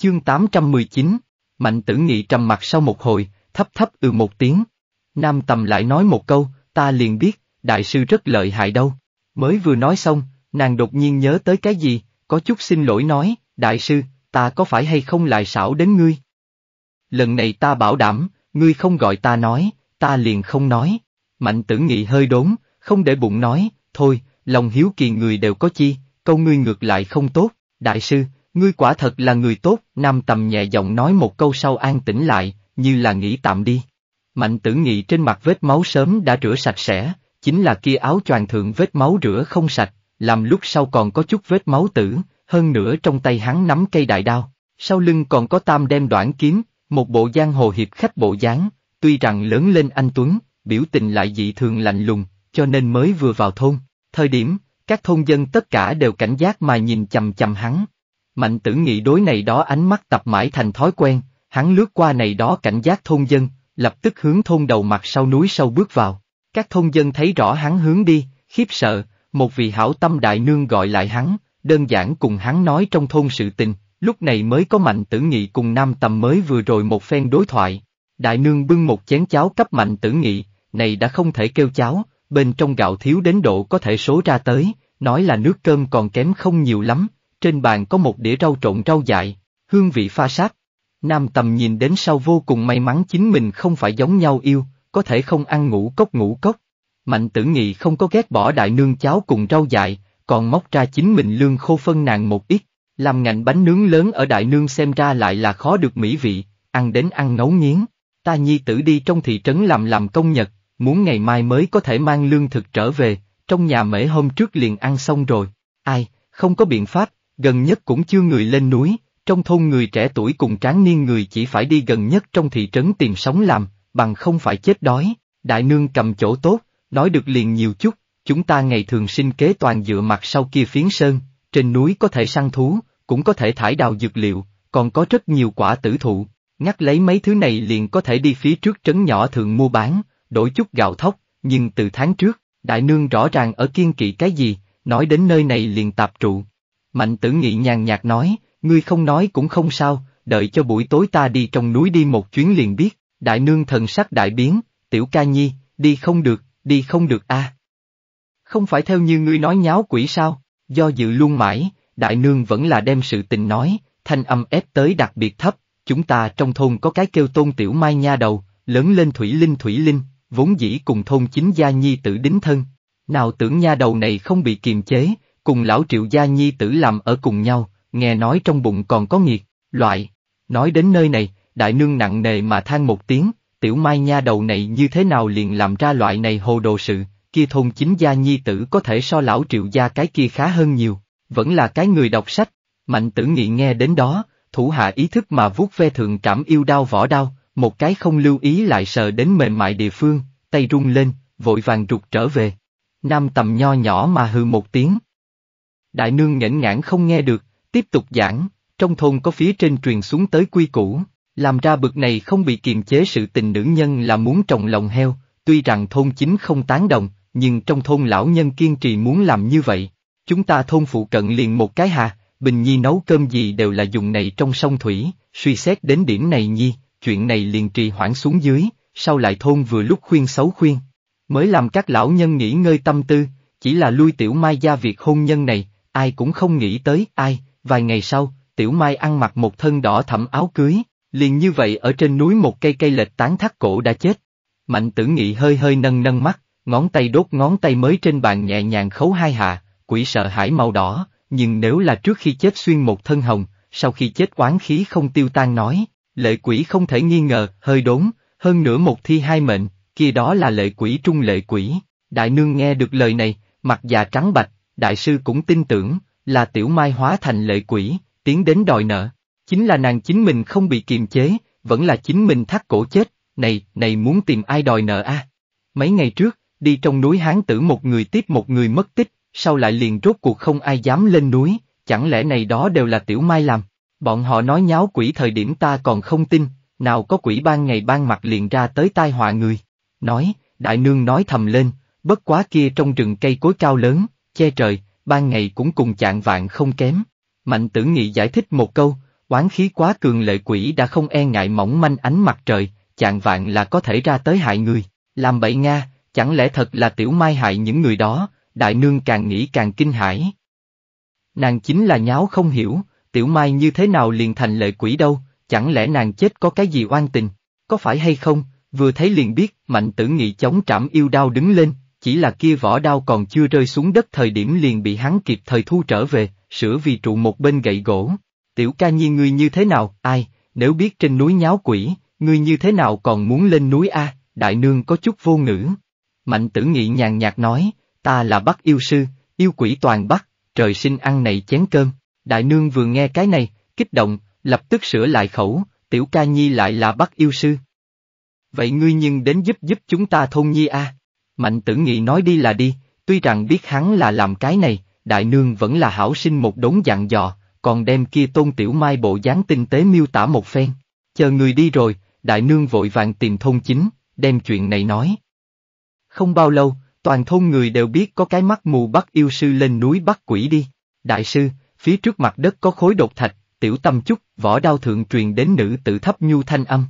Chương 819, Mạnh tử nghị trầm mặt sau một hồi, thấp thấp ừ một tiếng. Nam tầm lại nói một câu, ta liền biết, đại sư rất lợi hại đâu. Mới vừa nói xong, nàng đột nhiên nhớ tới cái gì, có chút xin lỗi nói, đại sư, ta có phải hay không lại xảo đến ngươi? Lần này ta bảo đảm, ngươi không gọi ta nói, ta liền không nói. Mạnh tử nghị hơi đốn, không để bụng nói, thôi, lòng hiếu kỳ người đều có chi, câu ngươi ngược lại không tốt, đại sư, Ngươi quả thật là người tốt, Nam Tầm nhẹ giọng nói một câu sau an tĩnh lại, như là nghĩ tạm đi. Mạnh tử nghị trên mặt vết máu sớm đã rửa sạch sẽ, chính là kia áo choàng thượng vết máu rửa không sạch, làm lúc sau còn có chút vết máu tử, hơn nữa trong tay hắn nắm cây đại đao, sau lưng còn có tam đem đoạn kiếm, một bộ giang hồ hiệp khách bộ dáng, tuy rằng lớn lên anh Tuấn, biểu tình lại dị thường lạnh lùng, cho nên mới vừa vào thôn, thời điểm, các thôn dân tất cả đều cảnh giác mà nhìn chầm chầm hắn, Mạnh tử nghị đối này đó ánh mắt tập mãi thành thói quen, hắn lướt qua này đó cảnh giác thôn dân, lập tức hướng thôn đầu mặt sau núi sâu bước vào. Các thôn dân thấy rõ hắn hướng đi, khiếp sợ, một vị hảo tâm đại nương gọi lại hắn, đơn giản cùng hắn nói trong thôn sự tình, lúc này mới có mạnh tử nghị cùng nam tầm mới vừa rồi một phen đối thoại. Đại nương bưng một chén cháo cấp mạnh tử nghị, này đã không thể kêu cháo, bên trong gạo thiếu đến độ có thể số ra tới, nói là nước cơm còn kém không nhiều lắm, trên bàn có một đĩa rau trộn rau dại, hương vị pha sát. Nam tầm nhìn đến sau vô cùng may mắn chính mình không phải giống nhau yêu, có thể không ăn ngủ cốc ngủ cốc. Mạnh tử nghị không có ghét bỏ đại nương cháo cùng rau dại, còn móc ra chính mình lương khô phân nàng một ít, làm ngạnh bánh nướng lớn ở đại nương xem ra lại là khó được mỹ vị, ăn đến ăn ngấu nghiến. Ta nhi tử đi trong thị trấn làm làm công nhật, muốn ngày mai mới có thể mang lương thực trở về, trong nhà mễ hôm trước liền ăn xong rồi. Ai, không có biện pháp, gần nhất cũng chưa người lên núi, trong thôn người trẻ tuổi cùng tráng niên người chỉ phải đi gần nhất trong thị trấn tìm sống làm, bằng không phải chết đói, đại nương cầm chỗ tốt, nói được liền nhiều chút, chúng ta ngày thường sinh kế toàn dựa mặt sau kia phiến sơn, trên núi có thể săn thú, cũng có thể thải đào dược liệu, còn có rất nhiều quả tử thụ, ngắt lấy mấy thứ này liền có thể đi phía trước trấn nhỏ thường mua bán, đổi chút gạo thóc, nhưng từ tháng trước, đại nương rõ ràng ở kiên kỵ cái gì, nói đến nơi này liền tạp trụ, Mạnh tử nghị nhàn nhạt nói, ngươi không nói cũng không sao, đợi cho buổi tối ta đi trong núi đi một chuyến liền biết, đại nương thần sắc đại biến, tiểu ca nhi, đi không được, đi không được a. Không phải theo như ngươi nói nháo quỷ sao, do dự luôn mãi, đại nương vẫn là đem sự tình nói, thanh âm ép tới đặc biệt thấp, chúng ta trong thôn có cái kêu tôn tiểu mai nha đầu, lớn lên thủy linh thủy linh, vốn dĩ cùng thôn chính gia nhi tử đính thân. Nào tưởng nha đầu này không bị kiềm chế, cùng lão triệu gia nhi tử làm ở cùng nhau, nghe nói trong bụng còn có nghiệt, loại. Nói đến nơi này, đại nương nặng nề mà than một tiếng, tiểu mai nha đầu này như thế nào liền làm ra loại này hồ đồ sự, kia thôn chính gia nhi tử có thể so lão triệu gia cái kia khá hơn nhiều, vẫn là cái người đọc sách. Mạnh tử nghị nghe đến đó, thủ hạ ý thức mà vuốt ve thường cảm yêu đau võ đau, một cái không lưu ý lại sợ đến mềm mại địa phương, tay rung lên, vội vàng rụt trở về. Nam tầm nho nhỏ mà hư một tiếng. Đại nương nghẽn ngãn không nghe được, tiếp tục giảng, trong thôn có phía trên truyền xuống tới quy củ, làm ra bực này không bị kiềm chế sự tình nữ nhân là muốn trồng lòng heo, tuy rằng thôn chính không tán đồng, nhưng trong thôn lão nhân kiên trì muốn làm như vậy. Chúng ta thôn phụ cận liền một cái hà, Bình Nhi nấu cơm gì đều là dùng này trong sông thủy, suy xét đến điểm này Nhi, chuyện này liền trì hoãn xuống dưới, sau lại thôn vừa lúc khuyên xấu khuyên. Mới làm các lão nhân nghỉ ngơi tâm tư, chỉ là lui tiểu mai gia việc hôn nhân này, ai cũng không nghĩ tới ai, vài ngày sau, Tiểu Mai ăn mặc một thân đỏ thẫm áo cưới, liền như vậy ở trên núi một cây cây lệch tán thác cổ đã chết. Mạnh tử nghị hơi hơi nâng nâng mắt, ngón tay đốt ngón tay mới trên bàn nhẹ nhàng khấu hai hạ, quỷ sợ hãi màu đỏ, nhưng nếu là trước khi chết xuyên một thân hồng, sau khi chết oán khí không tiêu tan nói, lệ quỷ không thể nghi ngờ, hơi đốn, hơn nữa một thi hai mệnh, kia đó là lệ quỷ trung lệ quỷ. Đại nương nghe được lời này, mặt già trắng bạch, đại sư cũng tin tưởng, là tiểu mai hóa thành lệ quỷ, tiến đến đòi nợ. Chính là nàng chính mình không bị kiềm chế, vẫn là chính mình thắt cổ chết, này, này muốn tìm ai đòi nợ a Mấy ngày trước, đi trong núi hán tử một người tiếp một người mất tích, sau lại liền rốt cuộc không ai dám lên núi, chẳng lẽ này đó đều là tiểu mai làm. Bọn họ nói nháo quỷ thời điểm ta còn không tin, nào có quỷ ban ngày ban mặt liền ra tới tai họa người. Nói, đại nương nói thầm lên, bất quá kia trong rừng cây cối cao lớn, che trời, ban ngày cũng cùng chạng vạn không kém. Mạnh tử nghị giải thích một câu, oán khí quá cường lệ quỷ đã không e ngại mỏng manh ánh mặt trời, chạng vạn là có thể ra tới hại người, làm bậy Nga, chẳng lẽ thật là tiểu mai hại những người đó, đại nương càng nghĩ càng kinh hãi. Nàng chính là nháo không hiểu, tiểu mai như thế nào liền thành lệ quỷ đâu, chẳng lẽ nàng chết có cái gì oan tình, có phải hay không, vừa thấy liền biết, mạnh tử nghị chống trảm yêu đau đứng lên, chỉ là kia vỏ đao còn chưa rơi xuống đất thời điểm liền bị hắn kịp thời thu trở về, sửa vì trụ một bên gậy gỗ. Tiểu ca nhi ngươi như thế nào, ai, nếu biết trên núi nháo quỷ, ngươi như thế nào còn muốn lên núi A, đại nương có chút vô ngữ. Mạnh tử nghị nhàn nhạt nói, ta là bắt yêu sư, yêu quỷ toàn bắt trời sinh ăn này chén cơm. Đại nương vừa nghe cái này, kích động, lập tức sửa lại khẩu, tiểu ca nhi lại là bắt yêu sư. Vậy ngươi nhưng đến giúp giúp chúng ta thôn nhi A. Mạnh tử nghị nói đi là đi, tuy rằng biết hắn là làm cái này, đại nương vẫn là hảo sinh một đống dạng dò, còn đem kia tôn tiểu mai bộ dáng tinh tế miêu tả một phen. Chờ người đi rồi, đại nương vội vàng tìm thôn chính, đem chuyện này nói. Không bao lâu, toàn thôn người đều biết có cái mắt mù bắt yêu sư lên núi bắt quỷ đi. Đại sư, phía trước mặt đất có khối đột thạch, tiểu tâm chút, võ đao thượng truyền đến nữ tử thấp nhu thanh âm.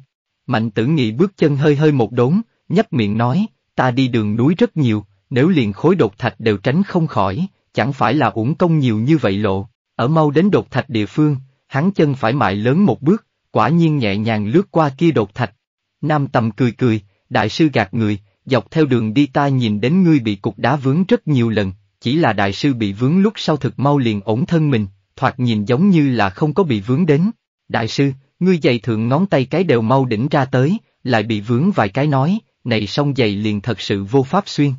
Mạnh tử nghị bước chân hơi hơi một đốn, nhấp miệng nói, ta đi đường núi rất nhiều, nếu liền khối đột thạch đều tránh không khỏi, chẳng phải là uổng công nhiều như vậy lộ. Ở mau đến đột thạch địa phương, hắn chân phải mại lớn một bước, quả nhiên nhẹ nhàng lướt qua kia đột thạch. Nam tầm cười cười, đại sư gạt người, dọc theo đường đi ta nhìn đến ngươi bị cục đá vướng rất nhiều lần, chỉ là đại sư bị vướng lúc sau thực mau liền ổn thân mình, thoạt nhìn giống như là không có bị vướng đến. Đại sư, ngươi giày thượng ngón tay cái đều mau đỉnh ra tới, lại bị vướng vài cái nói, này song giày liền thật sự vô pháp xuyên.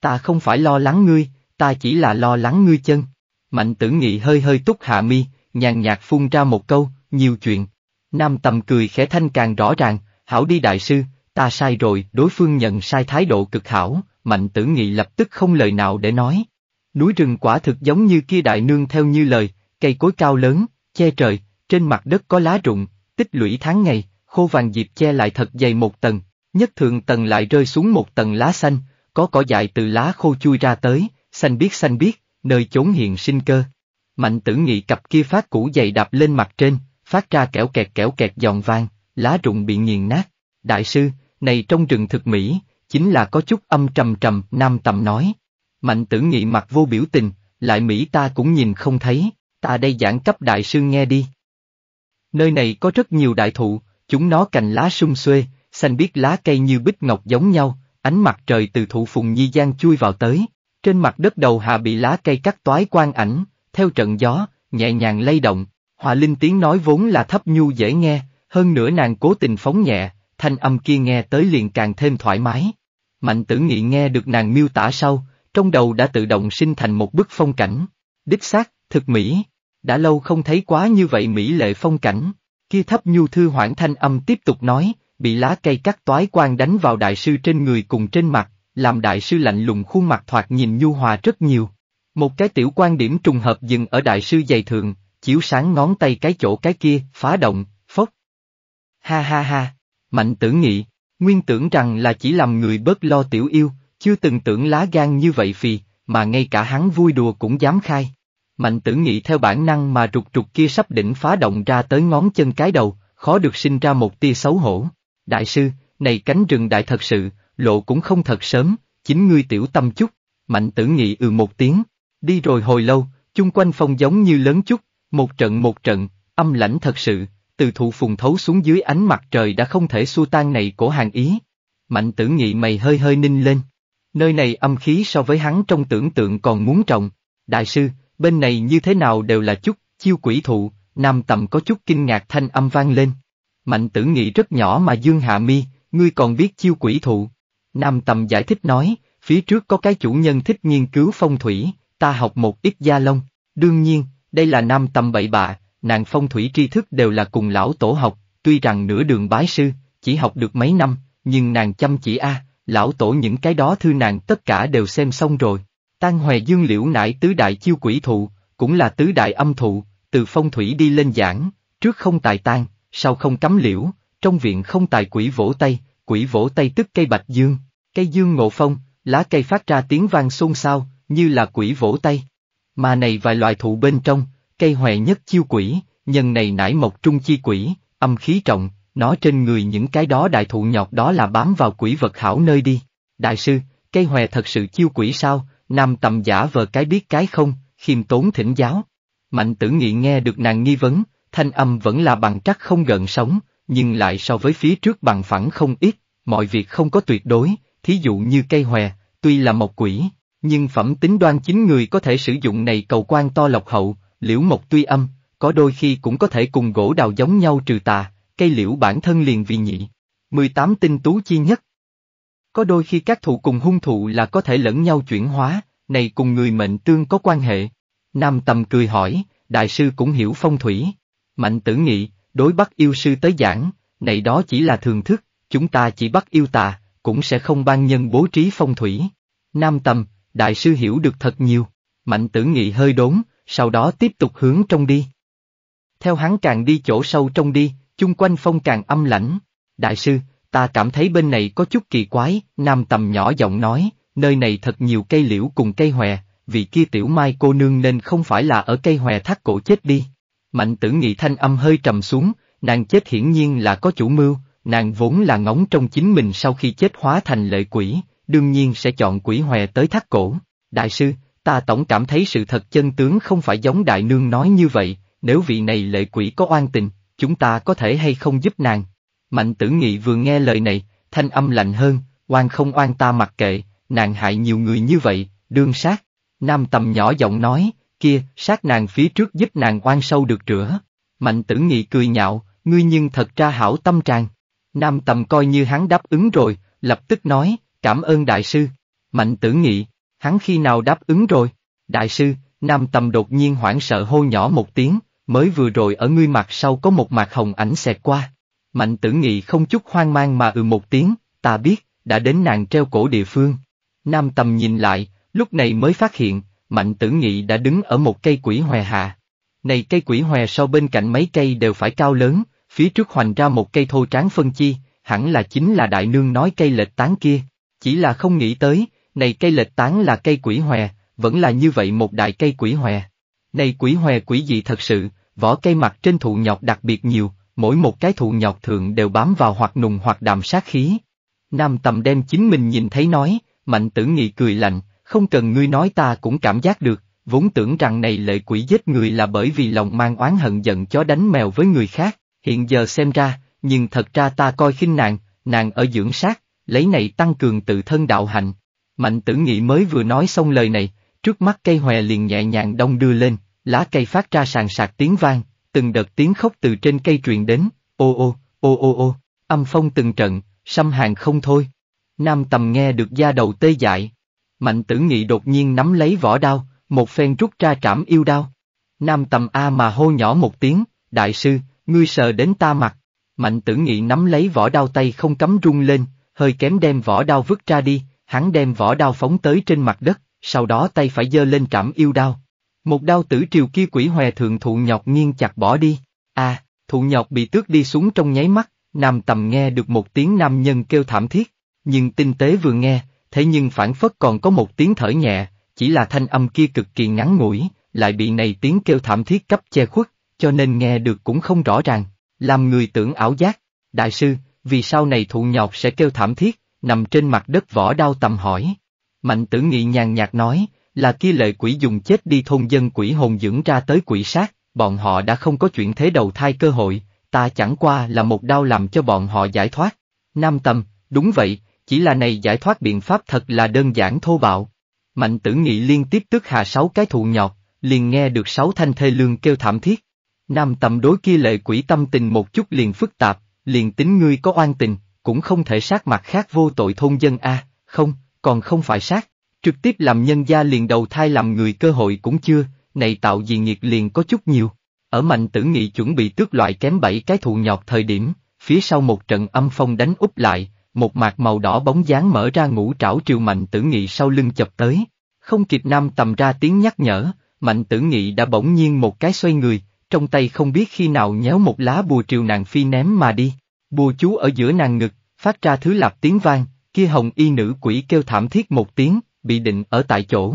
Ta không phải lo lắng ngươi, ta chỉ là lo lắng ngươi chân. Mạnh tử nghị hơi hơi túc hạ mi, nhàn nhạt phun ra một câu, nhiều chuyện. Nam tầm cười khẽ thanh càng rõ ràng, hảo đi đại sư, ta sai rồi, đối phương nhận sai thái độ cực hảo, mạnh tử nghị lập tức không lời nào để nói. Núi rừng quả thực giống như kia đại nương theo như lời, cây cối cao lớn, che trời, trên mặt đất có lá rụng, tích lũy tháng ngày, khô vàng dịp che lại thật dày một tầng, Nhất thượng tầng lại rơi xuống một tầng lá xanh, có cỏ dại từ lá khô chui ra tới, xanh biết xanh biết, nơi chốn hiện sinh cơ. Mạnh tử nghị cặp kia phát củ dày đạp lên mặt trên, phát ra kẻo kẹt kẻo kẹt giòn vang, lá rụng bị nghiền nát. Đại sư, này trong rừng thực Mỹ, chính là có chút âm trầm trầm, nam tầm nói. Mạnh tử nghị mặt vô biểu tình, lại Mỹ ta cũng nhìn không thấy, ta đây giảng cấp đại sư nghe đi. Nơi này có rất nhiều đại thụ, chúng nó cành lá sung xuê, xanh biết lá cây như bích ngọc giống nhau, ánh mặt trời từ thụ phùng nhi giang chui vào tới, trên mặt đất đầu hạ bị lá cây cắt toái quang ảnh, theo trận gió, nhẹ nhàng lay động, hòa linh tiếng nói vốn là thấp nhu dễ nghe, hơn nữa nàng cố tình phóng nhẹ, thanh âm kia nghe tới liền càng thêm thoải mái. Mạnh tử nghị nghe được nàng miêu tả sau, trong đầu đã tự động sinh thành một bức phong cảnh. Đích xác, thực mỹ, đã lâu không thấy quá như vậy mỹ lệ phong cảnh. Kia thấp nhu thư hoãn thanh âm tiếp tục nói, bị lá cây cắt toái quan đánh vào đại sư trên người cùng trên mặt, làm đại sư lạnh lùng khuôn mặt thoạt nhìn nhu hòa rất nhiều. Một cái tiểu quan điểm trùng hợp dừng ở đại sư dày thượng, chiếu sáng ngón tay cái chỗ cái kia, phá động, phốc. Ha ha ha, mạnh tử nghị, nguyên tưởng rằng là chỉ làm người bớt lo tiểu yêu, chưa từng tưởng lá gan như vậy phì, mà ngay cả hắn vui đùa cũng dám khai. Mạnh tử nghị theo bản năng mà trục trục kia sắp đỉnh phá động ra tới ngón chân cái đầu, khó được sinh ra một tia xấu hổ. Đại sư, này cánh rừng đại thật sự, lộ cũng không thật sớm, chính ngươi tiểu tâm chút, mạnh tử nghị ừ một tiếng, đi rồi hồi lâu, chung quanh phong giống như lớn chút, một trận một trận, âm lãnh thật sự, từ thụ phùng thấu xuống dưới ánh mặt trời đã không thể xua tan này của hàng ý. Mạnh tử nghị mày hơi hơi ninh lên. Nơi này âm khí so với hắn trong tưởng tượng còn muốn trọng. Đại sư, bên này như thế nào đều là chút, chiêu quỷ thụ, nam tầm có chút kinh ngạc thanh âm vang lên. Mạnh tử nghị rất nhỏ mà dương hạ mi, ngươi còn biết chiêu quỷ thụ. Nam tầm giải thích nói, phía trước có cái chủ nhân thích nghiên cứu phong thủy, ta học một ít gia lông. Đương nhiên, đây là nam tầm bậy bạ, nàng phong thủy tri thức đều là cùng lão tổ học, tuy rằng nửa đường bái sư, chỉ học được mấy năm, nhưng nàng chăm chỉ a, lão tổ những cái đó thư nàng tất cả đều xem xong rồi. Tan hòe dương liễu nải tứ đại chiêu quỷ thụ, cũng là tứ đại âm thụ, từ phong thủy đi lên giảng, trước không tài tan, sao không cắm liễu, trong viện không tài quỷ vỗ tay, quỷ vỗ tay tức cây bạch dương, cây dương ngộ phong, lá cây phát ra tiếng vang xôn xao, như là quỷ vỗ tay. Mà này vài loài thụ bên trong, cây hòe nhất chiêu quỷ, nhân này nải mộc trung chi quỷ, âm khí trọng, nó trên người những cái đó đại thụ nhọt đó là bám vào quỷ vật hảo nơi đi. Đại sư, cây hòe thật sự chiêu quỷ sao, nam tầm giả vờ cái biết cái không, khiêm tốn thỉnh giáo. Mạnh tử nghị nghe được nàng nghi vấn, thanh âm vẫn là bằng chắc không gần sống, nhưng lại so với phía trước bằng phẳng không ít, mọi việc không có tuyệt đối, thí dụ như cây hòe, tuy là một quỷ, nhưng phẩm tính đoan chính người có thể sử dụng này cầu quan to lộc hậu, liễu mộc tuy âm, có đôi khi cũng có thể cùng gỗ đào giống nhau trừ tà, cây liễu bản thân liền vì nhị. 18 tinh tú chi nhất Có đôi khi các thụ cùng hung thụ là có thể lẫn nhau chuyển hóa, này cùng người mệnh tương có quan hệ. Nam Tầm cười hỏi, đại sư cũng hiểu phong thủy. Mạnh tử nghị, đối bắt yêu sư tới giảng, này đó chỉ là thường thức, chúng ta chỉ bắt yêu tà, cũng sẽ không ban nhân bố trí phong thủy. Nam tầm, đại sư hiểu được thật nhiều, mạnh tử nghị hơi đốn, sau đó tiếp tục hướng trong đi. Theo hắn càng đi chỗ sâu trong đi, chung quanh phong càng âm lãnh. Đại sư, ta cảm thấy bên này có chút kỳ quái, nam tầm nhỏ giọng nói, nơi này thật nhiều cây liễu cùng cây hòe, vì kia tiểu mai cô nương nên không phải là ở cây hòe thác cổ chết đi. Mạnh tử nghị thanh âm hơi trầm xuống, nàng chết hiển nhiên là có chủ mưu, nàng vốn là ngóng trong chính mình sau khi chết hóa thành lợi quỷ, đương nhiên sẽ chọn quỷ hòe tới thác cổ. Đại sư, ta tổng cảm thấy sự thật chân tướng không phải giống đại nương nói như vậy, nếu vị này lệ quỷ có oan tình, chúng ta có thể hay không giúp nàng. Mạnh tử nghị vừa nghe lời này, thanh âm lạnh hơn, oan không oan ta mặc kệ, nàng hại nhiều người như vậy, đương sát. Nam tầm nhỏ giọng nói, kia, sát nàng phía trước giúp nàng oan sâu được rửa. Mạnh tử nghị cười nhạo, ngươi nhưng thật ra hảo tâm tràng. Nam tầm coi như hắn đáp ứng rồi, lập tức nói, cảm ơn đại sư. Mạnh tử nghị, hắn khi nào đáp ứng rồi? Đại sư, nam tầm đột nhiên hoảng sợ hô nhỏ một tiếng, mới vừa rồi ở ngươi mặt sau có một mặt hồng ảnh xẹt qua. Mạnh tử nghị không chút hoang mang mà ừ một tiếng, ta biết, đã đến nàng treo cổ địa phương. Nam tầm nhìn lại, lúc này mới phát hiện, Mạnh tử nghị đã đứng ở một cây quỷ hòe hạ. Này cây quỷ hòe sau bên cạnh mấy cây đều phải cao lớn, phía trước hoành ra một cây thô tráng phân chi, hẳn là chính là đại nương nói cây lệch tán kia. Chỉ là không nghĩ tới, này cây lệch tán là cây quỷ hòe, vẫn là như vậy một đại cây quỷ hòe. Này quỷ hòe quỷ dị thật sự, vỏ cây mặt trên thụ nhọt đặc biệt nhiều, mỗi một cái thụ nhọt thượng đều bám vào hoặc nùng hoặc đàm sát khí. Nam tầm đem chính mình nhìn thấy nói, mạnh tử nghị cười lạnh, không cần ngươi nói ta cũng cảm giác được, vốn tưởng rằng này lệ quỷ giết người là bởi vì lòng mang oán hận giận chó đánh mèo với người khác, hiện giờ xem ra, nhưng thật ra ta coi khinh nàng, nàng ở dưỡng sát, lấy này tăng cường tự thân đạo hạnh. Mạnh tử nghị mới vừa nói xong lời này, trước mắt cây hòe liền nhẹ nhàng đông đưa lên, lá cây phát ra sàn sạc tiếng vang, từng đợt tiếng khóc từ trên cây truyền đến, ô ô, ô ô ô, âm phong từng trận, xăm hàng không thôi. Nam tầm nghe được da đầu tê dại, Mạnh tử nghị đột nhiên nắm lấy vỏ đao, một phen rút ra trảm yêu đao. Nam tầm A mà hô nhỏ một tiếng, đại sư, ngươi sờ đến ta mặt. Mạnh tử nghị nắm lấy vỏ đao tay không cấm rung lên, hơi kém đem vỏ đao vứt ra đi, hắn đem vỏ đao phóng tới trên mặt đất, sau đó tay phải giơ lên trảm yêu đao. Một đao tử triều kia quỷ hòe thượng thụ nhọc nghiêng chặt bỏ đi. a thụ nhọc bị tước đi xuống trong nháy mắt, nam tầm nghe được một tiếng nam nhân kêu thảm thiết, nhưng tinh tế vừa nghe, thế nhưng phản phất còn có một tiếng thở nhẹ, chỉ là thanh âm kia cực kỳ ngắn ngủi, lại bị này tiếng kêu thảm thiết cấp che khuất, cho nên nghe được cũng không rõ ràng, làm người tưởng ảo giác. Đại sư, vì sao này thụ nhọc sẽ kêu thảm thiết, nằm trên mặt đất vỏ đau tầm hỏi. Mạnh tử nghị nhàn nhạt nói, là kia lợi quỷ dùng chết đi thôn dân quỷ hồn dưỡng ra tới quỷ sát, bọn họ đã không có chuyện thế đầu thai cơ hội, ta chẳng qua là một đau làm cho bọn họ giải thoát. Nam Tâm, đúng vậy, chỉ là này giải thoát biện pháp thật là đơn giản thô bạo. Mạnh tử nghị liên tiếp tức hạ sáu cái thụ nhọt, liền nghe được sáu thanh thê lương kêu thảm thiết. Nam tầm đối kia lệ quỷ tâm tình một chút liền phức tạp, liền tính ngươi có oan tình, cũng không thể sát mặt khác vô tội thôn dân a không, còn không phải sát, trực tiếp làm nhân gia liền đầu thai làm người cơ hội cũng chưa, này tạo gì nghiệt liền có chút nhiều. Ở mạnh tử nghị chuẩn bị tước loại kém bảy cái thụ nhọt thời điểm, phía sau một trận âm phong đánh úp lại, một mạc màu đỏ bóng dáng mở ra ngũ trảo triều mạnh tử nghị sau lưng chập tới. Không kịp nam tầm ra tiếng nhắc nhở, mạnh tử nghị đã bỗng nhiên một cái xoay người, trong tay không biết khi nào nhéo một lá bùa triều nàng phi ném mà đi. Bùa chú ở giữa nàng ngực, phát ra thứ lạp tiếng vang, kia hồng y nữ quỷ kêu thảm thiết một tiếng, bị định ở tại chỗ.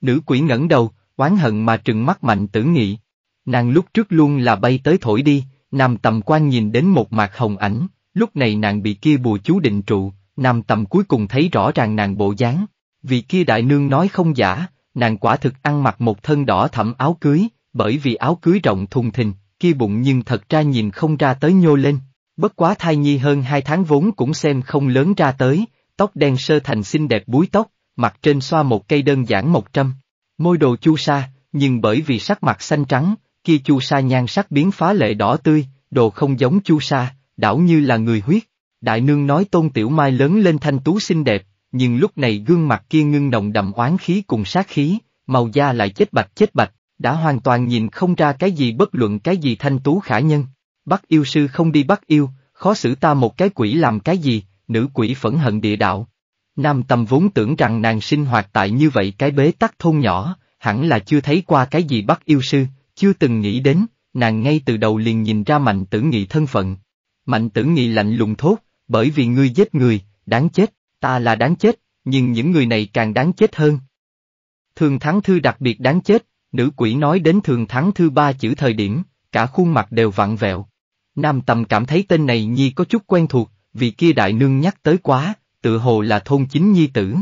Nữ quỷ ngẩng đầu, oán hận mà trừng mắt mạnh tử nghị. Nàng lúc trước luôn là bay tới thổi đi, nằm tầm quan nhìn đến một mạc hồng ảnh, Lúc này nàng bị kia bùa chú định trụ, nam tầm cuối cùng thấy rõ ràng nàng bộ dáng. Vì kia đại nương nói không giả, nàng quả thực ăn mặc một thân đỏ thẫm áo cưới, bởi vì áo cưới rộng thùng thình, kia bụng nhưng thật ra nhìn không ra tới nhô lên. Bất quá thai nhi hơn hai tháng vốn cũng xem không lớn ra tới, tóc đen sơ thành xinh đẹp búi tóc, mặt trên xoa một cây đơn giản một trăm. Môi đồ chu sa, nhưng bởi vì sắc mặt xanh trắng, kia chu sa nhan sắc biến phá lệ đỏ tươi, đồ không giống chu sa, đảo như là người huyết. Đại nương nói tôn tiểu mai lớn lên thanh tú xinh đẹp, nhưng lúc này gương mặt kia ngưng nồng đậm oán khí cùng sát khí, màu da lại chết bạch chết bạch, đã hoàn toàn nhìn không ra cái gì bất luận cái gì thanh tú khả nhân. Bắt yêu sư không đi bắt yêu, khó xử ta một cái quỷ làm cái gì, nữ quỷ phẫn hận địa đạo. Nam tầm vốn tưởng rằng nàng sinh hoạt tại như vậy cái bế tắc thôn nhỏ, hẳn là chưa thấy qua cái gì bắt yêu sư, chưa từng nghĩ đến, nàng ngay từ đầu liền nhìn ra mạnh tử nghị thân phận, Mạnh tử nghị lạnh lùng thốt, bởi vì ngươi giết người, đáng chết, ta là đáng chết, nhưng những người này càng đáng chết hơn. Thường thắng thư đặc biệt đáng chết, nữ quỷ nói đến thường thắng thư ba chữ thời điểm, cả khuôn mặt đều vặn vẹo. Nam tầm cảm thấy tên này nhi có chút quen thuộc, vì kia đại nương nhắc tới quá, tự hồ là thôn chính nhi tử.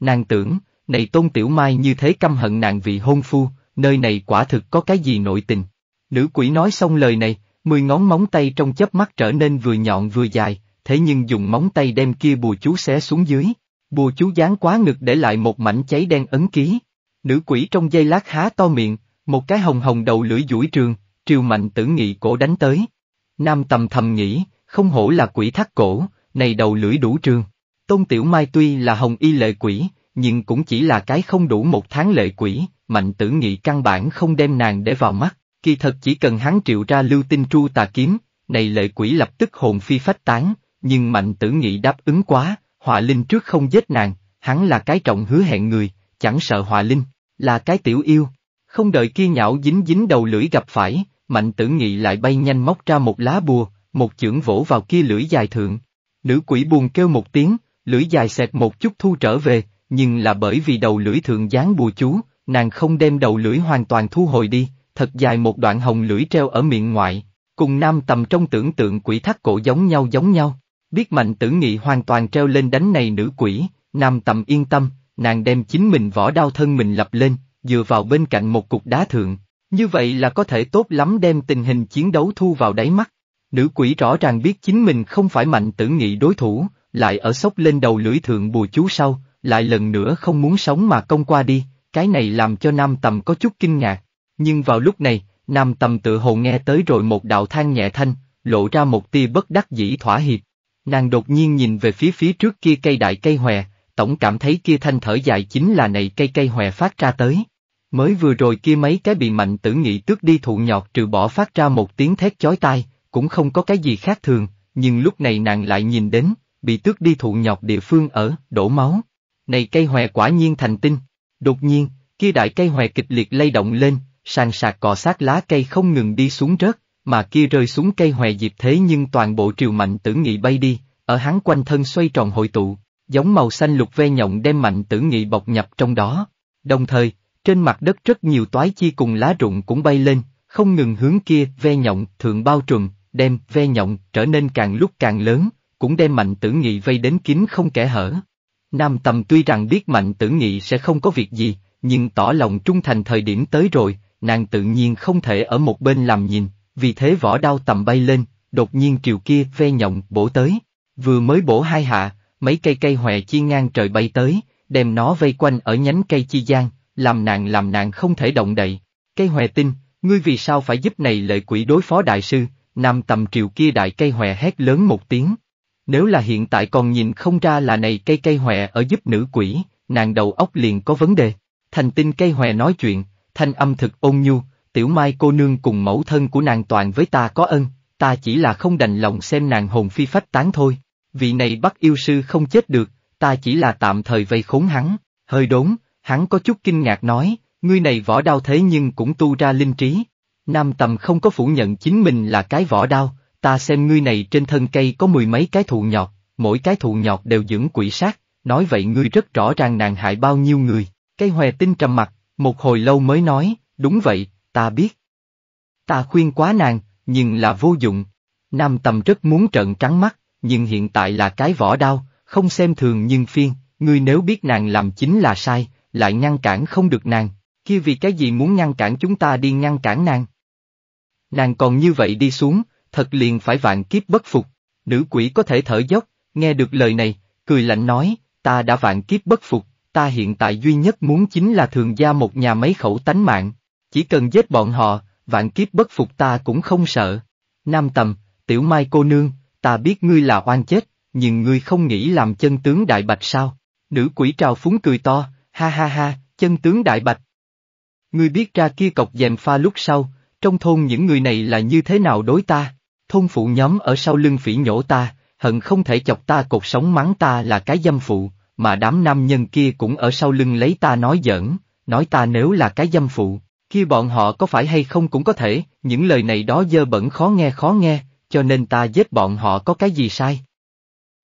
Nàng tưởng, này tôn tiểu mai như thế căm hận nàng vì hôn phu, nơi này quả thực có cái gì nội tình. Nữ quỷ nói xong lời này, Mười ngón móng tay trong chớp mắt trở nên vừa nhọn vừa dài, thế nhưng dùng móng tay đem kia bùa chú xé xuống dưới. Bùa chú dán quá ngực để lại một mảnh cháy đen ấn ký. Nữ quỷ trong giây lát há to miệng, một cái hồng hồng đầu lưỡi duỗi trường, triều mạnh tử nghị cổ đánh tới. Nam tầm thầm nghĩ, không hổ là quỷ thắt cổ, này đầu lưỡi đủ trường. Tôn Tiểu Mai tuy là hồng y lệ quỷ, nhưng cũng chỉ là cái không đủ một tháng lệ quỷ, mạnh tử nghị căn bản không đem nàng để vào mắt. Kỳ thật chỉ cần hắn triệu ra lưu tinh tru tà kiếm, này lệ quỷ lập tức hồn phi phách tán, nhưng mạnh tử nghị đáp ứng quá, họa linh trước không giết nàng, hắn là cái trọng hứa hẹn người, chẳng sợ họa linh, là cái tiểu yêu. Không đợi kia nhạo dính dính đầu lưỡi gặp phải, mạnh tử nghị lại bay nhanh móc ra một lá bùa, một chưởng vỗ vào kia lưỡi dài thượng. Nữ quỷ buồn kêu một tiếng, lưỡi dài xẹt một chút thu trở về, nhưng là bởi vì đầu lưỡi thượng dán bùa chú, nàng không đem đầu lưỡi hoàn toàn thu hồi đi, thật dài một đoạn hồng lưỡi treo ở miệng ngoại, cùng nam tầm trong tưởng tượng quỷ thắt cổ giống nhau giống nhau. Biết mạnh tử nghị hoàn toàn treo lên đánh này nữ quỷ, nam tầm yên tâm, nàng đem chính mình vỏ đau thân mình lập lên, dựa vào bên cạnh một cục đá thượng. Như vậy là có thể tốt lắm đem tình hình chiến đấu thu vào đáy mắt. Nữ quỷ rõ ràng biết chính mình không phải mạnh tử nghị đối thủ, lại ở sốc lên đầu lưỡi thượng bùa chú sau, lại lần nữa không muốn sống mà công qua đi, cái này làm cho nam tầm có chút kinh ngạc. Nhưng vào lúc này, Nam Tầm tự hồ nghe tới rồi một đạo than nhẹ thanh, lộ ra một tia bất đắc dĩ thỏa hiệp. Nàng đột nhiên nhìn về phía phía trước kia cây đại cây hòe, tổng cảm thấy kia thanh thở dài chính là này cây cây hòe phát ra tới. Mới vừa rồi kia mấy cái bị mạnh tử nghị tước đi thụ nhọt trừ bỏ phát ra một tiếng thét chói tai, cũng không có cái gì khác thường, nhưng lúc này nàng lại nhìn đến, bị tước đi thụ nhọt địa phương ở, đổ máu. Này cây hòe quả nhiên thành tinh. Đột nhiên, kia đại cây hòe kịch liệt lay động lên, sàn sạc cọ sát lá cây không ngừng đi xuống rớt, mà kia rơi xuống cây hòe diệp thế nhưng toàn bộ triều mạnh tử nghị bay đi, ở hắn quanh thân xoay tròn hội tụ, giống màu xanh lục ve nhộng đem mạnh tử nghị bọc nhập trong đó. Đồng thời, trên mặt đất rất nhiều toái chi cùng lá rụng cũng bay lên, không ngừng hướng kia ve nhộng thượng bao trùm, đem ve nhộng trở nên càng lúc càng lớn, cũng đem mạnh tử nghị vây đến kín không kẻ hở. Nam tầm tuy rằng biết mạnh tử nghị sẽ không có việc gì, nhưng tỏ lòng trung thành thời điểm tới rồi, nàng tự nhiên không thể ở một bên làm nhìn, vì thế vỏ đao tầm bay lên, đột nhiên triều kia ve nhộng bổ tới, vừa mới bổ hai hạ, mấy cây cây hòe chia ngang trời bay tới, đem nó vây quanh ở nhánh cây chi gian, làm nàng làm nàng không thể động đậy. Cây hòe tin, ngươi vì sao phải giúp này lệ quỷ đối phó đại sư, nam tầm triều kia đại cây hòe hét lớn một tiếng. Nếu là hiện tại còn nhìn không ra là này cây cây hòe ở giúp nữ quỷ, nàng đầu óc liền có vấn đề. Thành tinh cây hòe nói chuyện, thanh âm thực ôn nhu, tiểu mai cô nương cùng mẫu thân của nàng toàn với ta có ân, ta chỉ là không đành lòng xem nàng hồn phi phách tán thôi, vị này bắt yêu sư không chết được, ta chỉ là tạm thời vây khốn hắn, hơi đốn, hắn có chút kinh ngạc nói, ngươi này võ đau thế nhưng cũng tu ra linh trí. Nam tầm không có phủ nhận chính mình là cái võ đao, ta xem ngươi này trên thân cây có mười mấy cái thụ nhọt, mỗi cái thụ nhọt đều dưỡng quỷ sát, nói vậy ngươi rất rõ ràng nàng hại bao nhiêu người, Cây hòe tinh trầm mặt, một hồi lâu mới nói, đúng vậy, ta biết. Ta khuyên quá nàng, nhưng là vô dụng. Nam Tầm rất muốn trận trắng mắt, nhưng hiện tại là cái vỏ đau, không xem thường nhưng phiên, ngươi nếu biết nàng làm chính là sai, lại ngăn cản không được nàng, kia vì cái gì muốn ngăn cản chúng ta đi ngăn cản nàng. Nàng còn như vậy đi xuống, thật liền phải vạn kiếp bất phục, nữ quỷ có thể thở dốc, nghe được lời này, cười lạnh nói, ta đã vạn kiếp bất phục, ta hiện tại duy nhất muốn chính là thường gia một nhà mấy khẩu tánh mạng, chỉ cần giết bọn họ, vạn kiếp bất phục ta cũng không sợ. Nam tầm, tiểu mai cô nương, ta biết ngươi là oan chết, nhưng ngươi không nghĩ làm chân tướng đại bạch sao? Nữ quỷ trào phúng cười to, ha ha ha, chân tướng đại bạch. Ngươi biết ra kia cọc dèm pha lúc sau, trong thôn những người này là như thế nào đối ta, thôn phụ nhóm ở sau lưng phỉ nhổ ta, hận không thể chọc ta cột sống mắng ta là cái dâm phụ, mà đám nam nhân kia cũng ở sau lưng lấy ta nói giỡn, nói ta nếu là cái dâm phụ, kia bọn họ có phải hay không cũng có thể, những lời này đó dơ bẩn khó nghe khó nghe, cho nên ta giết bọn họ có cái gì sai.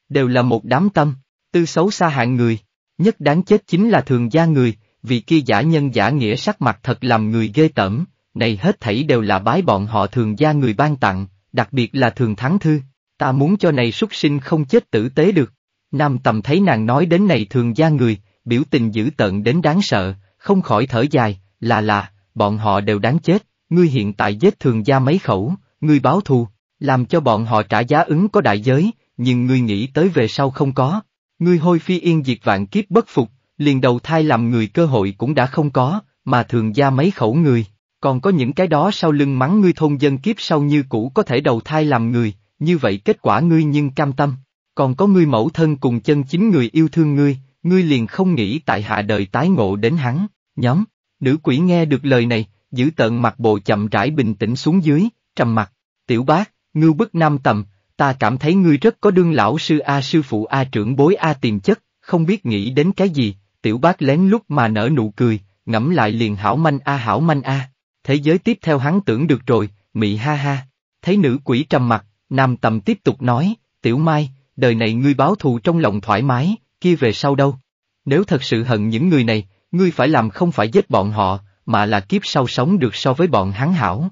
Đều là một đám tâm, tư xấu xa hạng người, nhất đáng chết chính là thường gia người, vì kia giả nhân giả nghĩa sắc mặt thật làm người ghê tởm, này hết thảy đều là bái bọn họ thường gia người ban tặng, đặc biệt là thường thắng thư, ta muốn cho này súc sinh không chết tử tế được. Nam tầm thấy nàng nói đến này thường gia người, biểu tình dữ tận đến đáng sợ, không khỏi thở dài, là là, bọn họ đều đáng chết, ngươi hiện tại giết thường gia mấy khẩu, ngươi báo thù, làm cho bọn họ trả giá ứng có đại giới, nhưng ngươi nghĩ tới về sau không có, ngươi hôi phi yên diệt vạn kiếp bất phục, liền đầu thai làm người cơ hội cũng đã không có, mà thường gia mấy khẩu người, còn có những cái đó sau lưng mắng ngươi thôn dân kiếp sau như cũ có thể đầu thai làm người, như vậy kết quả ngươi nhưng cam tâm còn có ngươi mẫu thân cùng chân chính người yêu thương ngươi, ngươi liền không nghĩ tại hạ đời tái ngộ đến hắn, nhóm, nữ quỷ nghe được lời này, giữ tận mặt bộ chậm rãi bình tĩnh xuống dưới, trầm mặt, tiểu bác, ngưu bức nam tầm, ta cảm thấy ngươi rất có đương lão sư A sư phụ A trưởng bối A tiềm chất, không biết nghĩ đến cái gì, tiểu bác lén lúc mà nở nụ cười, ngẫm lại liền hảo manh A hảo manh A, thế giới tiếp theo hắn tưởng được rồi, mị ha ha, thấy nữ quỷ trầm mặt, nam tầm tiếp tục nói, tiểu mai, đời này ngươi báo thù trong lòng thoải mái, kia về sau đâu? Nếu thật sự hận những người này, ngươi phải làm không phải giết bọn họ, mà là kiếp sau sống được so với bọn hắn hảo.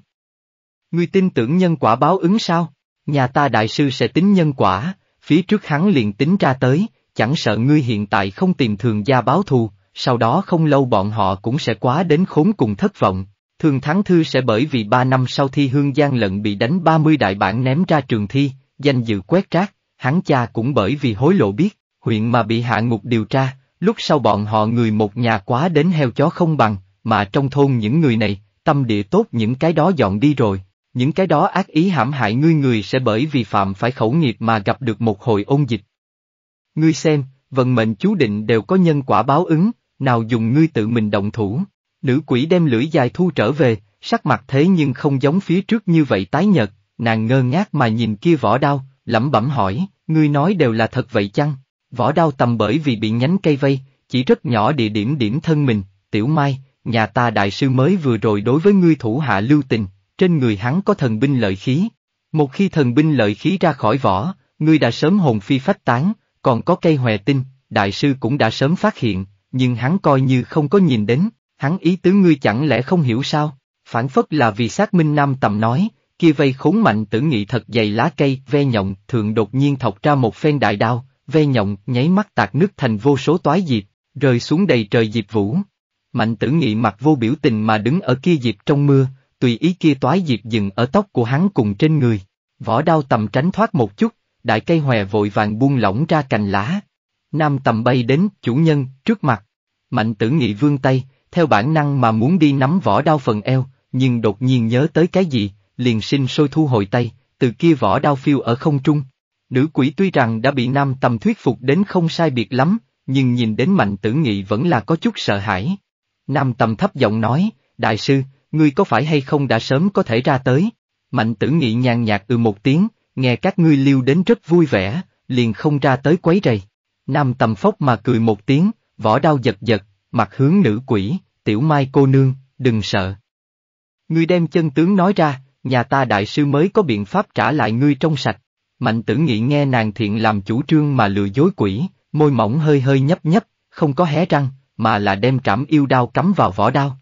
Ngươi tin tưởng nhân quả báo ứng sao? Nhà ta đại sư sẽ tính nhân quả, phía trước hắn liền tính ra tới, chẳng sợ ngươi hiện tại không tìm thường gia báo thù, sau đó không lâu bọn họ cũng sẽ quá đến khốn cùng thất vọng. Thường Thắng Thư sẽ bởi vì ba năm sau thi hương gian lận bị đánh 30 đại bản ném ra trường thi, danh dự quét rác, hắn cha cũng bởi vì hối lộ biết, huyện mà bị hạ ngục điều tra, lúc sau bọn họ người một nhà quá đến heo chó không bằng, mà trong thôn những người này, tâm địa tốt những cái đó dọn đi rồi, những cái đó ác ý hãm hại ngươi người sẽ bởi vì phạm phải khẩu nghiệp mà gặp được một hồi ôn dịch. Ngươi xem, vận mệnh chú định đều có nhân quả báo ứng, nào dùng ngươi tự mình động thủ. Nữ quỷ đem lưỡi dài thu trở về, sắc mặt thế nhưng không giống phía trước như vậy tái nhợt, nàng ngơ ngác mà nhìn kia vỏ đao, lẩm bẩm hỏi, ngươi nói đều là thật vậy chăng? Võ đao tầm bởi vì bị nhánh cây vây, chỉ rất nhỏ địa điểm điểm thân mình, tiểu mai, nhà ta đại sư mới vừa rồi đối với ngươi thủ hạ lưu tình, trên người hắn có thần binh lợi khí. Một khi thần binh lợi khí ra khỏi võ, ngươi đã sớm hồn phi phách tán, còn có cây hòe tinh, đại sư cũng đã sớm phát hiện, nhưng hắn coi như không có nhìn đến, hắn ý tứ ngươi chẳng lẽ không hiểu sao, phản phất là vì xác minh nam tầm nói, kia vây khốn mạnh tử nghị thật dày lá cây, ve nhộng, thường đột nhiên thọc ra một phen đại đao, ve nhộng, nháy mắt tạc nước thành vô số toái diệp, rơi xuống đầy trời diệp vũ. Mạnh tử nghị mặt vô biểu tình mà đứng ở kia diệp trong mưa, tùy ý kia toái diệp dừng ở tóc của hắn cùng trên người. Võ đao tầm tránh thoát một chút, đại cây hòe vội vàng buông lỏng ra cành lá. Nam tầm bay đến, chủ nhân, trước mặt. Mạnh tử nghị vương tay, theo bản năng mà muốn đi nắm võ đao phần eo, nhưng đột nhiên nhớ tới cái gì, liền sinh sôi thu hồi tay, từ kia vỏ đao phiêu ở không trung. Nữ quỷ tuy rằng đã bị nam tầm thuyết phục đến không sai biệt lắm, nhưng nhìn đến mạnh tử nghị vẫn là có chút sợ hãi. Nam tầm thấp giọng nói, đại sư, ngươi có phải hay không đã sớm có thể ra tới? Mạnh tử nghị nhàn nhạt ừ một tiếng, nghe các ngươi lưu đến rất vui vẻ, liền không ra tới quấy rầy. Nam tầm phốc mà cười một tiếng, vỏ đau giật giật, mặt hướng nữ quỷ, tiểu mai cô nương, đừng sợ. Ngươi đem chân tướng nói ra, nhà ta đại sư mới có biện pháp trả lại ngươi trong sạch. Mạnh tử nghị nghe nàng thiện làm chủ trương mà lừa dối quỷ, môi mỏng hơi hơi nhấp nhấp, không có hé răng, mà là đem trảm yêu đao cắm vào vỏ đao.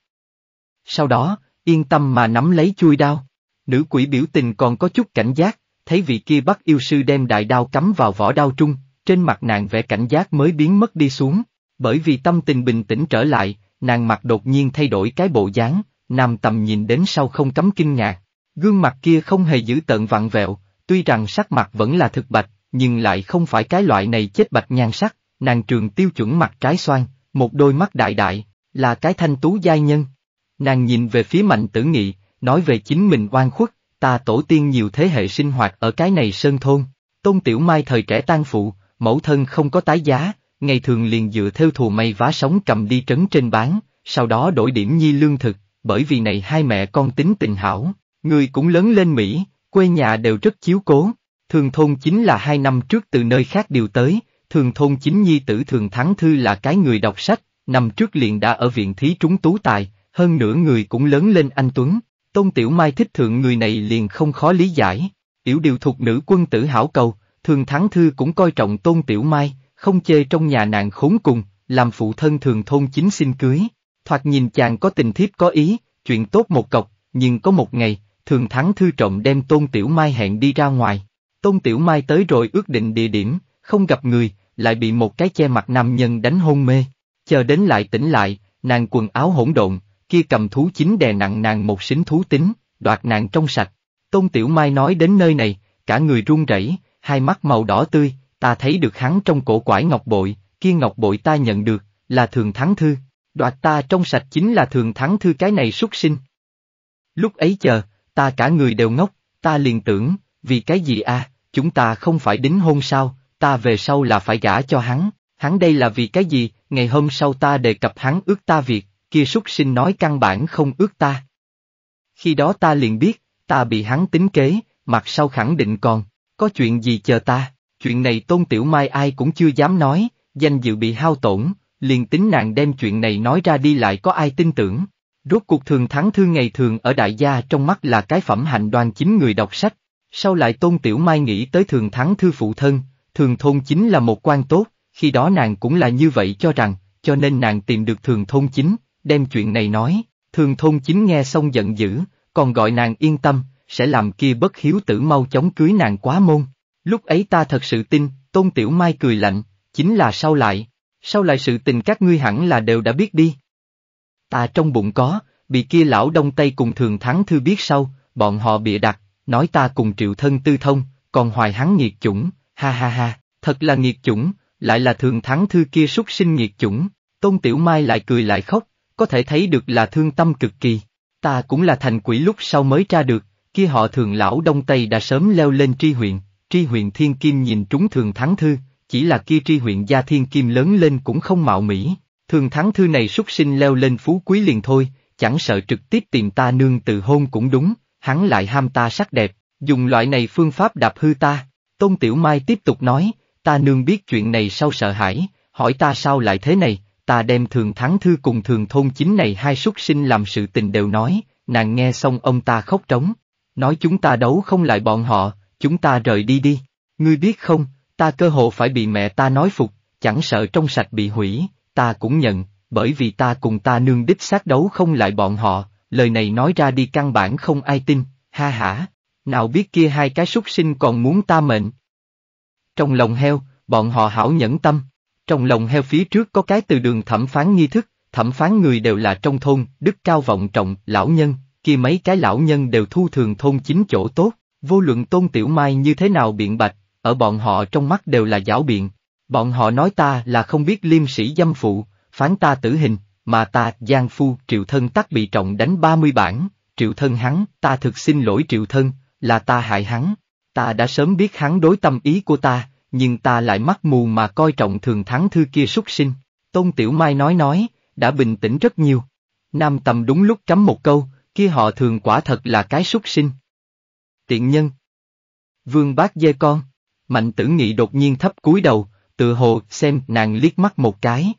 Sau đó, yên tâm mà nắm lấy chui đao. Nữ quỷ biểu tình còn có chút cảnh giác, thấy vị kia bắt yêu sư đem đại đao cắm vào vỏ đao trung, trên mặt nàng vẻ cảnh giác mới biến mất đi xuống, bởi vì tâm tình bình tĩnh trở lại, nàng mặt đột nhiên thay đổi cái bộ dáng, nam tầm nhìn đến sau không cấm kinh ngạc. Gương mặt kia không hề giữ tợn vặn vẹo, tuy rằng sắc mặt vẫn là thực bạch, nhưng lại không phải cái loại này chết bạch nhan sắc, nàng trường tiêu chuẩn mặt trái xoan, một đôi mắt đại đại, là cái thanh tú giai nhân. Nàng nhìn về phía mạnh tử nghị, nói về chính mình oan khuất, ta tổ tiên nhiều thế hệ sinh hoạt ở cái này sơn thôn, tôn tiểu mai thời trẻ tan phụ, mẫu thân không có tái giá, ngày thường liền dựa theo thù may vá sống cầm đi trấn trên bán, sau đó đổi điểm nhi lương thực, bởi vì này hai mẹ con tính tình hảo, Người cũng lớn lên Mỹ, quê nhà đều rất chiếu cố, thường thôn chính là hai năm trước từ nơi khác điều tới, thường thôn chính nhi tử thường thắng thư là cái người đọc sách, năm trước liền đã ở viện thí trúng tú tài, hơn nữa người cũng lớn lên anh Tuấn, Tôn Tiểu Mai thích thượng người này liền không khó lý giải, tiểu điều thuộc nữ quân tử hảo cầu, thường thắng thư cũng coi trọng Tôn Tiểu Mai, không chê trong nhà nàng khốn cùng, làm phụ thân thường thôn chính xin cưới, thoạt nhìn chàng có tình thiếp có ý, chuyện tốt một cọc, nhưng có một ngày, Thường Thắng Thư Trọng đem Tôn Tiểu Mai hẹn đi ra ngoài. Tôn Tiểu Mai tới rồi ước định địa điểm, không gặp người, lại bị một cái che mặt nam nhân đánh hôn mê. Chờ đến lại tỉnh lại, nàng quần áo hỗn độn, kia cầm thú chính đè nặng nàng một xính thú tính, đoạt nàng trong sạch. Tôn Tiểu Mai nói đến nơi này, cả người run rẩy, hai mắt màu đỏ tươi, ta thấy được hắn trong cổ quải ngọc bội, kia ngọc bội ta nhận được, là thường thắng thư, đoạt ta trong sạch chính là thường thắng thư cái này xuất sinh. Lúc ấy chờ, ta cả người đều ngốc, ta liền tưởng, vì cái gì a, à, chúng ta không phải đính hôn sao, ta về sau là phải gả cho hắn, hắn đây là vì cái gì, ngày hôm sau ta đề cập hắn ước ta việc, kia súc sinh nói căn bản không ước ta. Khi đó ta liền biết, ta bị hắn tính kế, mặt sau khẳng định còn, có chuyện gì chờ ta, chuyện này tôn tiểu mai ai cũng chưa dám nói, danh dự bị hao tổn, liền tính nàng đem chuyện này nói ra đi lại có ai tin tưởng. Rốt cuộc thường thắng thư ngày thường ở đại gia trong mắt là cái phẩm hạnh đoàn chính người đọc sách, sau lại tôn tiểu mai nghĩ tới thường thắng thư phụ thân, thường thôn chính là một quan tốt, khi đó nàng cũng là như vậy cho rằng, cho nên nàng tìm được thường thôn chính, đem chuyện này nói, thường thôn chính nghe xong giận dữ, còn gọi nàng yên tâm, sẽ làm kia bất hiếu tử mau chóng cưới nàng quá môn. Lúc ấy ta thật sự tin, tôn tiểu mai cười lạnh, chính là sau lại, sau lại sự tình các ngươi hẳn là đều đã biết đi. Ta trong bụng có, bị kia lão đông tây cùng thường thắng thư biết sau, bọn họ bịa đặt, nói ta cùng triệu thân tư thông, còn hoài hắn nghiệt chủng, ha ha ha, thật là nghiệt chủng, lại là thường thắng thư kia xuất sinh nghiệt chủng, tôn tiểu mai lại cười lại khóc, có thể thấy được là thương tâm cực kỳ. Ta cũng là thành quỷ lúc sau mới tra được, kia họ thường lão đông tây đã sớm leo lên tri huyện, tri huyện thiên kim nhìn trúng thường thắng thư, chỉ là kia tri huyện gia thiên kim lớn lên cũng không mạo mỹ, Thường thắng thư này xuất sinh leo lên phú quý liền thôi, chẳng sợ trực tiếp tìm ta nương từ hôn cũng đúng, hắn lại ham ta sắc đẹp, dùng loại này phương pháp đạp hư ta. Tôn Tiểu Mai tiếp tục nói, ta nương biết chuyện này sau sợ hãi, hỏi ta sao lại thế này, ta đem thường thắng thư cùng thường thôn chính này hai xuất sinh làm sự tình đều nói, nàng nghe xong ông ta khóc trống, nói chúng ta đấu không lại bọn họ, chúng ta rời đi đi, ngươi biết không, ta cơ hộ phải bị mẹ ta nói phục, chẳng sợ trong sạch bị hủy, ta cũng nhận, bởi vì ta cùng ta nương đích xác đấu không lại bọn họ, lời này nói ra đi căn bản không ai tin, ha hả, nào biết kia hai cái súc sinh còn muốn ta mệnh. Trong lòng heo, bọn họ hảo nhẫn tâm, trong lòng heo phía trước có cái từ đường thẩm phán nghi thức, thẩm phán người đều là trong thôn, đức cao vọng trọng, lão nhân, kia mấy cái lão nhân đều thu thường thôn chính chỗ tốt, vô luận tôn tiểu mai như thế nào biện bạch, ở bọn họ trong mắt đều là giáo biện, Bọn họ nói ta là không biết liêm sĩ dâm phụ, phán ta tử hình, mà ta, Giang Phu, Triệu Thân tắc bị trọng đánh 30 bản, Triệu Thân hắn, ta thực xin lỗi Triệu Thân, là ta hại hắn, ta đã sớm biết hắn đối tâm ý của ta, nhưng ta lại mắt mù mà coi trọng thường thắng thư kia súc sinh. Tôn Tiểu Mai nói nói, đã bình tĩnh rất nhiều. Nam Tầm đúng lúc cắm một câu, kia họ thường quả thật là cái súc sinh. Tiện nhân. Vương bác dê con. Mạnh tử nghị đột nhiên thấp cúi đầu, tự hồ xem nàng liếc mắt một cái.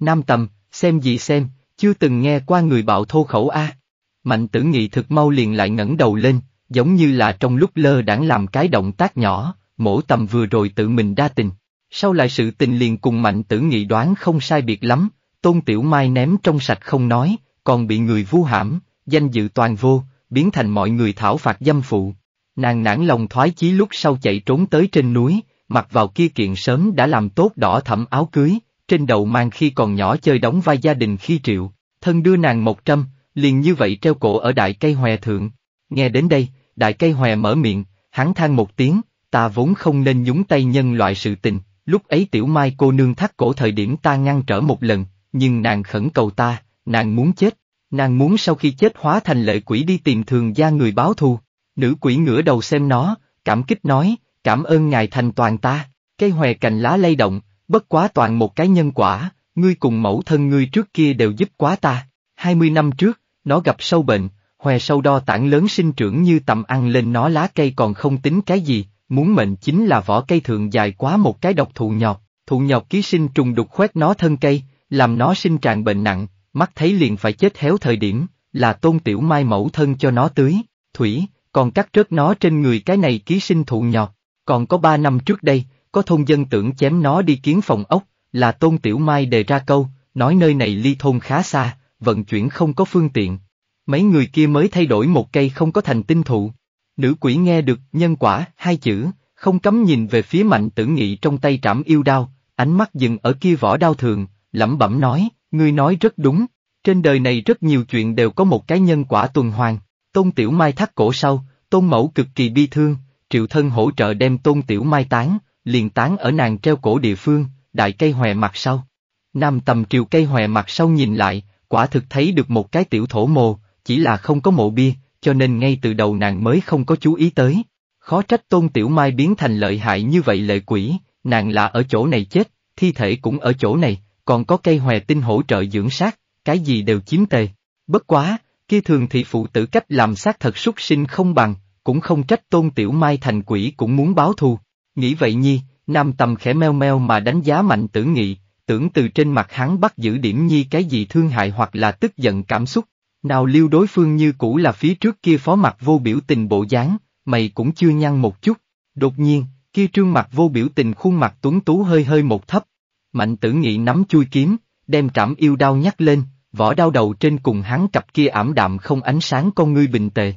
Nam tầm, xem gì xem, chưa từng nghe qua người bạo thô khẩu a. Mạnh tử nghị thực mau liền lại ngẩng đầu lên, giống như là trong lúc lơ đãng làm cái động tác nhỏ, mổ tầm vừa rồi tự mình đa tình. Sau lại sự tình liền cùng mạnh tử nghị đoán không sai biệt lắm, tôn tiểu mai ném trong sạch không nói, còn bị người vu hãm, danh dự toàn vô, biến thành mọi người thảo phạt dâm phụ. Nàng nản lòng thoái chí lúc sau chạy trốn tới trên núi, mặc vào kia kiện sớm đã làm tốt đỏ thẫm áo cưới, trên đầu mang khi còn nhỏ chơi đóng vai gia đình khi triệu, thân đưa nàng một trăm, liền như vậy treo cổ ở đại cây hòe thượng. Nghe đến đây, đại cây hòe mở miệng, hắn than một tiếng, ta vốn không nên nhúng tay nhân loại sự tình, lúc ấy tiểu mai cô nương thắt cổ thời điểm ta ngăn trở một lần, nhưng nàng khẩn cầu ta, nàng muốn chết, nàng muốn sau khi chết hóa thành lệ quỷ đi tìm thường gia người báo thù. Nữ quỷ ngửa đầu xem nó, cảm kích nói, Cảm ơn ngài thành toàn ta, cây hòe cành lá lay động, bất quá toàn một cái nhân quả, ngươi cùng mẫu thân ngươi trước kia đều giúp quá ta. Hai mươi năm trước, nó gặp sâu bệnh, hòe sâu đo tảng lớn sinh trưởng như tầm ăn lên nó lá cây còn không tính cái gì, muốn mệnh chính là vỏ cây thượng dài quá một cái độc thụ nhọt, thụ nhọt ký sinh trùng đục khoét nó thân cây, làm nó sinh tràn bệnh nặng, mắt thấy liền phải chết héo thời điểm, là tôn tiểu mai mẫu thân cho nó tưới, thủy, còn cắt rớt nó trên người cái này ký sinh thụ nhọt, còn có ba năm trước đây, có thôn dân tưởng chém nó đi kiến phòng ốc, là Tôn Tiểu Mai đề ra câu, nói nơi này ly thôn khá xa, vận chuyển không có phương tiện. Mấy người kia mới thay đổi một cây không có thành tinh thụ. Nữ quỷ nghe được nhân quả hai chữ, không cấm nhìn về phía mạnh tử nghị trong tay trảm yêu đao, ánh mắt dừng ở kia vỏ đao thường, lẩm bẩm nói, ngươi nói rất đúng, trên đời này rất nhiều chuyện đều có một cái nhân quả tuần hoàn, tôn tiểu mai thắt cổ sau, tôn mẫu cực kỳ bi thương, Triệu Thân hỗ trợ đem Tôn Tiểu Mai tán, liền tán ở nàng treo cổ địa phương, đại cây hòe mặt sau. Nam tầm triều cây hòe mặt sau nhìn lại, quả thực thấy được một cái tiểu thổ mồ, chỉ là không có mộ bia, cho nên ngay từ đầu nàng mới không có chú ý tới. Khó trách Tôn Tiểu Mai biến thành lợi hại như vậy lệ quỷ, nàng là ở chỗ này chết, thi thể cũng ở chỗ này, còn có cây hòe tinh hỗ trợ dưỡng sát, cái gì đều chiếm tề. Bất quá, kia thường thị phụ tử cách làm xác thật súc sinh không bằng, cũng không trách tôn tiểu mai thành quỷ cũng muốn báo thù. Nghĩ vậy nhi, nam tầm khẽ meo meo mà đánh giá mạnh tử nghị, tưởng từ trên mặt hắn bắt giữ điểm nhi cái gì thương hại hoặc là tức giận cảm xúc. Nào liêu đối phương như cũ là phía trước kia phó mặt vô biểu tình bộ dáng, mày cũng chưa nhăn một chút. Đột nhiên, kia trương mặt vô biểu tình khuôn mặt tuấn tú hơi hơi một thấp. Mạnh tử nghị nắm chui kiếm, đem trảm yêu đau nhắc lên, vỏ đau đầu trên cùng hắn cặp kia ảm đạm không ánh sáng con ngươi bình tề.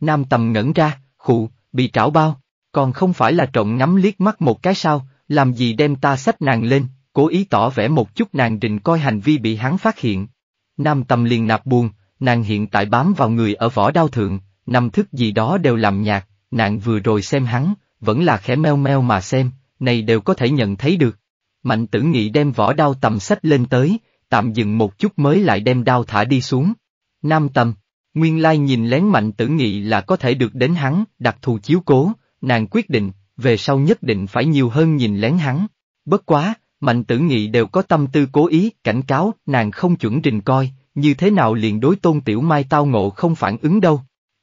Nam tầm ngẩn ra, khụ, bị trảo bao, còn không phải là trộn ngắm liếc mắt một cái sao, làm gì đem ta xách nàng lên, cố ý tỏ vẻ một chút nàng định coi hành vi bị hắn phát hiện. Nam tầm liền nạp buồn, nàng hiện tại bám vào người ở võ đao thượng, năm thức gì đó đều làm nhạc, nàng vừa rồi xem hắn, vẫn là khẽ meo meo mà xem, này đều có thể nhận thấy được. Mạnh tử nghị đem vỏ đao tầm sách lên tới, tạm dừng một chút mới lại đem đao thả đi xuống. Nam tầm, Nguyên lai nhìn lén mạnh tử nghị là có thể được đến hắn, đặc thù chiếu cố, nàng quyết định, về sau nhất định phải nhiều hơn nhìn lén hắn. Bất quá, mạnh tử nghị đều có tâm tư cố ý, cảnh cáo, nàng không chuẩn rình coi, như thế nào liền đối tôn tiểu mai tao ngộ không phản ứng đâu.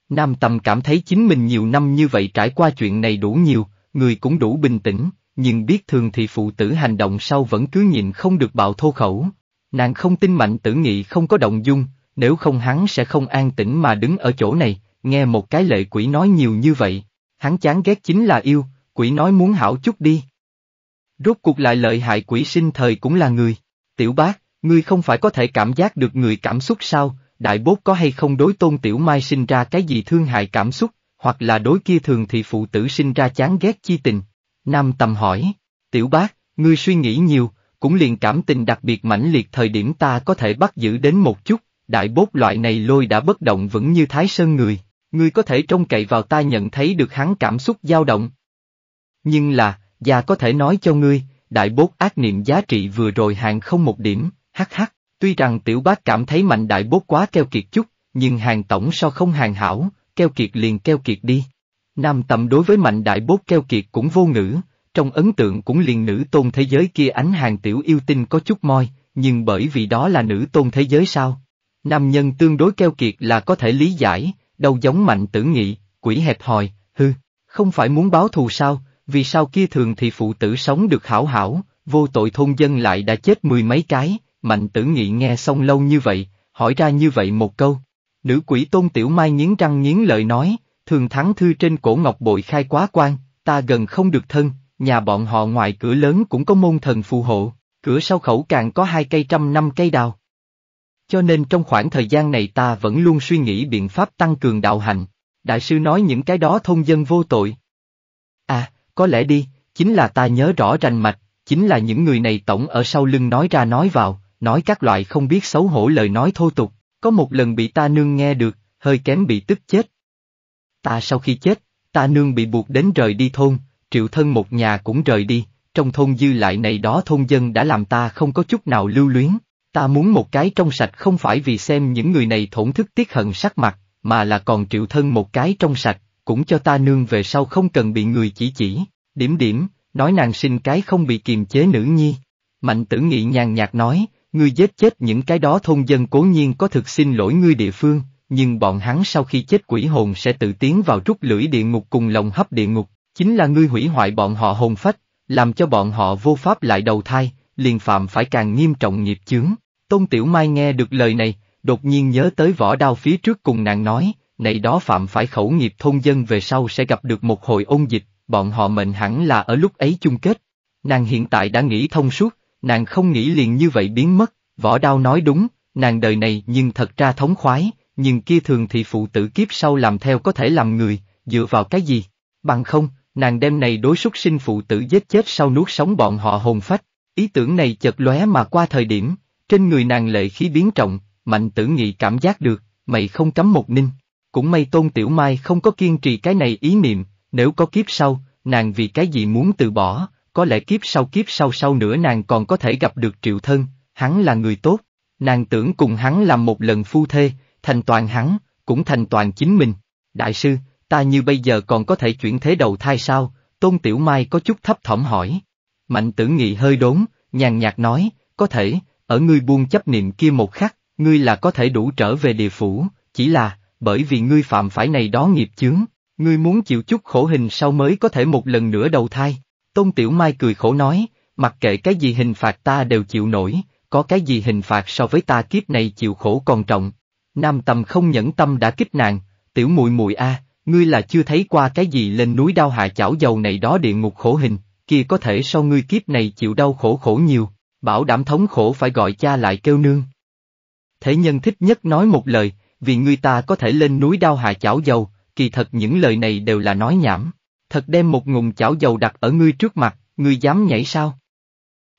Nam Tầm cảm thấy chính mình nhiều năm như vậy trải qua chuyện này đủ nhiều, người cũng đủ bình tĩnh, nhưng biết thường thì phụ tử hành động sau vẫn cứ nhìn không được bạo thô khẩu. Nàng không tin mạnh tử nghị không có động dung, nếu không hắn sẽ không an tĩnh mà đứng ở chỗ này, nghe một cái lệ quỷ nói nhiều như vậy, hắn chán ghét chính là yêu, quỷ nói muốn hảo chút đi. Rốt cuộc lại lợi hại quỷ sinh thời cũng là người, tiểu bác, ngươi không phải có thể cảm giác được người cảm xúc sao, đại bốt có hay không đối tôn tiểu mai sinh ra cái gì thương hại cảm xúc, hoặc là đối kia thường thì phụ tử sinh ra chán ghét chi tình. Nam tầm hỏi, tiểu bác, ngươi suy nghĩ nhiều, cũng liền cảm tình đặc biệt mãnh liệt thời điểm ta có thể bắt giữ đến một chút, đại bốt loại này lôi đã bất động vững như thái sơn người, ngươi có thể trông cậy vào ta nhận thấy được hắn cảm xúc dao động. Nhưng là, già có thể nói cho ngươi, đại bốt ác niệm giá trị vừa rồi hàng không một điểm, hắc hắc, tuy rằng tiểu bác cảm thấy mạnh đại bốt quá keo kiệt chút, nhưng hàng tổng so không hàng hảo, keo kiệt liền keo kiệt đi. Nam tầm đối với mạnh đại bốt keo kiệt cũng vô ngữ, trong ấn tượng cũng liền nữ tôn thế giới kia ánh hàng tiểu yêu tinh có chút moi, nhưng bởi vì đó là nữ tôn thế giới sao, Nam nhân tương đối keo kiệt là có thể lý giải, đâu giống mạnh tử nghị, quỷ hẹp hòi, hư, không phải muốn báo thù sao, vì sao kia thường thì phụ tử sống được hảo hảo, vô tội thôn dân lại đã chết mười mấy cái, mạnh tử nghị nghe xong lâu như vậy, hỏi ra như vậy một câu. Nữ quỷ tôn tiểu mai nghiến răng nghiến lợi nói, thường thắng thư trên cổ ngọc bội khai quá quan, ta gần không được thân, nhà bọn họ ngoài cửa lớn cũng có môn thần phù hộ, cửa sau khẩu càng có hai cây trăm năm cây đào. Cho nên trong khoảng thời gian này ta vẫn luôn suy nghĩ biện pháp tăng cường đạo hành. Đại sư nói những cái đó thông dân vô tội. À, có lẽ đi, chính là ta nhớ rõ rành mạch, chính là những người này tổng ở sau lưng nói ra nói vào, nói các loại không biết xấu hổ lời nói thô tục, có một lần bị ta nương nghe được, hơi kém bị tức chết. Ta sau khi chết, ta nương bị buộc đến rời đi thôn, triệu thân một nhà cũng rời đi, trong thôn dư lại này đó thôn dân đã làm ta không có chút nào lưu luyến. Ta muốn một cái trong sạch không phải vì xem những người này thổn thức tiếc hận sắc mặt, mà là còn triệu thân một cái trong sạch, cũng cho ta nương về sau không cần bị người chỉ chỉ, điểm điểm, nói nàng sinh cái không bị kiềm chế nữ nhi. Mạnh tử nghị nhàn nhạt nói, ngươi giết chết những cái đó thôn dân cố nhiên có thực xin lỗi ngươi địa phương, nhưng bọn hắn sau khi chết quỷ hồn sẽ tự tiến vào rút lưỡi địa ngục cùng lòng hấp địa ngục, chính là ngươi hủy hoại bọn họ hồn phách, làm cho bọn họ vô pháp lại đầu thai, liền phạm phải càng nghiêm trọng nghiệp chướng. Tôn Tiểu Mai nghe được lời này, đột nhiên nhớ tới võ đao phía trước cùng nàng nói, này đó phạm phải khẩu nghiệp thôn dân về sau sẽ gặp được một hồi ôn dịch, bọn họ mệnh hẳn là ở lúc ấy chung kết. Nàng hiện tại đã nghĩ thông suốt, nàng không nghĩ liền như vậy biến mất, võ đao nói đúng, nàng đời này nhưng thật ra thống khoái, nhưng kia thường thì phụ tử kiếp sau làm theo có thể làm người, dựa vào cái gì? Bằng không, nàng đem này đối xuất sinh phụ tử giết chết sau nuốt sống bọn họ hồn phách, Ý tưởng này chợt lóe mà qua thời điểm, trên người nàng lệ khí biến trọng, mạnh tử nghị cảm giác được, mày không cấm một ninh. Cũng may tôn tiểu mai không có kiên trì cái này ý niệm, nếu có kiếp sau, nàng vì cái gì muốn từ bỏ, có lẽ kiếp sau kiếp sau sau nữa nàng còn có thể gặp được triệu thân, hắn là người tốt, nàng tưởng cùng hắn làm một lần phu thê, thành toàn hắn, cũng thành toàn chính mình. Đại sư, ta như bây giờ còn có thể chuyển thế đầu thai sao? Tôn Tiểu Mai có chút thấp thỏm hỏi. Mạnh tử nghị hơi đốn, nhàn nhạt nói, có thể, ở ngươi buông chấp niệm kia một khắc, ngươi là có thể đủ trở về địa phủ, chỉ là, bởi vì ngươi phạm phải này đó nghiệp chướng, ngươi muốn chịu chút khổ hình sau mới có thể một lần nữa đầu thai. Tôn Tiểu Mai cười khổ nói, mặc kệ cái gì hình phạt ta đều chịu nổi, có cái gì hình phạt so với ta kiếp này chịu khổ còn trọng. Nam tầm không nhẫn tâm đã kích nàng, tiểu mùi mùi a, ngươi là chưa thấy qua cái gì lên núi đao hạ chảo dầu này đó địa ngục khổ hình kia có thể sau ngươi kiếp này chịu đau khổ khổ nhiều, bảo đảm thống khổ phải gọi cha lại kêu nương. Thế nhân thích nhất nói một lời, vì ngươi ta có thể lên núi đao hạ chảo dầu, kỳ thật những lời này đều là nói nhảm, thật đem một ngùng chảo dầu đặt ở ngươi trước mặt, ngươi dám nhảy sao?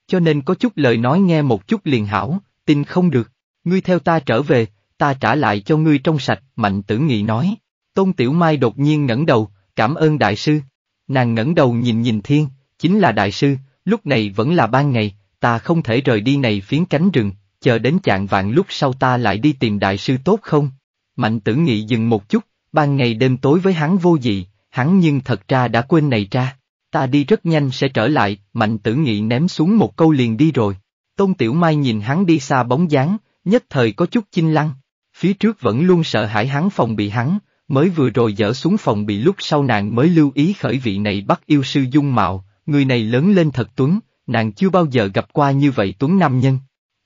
Cho nên có chút lời nói nghe một chút liền hảo, tin không được, ngươi theo ta trở về, ta trả lại cho ngươi trong sạch, mạnh tử nghị nói. Tôn Tiểu Mai đột nhiên ngẩng đầu, cảm ơn đại sư. Nàng ngẩng đầu nhìn nhìn thiên, chính là đại sư, lúc này vẫn là ban ngày, ta không thể rời đi này phiến cánh rừng, chờ đến chạng vạn lúc sau ta lại đi tìm đại sư tốt không? Mạnh tử nghị dừng một chút, ban ngày đêm tối với hắn vô dị, hắn nhưng thật ra đã quên này ra. Ta đi rất nhanh sẽ trở lại, mạnh tử nghị ném xuống một câu liền đi rồi. Tôn Tiểu Mai nhìn hắn đi xa bóng dáng, nhất thời có chút chinh lăng. Phía trước vẫn luôn sợ hãi hắn phòng bị hắn, mới vừa rồi dở xuống phòng bị lúc sau nàng mới lưu ý khởi vị này bắt yêu sư dung mạo, Người này lớn lên thật tuấn, nàng chưa bao giờ gặp qua như vậy tuấn nam nhân.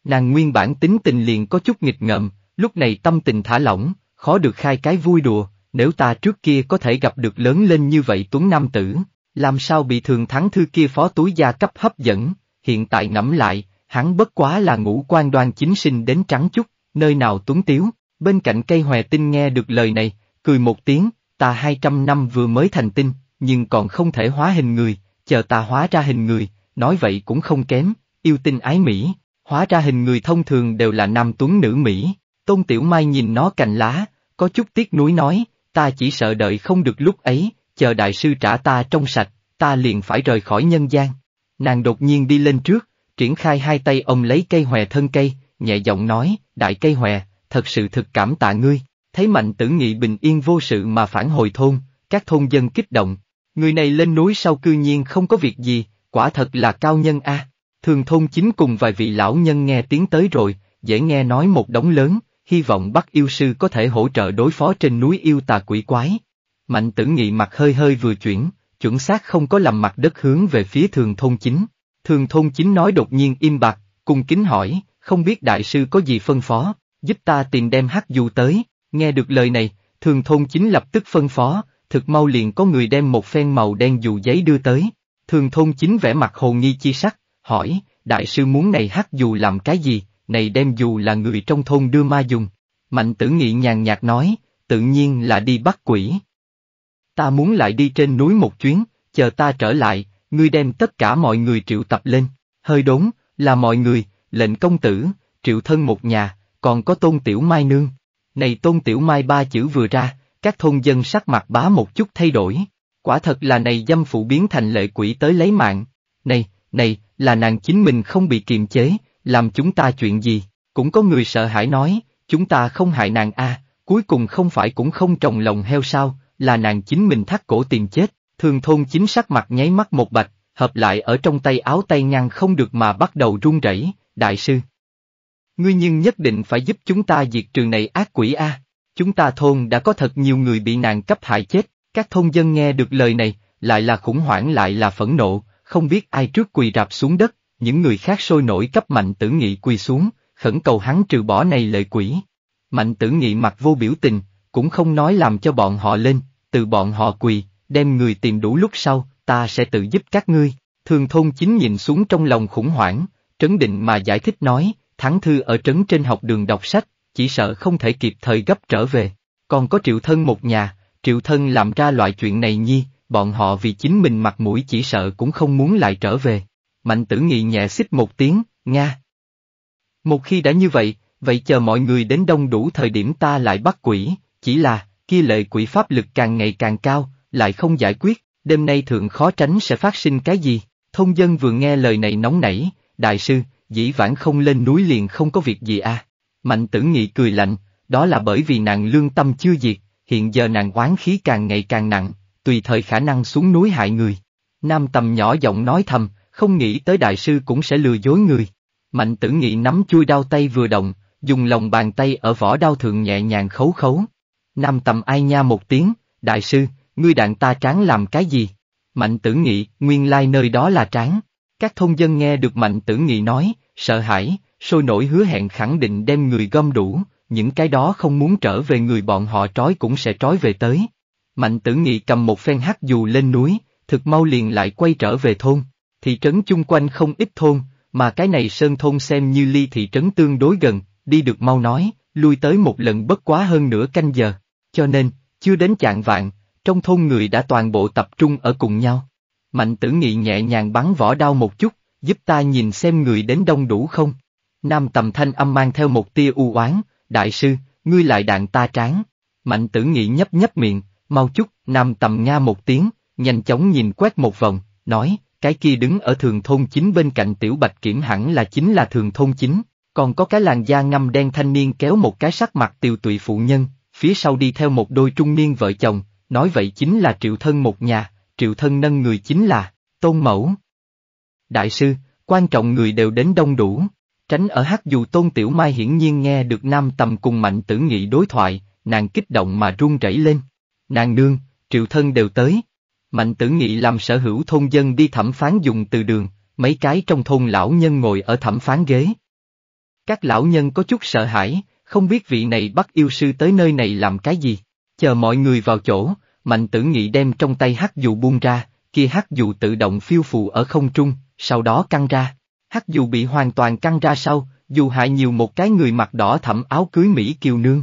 Nàng nguyên bản tính tình liền có chút nghịch ngợm, lúc này tâm tình thả lỏng, khó được khai cái vui đùa, nếu ta trước kia có thể gặp được lớn lên như vậy tuấn nam tử, làm sao bị thường thắng thư kia phó túi gia cấp hấp dẫn, hiện tại ngẫm lại, hắn bất quá là ngũ quan đoan chính sinh đến trắng chút, nơi nào tuấn tiếu, bên cạnh cây hòe tinh nghe được lời này, cười một tiếng, ta hai trăm năm vừa mới thành tinh, nhưng còn không thể hóa hình người, chờ ta hóa ra hình người, nói vậy cũng không kém, yêu tinh ái Mỹ, hóa ra hình người thông thường đều là nam tuấn nữ Mỹ. Tôn Tiểu Mai nhìn nó cành lá, có chút tiếc nuối nói, ta chỉ sợ đợi không được lúc ấy, chờ đại sư trả ta trong sạch, ta liền phải rời khỏi nhân gian. Nàng đột nhiên đi lên trước, triển khai hai tay ông lấy cây hòe thân cây, nhẹ giọng nói, đại cây hòe, thật sự thực cảm tạ ngươi. Thấy mạnh tử nghị bình yên vô sự mà phản hồi thôn, các thôn dân kích động, Người này lên núi sau cư nhiên không có việc gì, quả thật là cao nhân a. Thường thôn chính cùng vài vị lão nhân nghe tiếng tới rồi, dễ nghe nói một đống lớn, hy vọng bắt yêu sư có thể hỗ trợ đối phó trên núi yêu tà quỷ quái. Mạnh tử nghị mặt hơi hơi vừa chuyển, chuẩn xác không có làm mặt đất hướng về phía thường thôn chính. Thường thôn chính nói đột nhiên im bặt, cùng kính hỏi, không biết đại sư có gì phân phó, giúp ta tìm đem hát du tới, nghe được lời này, thường thôn chính lập tức phân phó, thực mau liền có người đem một phen màu đen dù giấy đưa tới. Thường thôn chính vẻ mặt hồ nghi chi sắc, hỏi, đại sư muốn này hát dù làm cái gì, này đem dù là người trong thôn đưa ma dùng. Mạnh tử nghị nhàn nhạt nói, tự nhiên là đi bắt quỷ. Ta muốn lại đi trên núi một chuyến, chờ ta trở lại, ngươi đem tất cả mọi người triệu tập lên, hơi đốn, là mọi người, lệnh công tử, triệu thân một nhà, còn có tôn tiểu mai nương. Này tôn tiểu mai ba chữ vừa ra, các thôn dân sắc mặt bá một chút thay đổi. Quả thật là này dâm phụ biến thành lệ quỷ tới lấy mạng. Này, này, là nàng chính mình không bị kiềm chế, làm chúng ta chuyện gì? Cũng có người sợ hãi nói, chúng ta không hại nàng a cuối cùng không phải cũng không trồng lòng heo sao, là nàng chính mình thắt cổ tìm chết. Thường thôn chính sắc mặt nháy mắt một bạch, hợp lại ở trong tay áo tay ngăn không được mà bắt đầu run rẩy, đại sư. Ngươi nhưng nhất định phải giúp chúng ta diệt trừ này ác quỷ a. Chúng ta thôn đã có thật nhiều người bị nạn cấp hại chết, các thôn dân nghe được lời này, lại là khủng hoảng lại là phẫn nộ, không biết ai trước quỳ rạp xuống đất, những người khác sôi nổi cấp mạnh tử nghị quỳ xuống, khẩn cầu hắn trừ bỏ này lợi quỷ. Mạnh tử nghị mặt vô biểu tình, cũng không nói làm cho bọn họ lên, từ bọn họ quỳ, đem người tìm đủ lúc sau, ta sẽ tự giúp các ngươi. Thường thôn chính nhìn xuống trong lòng khủng hoảng, trấn định mà giải thích nói, thắng thư ở trấn trên học đường đọc sách, chỉ sợ không thể kịp thời gấp trở về. Còn có triệu thân một nhà, triệu thân làm ra loại chuyện này nhi, bọn họ vì chính mình mặt mũi chỉ sợ cũng không muốn lại trở về. Mạnh tử nghị nhẹ xích một tiếng, Nga. Một khi đã như vậy, vậy chờ mọi người đến đông đủ thời điểm ta lại bắt quỷ, chỉ là, kia lệ quỷ pháp lực càng ngày càng cao, lại không giải quyết, đêm nay thượng khó tránh sẽ phát sinh cái gì. Thông dân vừa nghe lời này nóng nảy, đại sư, dĩ vãng không lên núi liền không có việc gì à. Mạnh tử nghị cười lạnh, đó là bởi vì nàng lương tâm chưa diệt, hiện giờ nàng oán khí càng ngày càng nặng, tùy thời khả năng xuống núi hại người. Nam tầm nhỏ giọng nói thầm, không nghĩ tới đại sư cũng sẽ lừa dối người. Mạnh tử nghị nắm chui đao tay vừa động, dùng lòng bàn tay ở vỏ đao thượng nhẹ nhàng khấu khấu. Nam tầm ai nha một tiếng, đại sư, ngươi đạn ta tráng làm cái gì? Mạnh tử nghị, nguyên lai nơi đó là tráng. Các thông dân nghe được mạnh tử nghị nói, sợ hãi, sôi nổi hứa hẹn khẳng định đem người gom đủ, những cái đó không muốn trở về người bọn họ trói cũng sẽ trói về tới. Mạnh tử nghị cầm một phen hắc dù lên núi, thực mau liền lại quay trở về thôn, thị trấn chung quanh không ít thôn, mà cái này sơn thôn xem như ly thị trấn tương đối gần, đi được mau nói, lui tới một lần bất quá hơn nửa canh giờ, cho nên, chưa đến chạng vạn, trong thôn người đã toàn bộ tập trung ở cùng nhau. Mạnh tử nghị nhẹ nhàng bắn vỏ đao một chút, giúp ta nhìn xem người đến đông đủ không? Nam tầm thanh âm mang theo một tia u oán, đại sư, ngươi lại đạn ta tráng. Mạnh tử nghị nhấp nhấp miệng, mau chút, nam tầm nga một tiếng, nhanh chóng nhìn quét một vòng, nói, cái kia đứng ở thường thôn chính bên cạnh tiểu bạch kiểm hẳn là chính là thường thôn chính, còn có cái làn da ngâm đen thanh niên kéo một cái sắc mặt tiêu tụy phụ nhân, phía sau đi theo một đôi trung niên vợ chồng, nói vậy chính là triệu thân một nhà, triệu thân nâng người chính là, tôn mẫu. Đại sư, quan trọng người đều đến đông đủ. Tránh ở hát dù tôn tiểu mai hiển nhiên nghe được nam tầm cùng mạnh tử nghị đối thoại, nàng kích động mà run rẩy lên. Nàng nương, triệu thân đều tới. Mạnh tử nghị làm sở hữu thôn dân đi thẩm phán dùng từ đường, mấy cái trong thôn lão nhân ngồi ở thẩm phán ghế. Các lão nhân có chút sợ hãi, không biết vị này bắt yêu sư tới nơi này làm cái gì. Chờ mọi người vào chỗ, mạnh tử nghị đem trong tay hát dù buông ra, kia hát dù tự động phiêu phù ở không trung, sau đó căng ra. Hắc dù bị hoàn toàn căng ra sau, dù hại nhiều một cái người mặc đỏ thẫm áo cưới Mỹ kiều nương.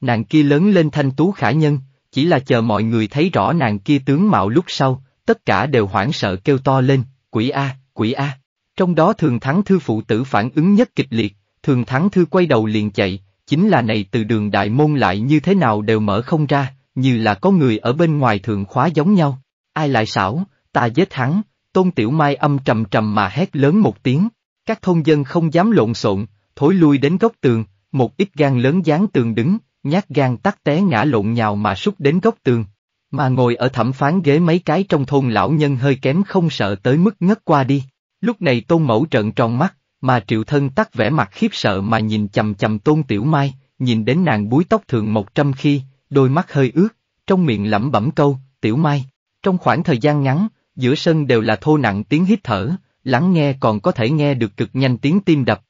Nàng kia lớn lên thanh tú khả nhân, chỉ là chờ mọi người thấy rõ nàng kia tướng mạo lúc sau, tất cả đều hoảng sợ kêu to lên, quỷ A, quỷ A. Trong đó thường thắng thư phụ tử phản ứng nhất kịch liệt, thường thắng thư quay đầu liền chạy, chính là này từ đường đại môn lại như thế nào đều mở không ra, như là có người ở bên ngoài thường khóa giống nhau. Ai lại xảo, ta giết hắn, Tôn Tiểu Mai âm trầm trầm mà hét lớn một tiếng, các thôn dân không dám lộn xộn, thối lui đến góc tường, một ít gan lớn dán tường đứng, nhát gan tắt té ngã lộn nhào mà sút đến góc tường. Mà ngồi ở thẩm phán ghế mấy cái trong thôn lão nhân hơi kém không sợ tới mức ngất qua đi. Lúc này tôn mẫu trợn tròn mắt, mà triệu thân tắt vẻ mặt khiếp sợ mà nhìn chầm chầm tôn tiểu mai, nhìn đến nàng búi tóc thường một trăm khi, đôi mắt hơi ướt, trong miệng lẩm bẩm câu, tiểu mai. Trong khoảng thời gian ngắn, giữa sân đều là thô nặng tiếng hít thở, lắng nghe còn có thể nghe được cực nhanh tiếng tim đập.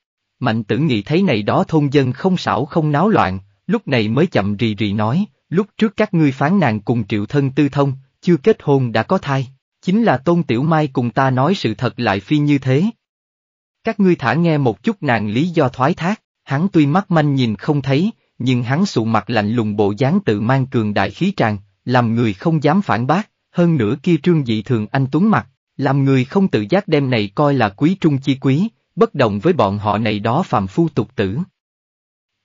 Mạnh tử nghị thấy này đó thôn dân không xảo không náo loạn, lúc này mới chậm rì rì nói, lúc trước các ngươi phán nàng cùng triệu thân tư thông, chưa kết hôn đã có thai, chính là tôn tiểu mai cùng ta nói sự thật lại phi như thế. Các ngươi thả nghe một chút nàng lý do thoái thác, hắn tuy mắt manh nhìn không thấy, nhưng hắn sụ mặt lạnh lùng bộ dáng tự mang cường đại khí tràng, làm người không dám phản bác hơn nữa kia trương dị thường anh tuấn mặt, làm người không tự giác đem này coi là quý trung chi quý, bất đồng với bọn họ này đó phàm phu tục tử.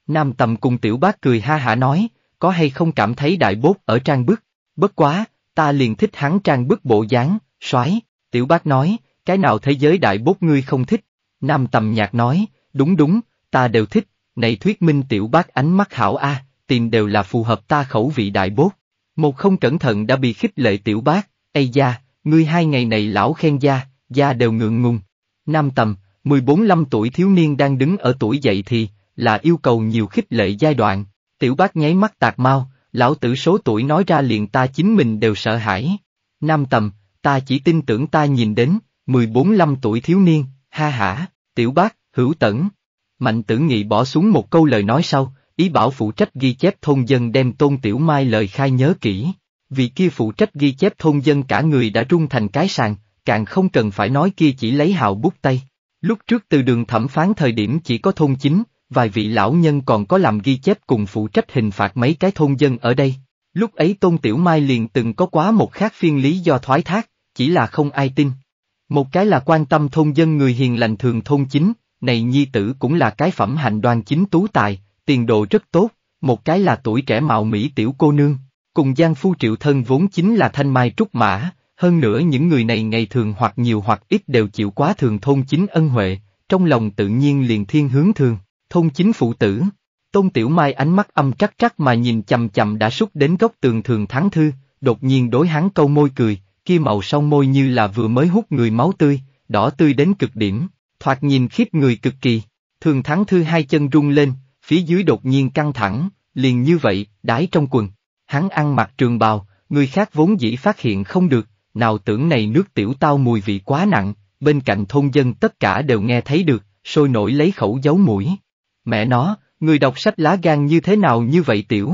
Nam tầm cùng tiểu bác cười ha hả nói, có hay không cảm thấy đại bốt ở trang bức, bất quá, ta liền thích hắn trang bức bộ dáng, soái tiểu bác nói, cái nào thế giới đại bốt ngươi không thích, nam tầm nhạc nói, đúng đúng, ta đều thích, này thuyết minh tiểu bác ánh mắt hảo a, tìm đều là phù hợp ta khẩu vị đại bốt. Một không cẩn thận đã bị khích lệ tiểu bác, Ây da, ngươi hai ngày này lão khen da, da đều ngượng ngùng. Nam tầm, 14-15 tuổi thiếu niên đang đứng ở tuổi dậy thì, là yêu cầu nhiều khích lệ giai đoạn. Tiểu bác nháy mắt tạc mau, lão tử số tuổi nói ra liền ta chính mình đều sợ hãi. Nam tầm, ta chỉ tin tưởng ta nhìn đến, 14-15 tuổi thiếu niên, ha hả, tiểu bác, hữu tẩn. Mạnh tử nghị bỏ xuống một câu lời nói sau, ý bảo phụ trách ghi chép thôn dân đem Tôn Tiểu Mai lời khai nhớ kỹ. Vì kia phụ trách ghi chép thôn dân cả người đã rung thành cái sàn, càng không cần phải nói kia chỉ lấy hào bút tay. Lúc trước từ đường thẩm phán thời điểm chỉ có thôn chính, vài vị lão nhân còn có làm ghi chép cùng phụ trách hình phạt mấy cái thôn dân ở đây. Lúc ấy Tôn Tiểu Mai liền từng có quá một khác phiên lý do thoái thác, chỉ là không ai tin. Một cái là quan tâm thôn dân người hiền lành thường thôn chính, này nhi tử cũng là cái phẩm hành đoan chính tú tài, tiền đồ rất tốt, một cái là tuổi trẻ mạo mỹ tiểu cô nương, cùng Giang Phu Triệu Thân vốn chính là thanh mai trúc mã, hơn nữa những người này ngày thường hoặc nhiều hoặc ít đều chịu quá thường thôn chính ân huệ, trong lòng tự nhiên liền thiên hướng thường, thôn chính phụ tử. Tôn Tiểu Mai ánh mắt âm trắc trắc mà nhìn chầm chầm đã sút đến góc tường thường thắng thư, đột nhiên đối hắn câu môi cười, kia màu sau môi như là vừa mới hút người máu tươi, đỏ tươi đến cực điểm, thoạt nhìn khiếp người cực kỳ. Thường thắng thư hai chân rung lên, phía dưới đột nhiên căng thẳng, liền như vậy, đái trong quần. Hắn ăn mặc trường bào, người khác vốn dĩ phát hiện không được, nào tưởng này nước tiểu tao mùi vị quá nặng, bên cạnh thôn dân tất cả đều nghe thấy được, sôi nổi lấy khẩu giấu mũi. Mẹ nó, người đọc sách lá gan như thế nào như vậy tiểu?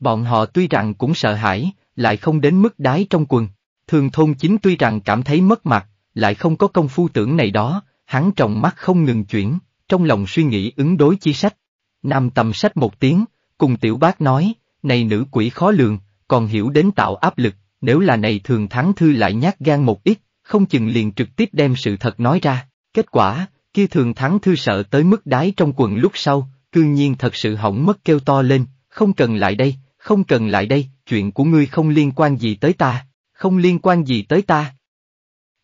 Bọn họ tuy rằng cũng sợ hãi, lại không đến mức đái trong quần. Thường thôn chính tuy rằng cảm thấy mất mặt, lại không có công phu tưởng này đó, hắn tròng mắt không ngừng chuyển, trong lòng suy nghĩ ứng đối chi sách. Nam tầm sách một tiếng, cùng tiểu bác nói, này nữ quỷ khó lường, còn hiểu đến tạo áp lực, nếu là này thường thắng thư lại nhát gan một ít, không chừng liền trực tiếp đem sự thật nói ra. Kết quả, kia thường thắng thư sợ tới mức đái trong quần lúc sau, cư nhiên thật sự hỏng mất kêu to lên, không cần lại đây, không cần lại đây, chuyện của ngươi không liên quan gì tới ta, không liên quan gì tới ta.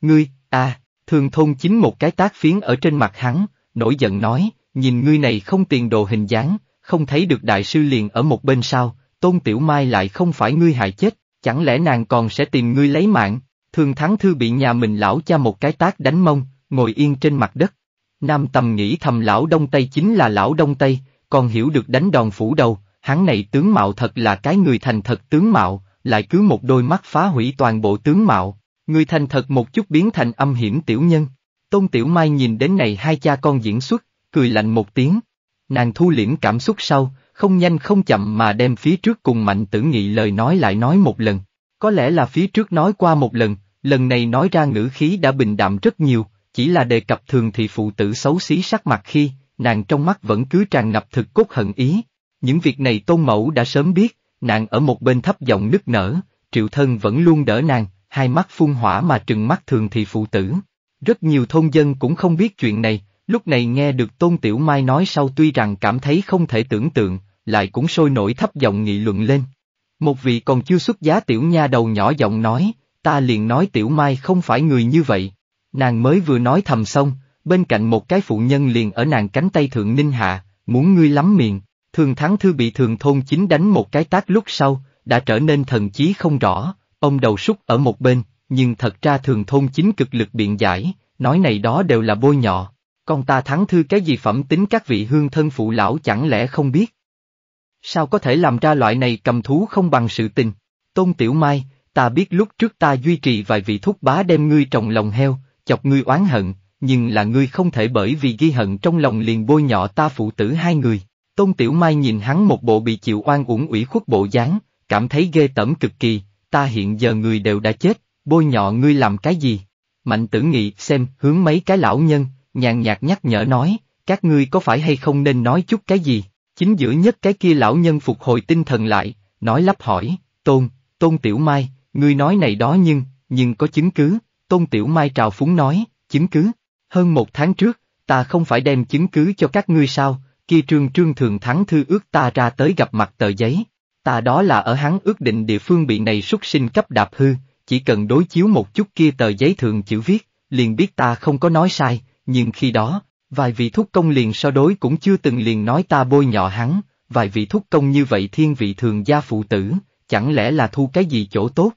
Ngươi, à, thường thôn chính một cái tác phiến ở trên mặt hắn, nổi giận nói, nhìn ngươi này không tiền đồ hình dáng, không thấy được đại sư liền ở một bên sao, tôn tiểu mai lại không phải ngươi hại chết, chẳng lẽ nàng còn sẽ tìm ngươi lấy mạng, thường thắng thư bị nhà mình lão cha một cái tác đánh mông, ngồi yên trên mặt đất. Nam tầm nghĩ thầm lão đông tây chính là lão đông tây, còn hiểu được đánh đòn phủ đầu, hắn này tướng mạo thật là cái người thành thật tướng mạo, lại cứ một đôi mắt phá hủy toàn bộ tướng mạo, người thành thật một chút biến thành âm hiểm tiểu nhân, Tôn Tiểu Mai nhìn đến này hai cha con diễn xuất, cười lạnh một tiếng. Nàng thu liễm cảm xúc sau, không nhanh không chậm mà đem phía trước cùng Mạnh Tử Nghị lời nói lại nói một lần. Có lẽ là phía trước nói qua một lần, lần này nói ra ngữ khí đã bình đạm rất nhiều, chỉ là đề cập thường thì phụ tử xấu xí sắc mặt khi, nàng trong mắt vẫn cứ tràn ngập thực cốt hận ý. Những việc này Tôn Mẫu đã sớm biết, nàng ở một bên thấp giọng nức nở, triệu thân vẫn luôn đỡ nàng, hai mắt phun hỏa mà trừng mắt thường thì phụ tử. Rất nhiều thôn dân cũng không biết chuyện này, lúc này nghe được Tôn Tiểu Mai nói sau tuy rằng cảm thấy không thể tưởng tượng, lại cũng sôi nổi thấp giọng nghị luận lên. Một vị còn chưa xuất giá tiểu nha đầu nhỏ giọng nói, ta liền nói Tiểu Mai không phải người như vậy. Nàng mới vừa nói thầm xong, bên cạnh một cái phụ nhân liền ở nàng cánh tay thượng ninh hạ, muốn ngươi lắm miệng, thường thắng thư bị thường thôn chính đánh một cái tác lúc sau, đã trở nên thần chí không rõ, ông đầu súc ở một bên, nhưng thật ra thường thôn chính cực lực biện giải, nói này đó đều là bôi nhọ. Con ta thắng thư cái gì phẩm tính các vị hương thân phụ lão chẳng lẽ không biết? Sao có thể làm ra loại này cầm thú không bằng sự tình? Tôn Tiểu Mai, ta biết lúc trước ta duy trì vài vị thúc bá đem ngươi trồng lòng heo, chọc ngươi oán hận, nhưng là ngươi không thể bởi vì ghi hận trong lòng liền bôi nhọ ta phụ tử hai người. Tôn Tiểu Mai nhìn hắn một bộ bị chịu oan uổng ủy khuất bộ dáng, cảm thấy ghê tởm cực kỳ, ta hiện giờ người đều đã chết, bôi nhọ ngươi làm cái gì? Mạnh tử nghị xem hướng mấy cái lão nhân, nhàn nhạt nhắc nhở nói, các ngươi có phải hay không nên nói chút cái gì? Chính giữa nhất cái kia lão nhân phục hồi tinh thần lại, nói lắp hỏi, tôn, tôn tiểu mai, ngươi nói này đó nhưng, nhưng có chứng cứ, tôn tiểu mai trào phúng nói, chứng cứ, hơn một tháng trước, ta không phải đem chứng cứ cho các ngươi sao, kia trương trương thường thắng thư ước ta ra tới gặp mặt tờ giấy, ta đó là ở hắn ước định địa phương bị này xuất sinh cấp đạp hư, chỉ cần đối chiếu một chút kia tờ giấy thường chữ viết, liền biết ta không có nói sai, nhưng khi đó, vài vị thúc công liền so đối cũng chưa từng liền nói ta bôi nhọ hắn, vài vị thúc công như vậy thiên vị thường gia phụ tử, chẳng lẽ là thu cái gì chỗ tốt?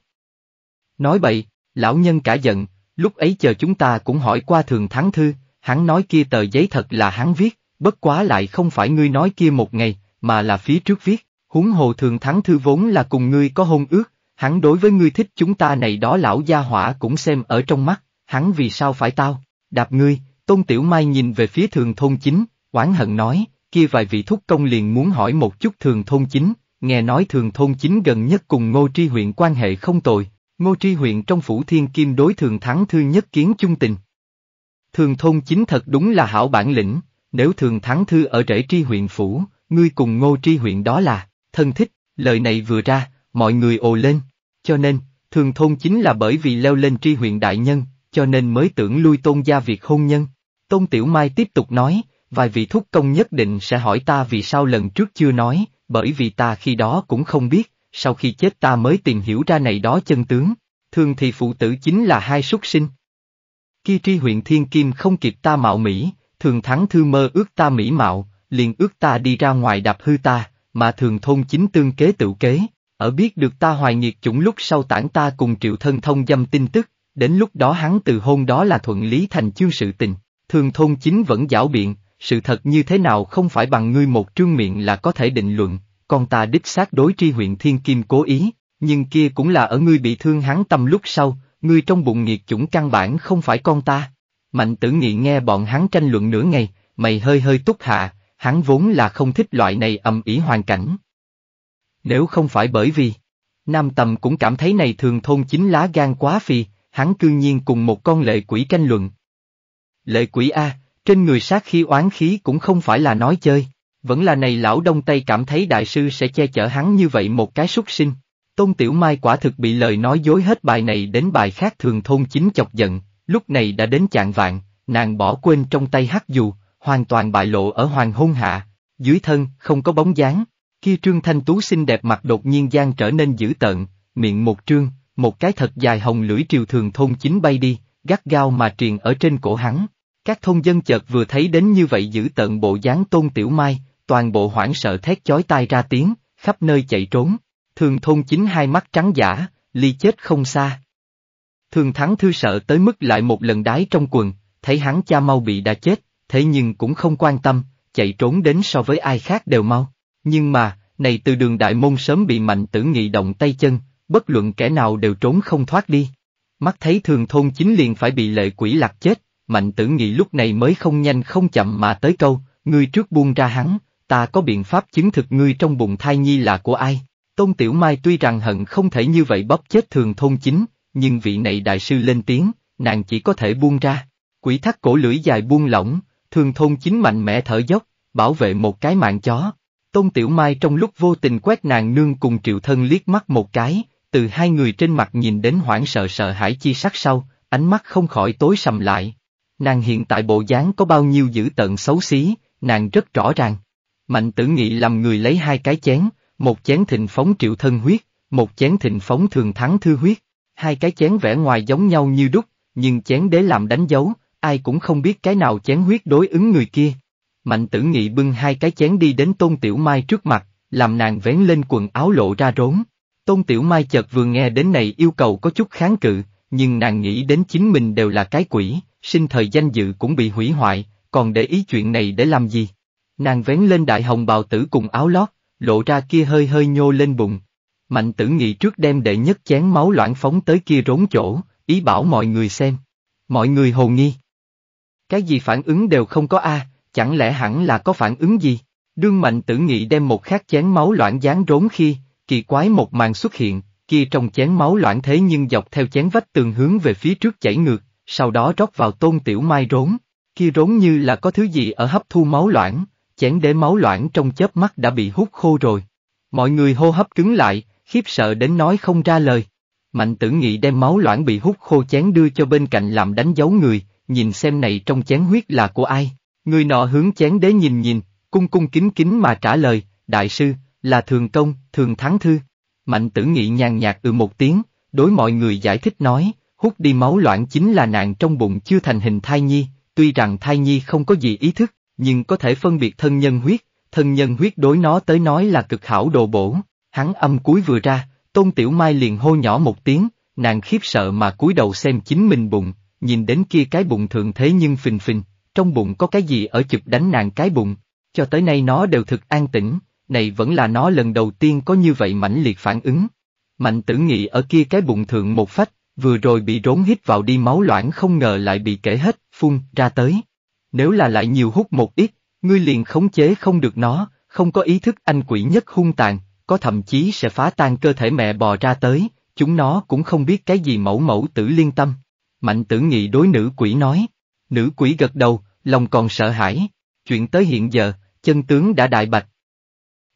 Nói bậy, lão nhân cả giận, lúc ấy chờ chúng ta cũng hỏi qua thường thắng thư, hắn nói kia tờ giấy thật là hắn viết, bất quá lại không phải ngươi nói kia một ngày, mà là phía trước viết, húng hồ thường thắng thư vốn là cùng ngươi có hôn ước, Hắn đối với ngươi thích chúng ta này đó lão gia hỏa cũng xem ở trong mắt, hắn vì sao phải tao, đạp ngươi, tôn tiểu mai nhìn về phía thường thôn chính, oán hận nói, kia vài vị thúc công liền muốn hỏi một chút thường thôn chính, nghe nói thường thôn chính gần nhất cùng ngô tri huyện quan hệ không tồi, ngô tri huyện trong phủ thiên kim đối thường thắng thư nhất kiến chung tình. Thường thôn chính thật đúng là hảo bản lĩnh, nếu thường thắng thư ở rễ tri huyện phủ, ngươi cùng ngô tri huyện đó là, thân thích, lời này vừa ra, mọi người ồ lên cho nên, thường thôn chính là bởi vì leo lên tri huyện đại nhân, cho nên mới tưởng lui tôn gia việc hôn nhân. Tôn Tiểu Mai tiếp tục nói, vài vị thúc công nhất định sẽ hỏi ta vì sao lần trước chưa nói, bởi vì ta khi đó cũng không biết, sau khi chết ta mới tìm hiểu ra này đó chân tướng, thường thì phụ tử chính là hai súc sinh. Khi tri huyện thiên kim không kịp ta mạo mỹ, thường thắng thư mơ ước ta mỹ mạo, liền ước ta đi ra ngoài đạp hư ta, mà thường thôn chính tương kế tự kế, ở biết được ta hoài nghiệt chủng lúc sau tản ta cùng triệu thân thông dâm tin tức, đến lúc đó hắn từ hôn đó là thuận lý thành chương sự tình, thường thôn chính vẫn giảo biện, sự thật như thế nào không phải bằng ngươi một trương miệng là có thể định luận, con ta đích xác đối tri huyện thiên kim cố ý, nhưng kia cũng là ở ngươi bị thương hắn tâm lúc sau, ngươi trong bụng nghiệt chủng căn bản không phải con ta. Mạnh tử nghị nghe bọn hắn tranh luận nửa ngày, mày hơi hơi túc hạ, hắn vốn là không thích loại này ầm ĩ hoàn cảnh, nếu không phải bởi vì, Nam Tầm cũng cảm thấy này thường thôn chính lá gan quá phì, hắn cư nhiên cùng một con lệ quỷ tranh luận. Lệ quỷ A, trên người sát khi oán khí cũng không phải là nói chơi, vẫn là này lão đông tây cảm thấy đại sư sẽ che chở hắn như vậy một cái súc sinh. Tôn Tiểu Mai quả thực bị lời nói dối hết bài này đến bài khác thường thôn chính chọc giận, lúc này đã đến chạng vạn, nàng bỏ quên trong tay hát dù, hoàn toàn bại lộ ở hoàng hôn hạ, dưới thân không có bóng dáng, Kia trương thanh tú xinh đẹp mặt đột nhiên gian trở nên dữ tợn, miệng một trương, một cái thật dài hồng lưỡi triều thường thôn chính bay đi, gắt gao mà truyền ở trên cổ hắn. Các thôn dân chợt vừa thấy đến như vậy giữ tận bộ dáng tôn tiểu mai, toàn bộ hoảng sợ thét chói tai ra tiếng, khắp nơi chạy trốn. Thường thôn chính hai mắt trắng giả, ly chết không xa. Thường thắng thư sợ tới mức lại một lần đái trong quần, thấy hắn cha mau bị đã chết, thế nhưng cũng không quan tâm, chạy trốn đến so với ai khác đều mau. Nhưng mà, này từ đường đại môn sớm bị mạnh tử nghị động tay chân, bất luận kẻ nào đều trốn không thoát đi. Mắt thấy thường thôn chính liền phải bị lệ quỷ lạc chết, mạnh tử nghị lúc này mới không nhanh không chậm mà tới câu, ngươi trước buông ra hắn, ta có biện pháp chứng thực ngươi trong bụng thai nhi là của ai. Tôn Tiểu Mai tuy rằng hận không thể như vậy bóp chết thường thôn chính, nhưng vị này đại sư lên tiếng, nàng chỉ có thể buông ra. Quỷ thắt cổ lưỡi dài buông lỏng, thường thôn chính mạnh mẽ thở dốc, bảo vệ một cái mạng chó, Tôn Tiểu Mai trong lúc vô tình quét nàng nương cùng triệu thân liếc mắt một cái, từ hai người trên mặt nhìn đến hoảng sợ sợ hãi chi sắc sau, ánh mắt không khỏi tối sầm lại. Nàng hiện tại bộ dáng có bao nhiêu dữ tận xấu xí, nàng rất rõ ràng. Mạnh tử nghị làm người lấy hai cái chén, một chén thịnh phóng triệu thân huyết, một chén thịnh phóng thường thắng thư huyết. Hai cái chén vẽ ngoài giống nhau như đúc, nhưng chén đế làm đánh dấu, ai cũng không biết cái nào chén huyết đối ứng người kia. Mạnh tử nghị bưng hai cái chén đi đến Tôn Tiểu Mai trước mặt, làm nàng vén lên quần áo lộ ra rốn. Tôn Tiểu Mai chợt vừa nghe đến này yêu cầu có chút kháng cự, nhưng nàng nghĩ đến chính mình đều là cái quỷ, sinh thời danh dự cũng bị hủy hoại, còn để ý chuyện này để làm gì. Nàng vén lên đại hồng bào tử cùng áo lót, lộ ra kia hơi hơi nhô lên bụng. Mạnh tử nghị trước đem đệ nhất chén máu loãng phóng tới kia rốn chỗ, ý bảo mọi người xem. Mọi người hồ nghi. Cái gì phản ứng đều không có a à, chẳng lẽ hẳn là có phản ứng gì? Đương mạnh tử nghị đem một khát chén máu loãng dán rốn khi, kỳ quái một màn xuất hiện, kia trong chén máu loãng thế nhưng dọc theo chén vách tường hướng về phía trước chảy ngược, sau đó rót vào tôn tiểu mai rốn, kia rốn như là có thứ gì ở hấp thu máu loãng, chén để máu loãng trong chớp mắt đã bị hút khô rồi. Mọi người hô hấp cứng lại, khiếp sợ đến nói không ra lời. Mạnh tử nghị đem máu loãng bị hút khô chén đưa cho bên cạnh làm đánh dấu người, nhìn xem này trong chén huyết là của ai. Người nọ hướng chén đế nhìn nhìn, cung cung kính kính mà trả lời, đại sư, là thường công, thường thắng thư. Mạnh tử nghị nhàn nhạt ừ một tiếng, đối mọi người giải thích nói, hút đi máu loạn chính là nạn trong bụng chưa thành hình thai nhi, tuy rằng thai nhi không có gì ý thức, nhưng có thể phân biệt thân nhân huyết, thân nhân huyết đối nó tới nói là cực hảo đồ bổ. Hắn âm cuối vừa ra, Tôn Tiểu Mai liền hô nhỏ một tiếng, nàng khiếp sợ mà cúi đầu xem chính mình bụng, nhìn đến kia cái bụng thượng thế nhưng phình phình, trong bụng có cái gì ở chụp đánh nàng cái bụng, cho tới nay nó đều thực an tĩnh, này vẫn là nó lần đầu tiên có như vậy mãnh liệt phản ứng. Mạnh tử nghị ở kia cái bụng thượng một phách, vừa rồi bị rốn hít vào đi máu loãng không ngờ lại bị kể hết, phun, ra tới. Nếu là lại nhiều hút một ít, ngươi liền khống chế không được nó, không có ý thức anh quỷ nhất hung tàn, có thậm chí sẽ phá tan cơ thể mẹ bò ra tới, chúng nó cũng không biết cái gì mẫu mẫu tử liên tâm. Mạnh tử nghị đối nữ quỷ nói. Nữ quỷ gật đầu, lòng còn sợ hãi. Chuyện tới hiện giờ, chân tướng đã đại bạch.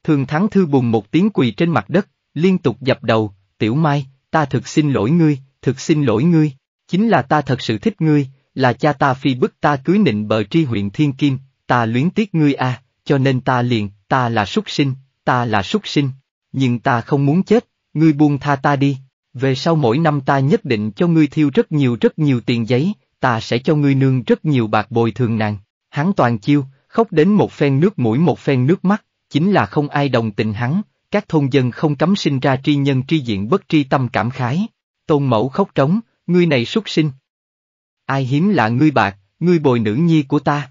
Thường thắng thư bùng một tiếng quỳ trên mặt đất, liên tục dập đầu, tiểu mai, ta thực xin lỗi ngươi, thực xin lỗi ngươi, chính là ta thật sự thích ngươi, là cha ta phi bức ta cưới nịnh bờ tri huyện Thiên Kim, ta luyến tiếc ngươi a, cho nên ta liền, ta là súc sinh, ta là súc sinh, nhưng ta không muốn chết, ngươi buông tha ta đi, về sau mỗi năm ta nhất định cho ngươi thiêu rất nhiều rất nhiều tiền giấy, ta sẽ cho ngươi nương rất nhiều bạc bồi thường nàng. Hắn toàn chiêu, khóc đến một phen nước mũi một phen nước mắt, chính là không ai đồng tình hắn, các thôn dân không cấm sinh ra tri nhân tri diện bất tri tâm cảm khái. Tôn mẫu khóc trống, ngươi này xuất sinh. Ai hiếm lạ ngươi bạc, ngươi bồi nữ nhi của ta.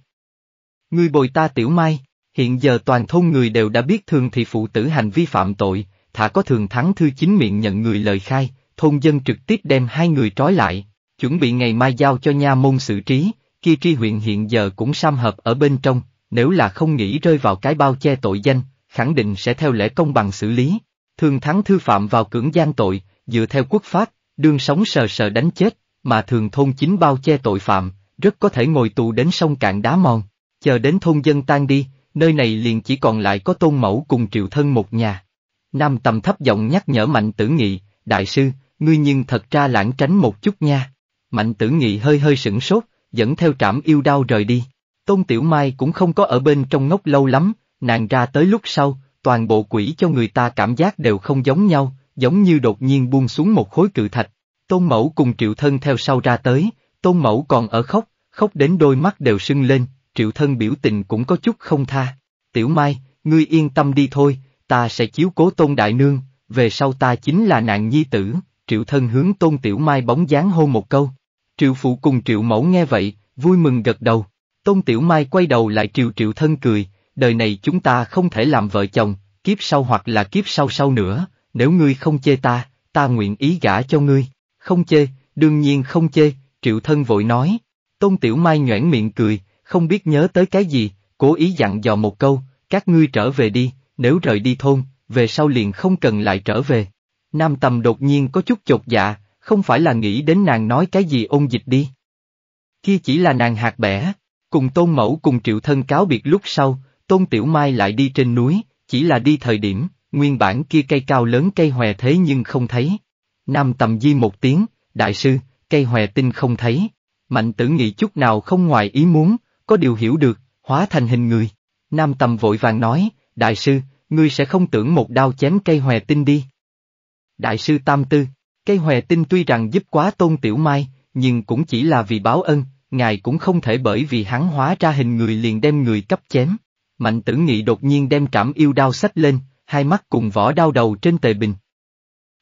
Ngươi bồi ta tiểu mai, hiện giờ toàn thôn người đều đã biết thường thị phụ tử hành vi phạm tội, thả có thường thắng thư chính miệng nhận người lời khai, thôn dân trực tiếp đem hai người trói lại, chuẩn bị ngày mai giao cho nha môn xử trí, kia tri huyện hiện giờ cũng sam hợp ở bên trong, nếu là không nghĩ rơi vào cái bao che tội danh, khẳng định sẽ theo lễ công bằng xử lý. Thường thắng thư phạm vào cưỡng gian tội, dựa theo quốc pháp, đương sống sờ sờ đánh chết, mà thường thôn chính bao che tội phạm, rất có thể ngồi tù đến sông cạn đá mòn, chờ đến thôn dân tan đi, nơi này liền chỉ còn lại có tôn mẫu cùng triệu thân một nhà. Nam tầm thấp giọng nhắc nhở mạnh tử nghị, đại sư, ngươi nhưng thật ra lãng tránh một chút nha. Mạnh tử nghị hơi hơi sửng sốt, dẫn theo trảm yêu đao rời đi. Tôn Tiểu Mai cũng không có ở bên trong ngốc lâu lắm, nàng ra tới lúc sau, toàn bộ quỷ cho người ta cảm giác đều không giống nhau, giống như đột nhiên buông xuống một khối cự thạch. Tôn Mẫu cùng Triệu Thân theo sau ra tới, Tôn Mẫu còn ở khóc, khóc đến đôi mắt đều sưng lên, Triệu Thân biểu tình cũng có chút không tha. Tiểu Mai, ngươi yên tâm đi thôi, ta sẽ chiếu cố Tôn Đại Nương, về sau ta chính là nạn nhi tử, Triệu Thân hướng Tôn Tiểu Mai bóng dáng hôn một câu. Triệu phụ cùng triệu mẫu nghe vậy, vui mừng gật đầu. Tôn Tiểu Mai quay đầu lại triệu triệu thân cười, đời này chúng ta không thể làm vợ chồng, kiếp sau hoặc là kiếp sau sau nữa, nếu ngươi không chê ta, ta nguyện ý gả cho ngươi. Không chê, đương nhiên không chê, triệu thân vội nói. Tôn Tiểu Mai nhoảng miệng cười, không biết nhớ tới cái gì, cố ý dặn dò một câu, các ngươi trở về đi, nếu rời đi thôn, về sau liền không cần lại trở về. Nam Tầm đột nhiên có chút chột dạ, không phải là nghĩ đến nàng nói cái gì ôn dịch đi. Kia chỉ là nàng hạt bẻ, cùng tôn mẫu cùng triệu thân cáo biệt lúc sau, tôn tiểu mai lại đi trên núi, chỉ là đi thời điểm, nguyên bản kia cây cao lớn cây hòe thế nhưng không thấy. Nam tầm di một tiếng, đại sư, cây hòe tinh không thấy, mạnh tử nghĩ chút nào không ngoài ý muốn, có điều hiểu được, hóa thành hình người. Nam tầm vội vàng nói, đại sư, ngươi sẽ không tưởng một đao chém cây hòe tinh đi. Đại sư tam tư, Cây hòe tinh tuy rằng giúp quá tôn tiểu mai, nhưng cũng chỉ là vì báo ân, ngài cũng không thể bởi vì hắn hóa ra hình người liền đem người cấp chém. Mạnh tử nghị đột nhiên đem trảm yêu đao sách lên, hai mắt cùng vỏ đau đầu trên tề bình.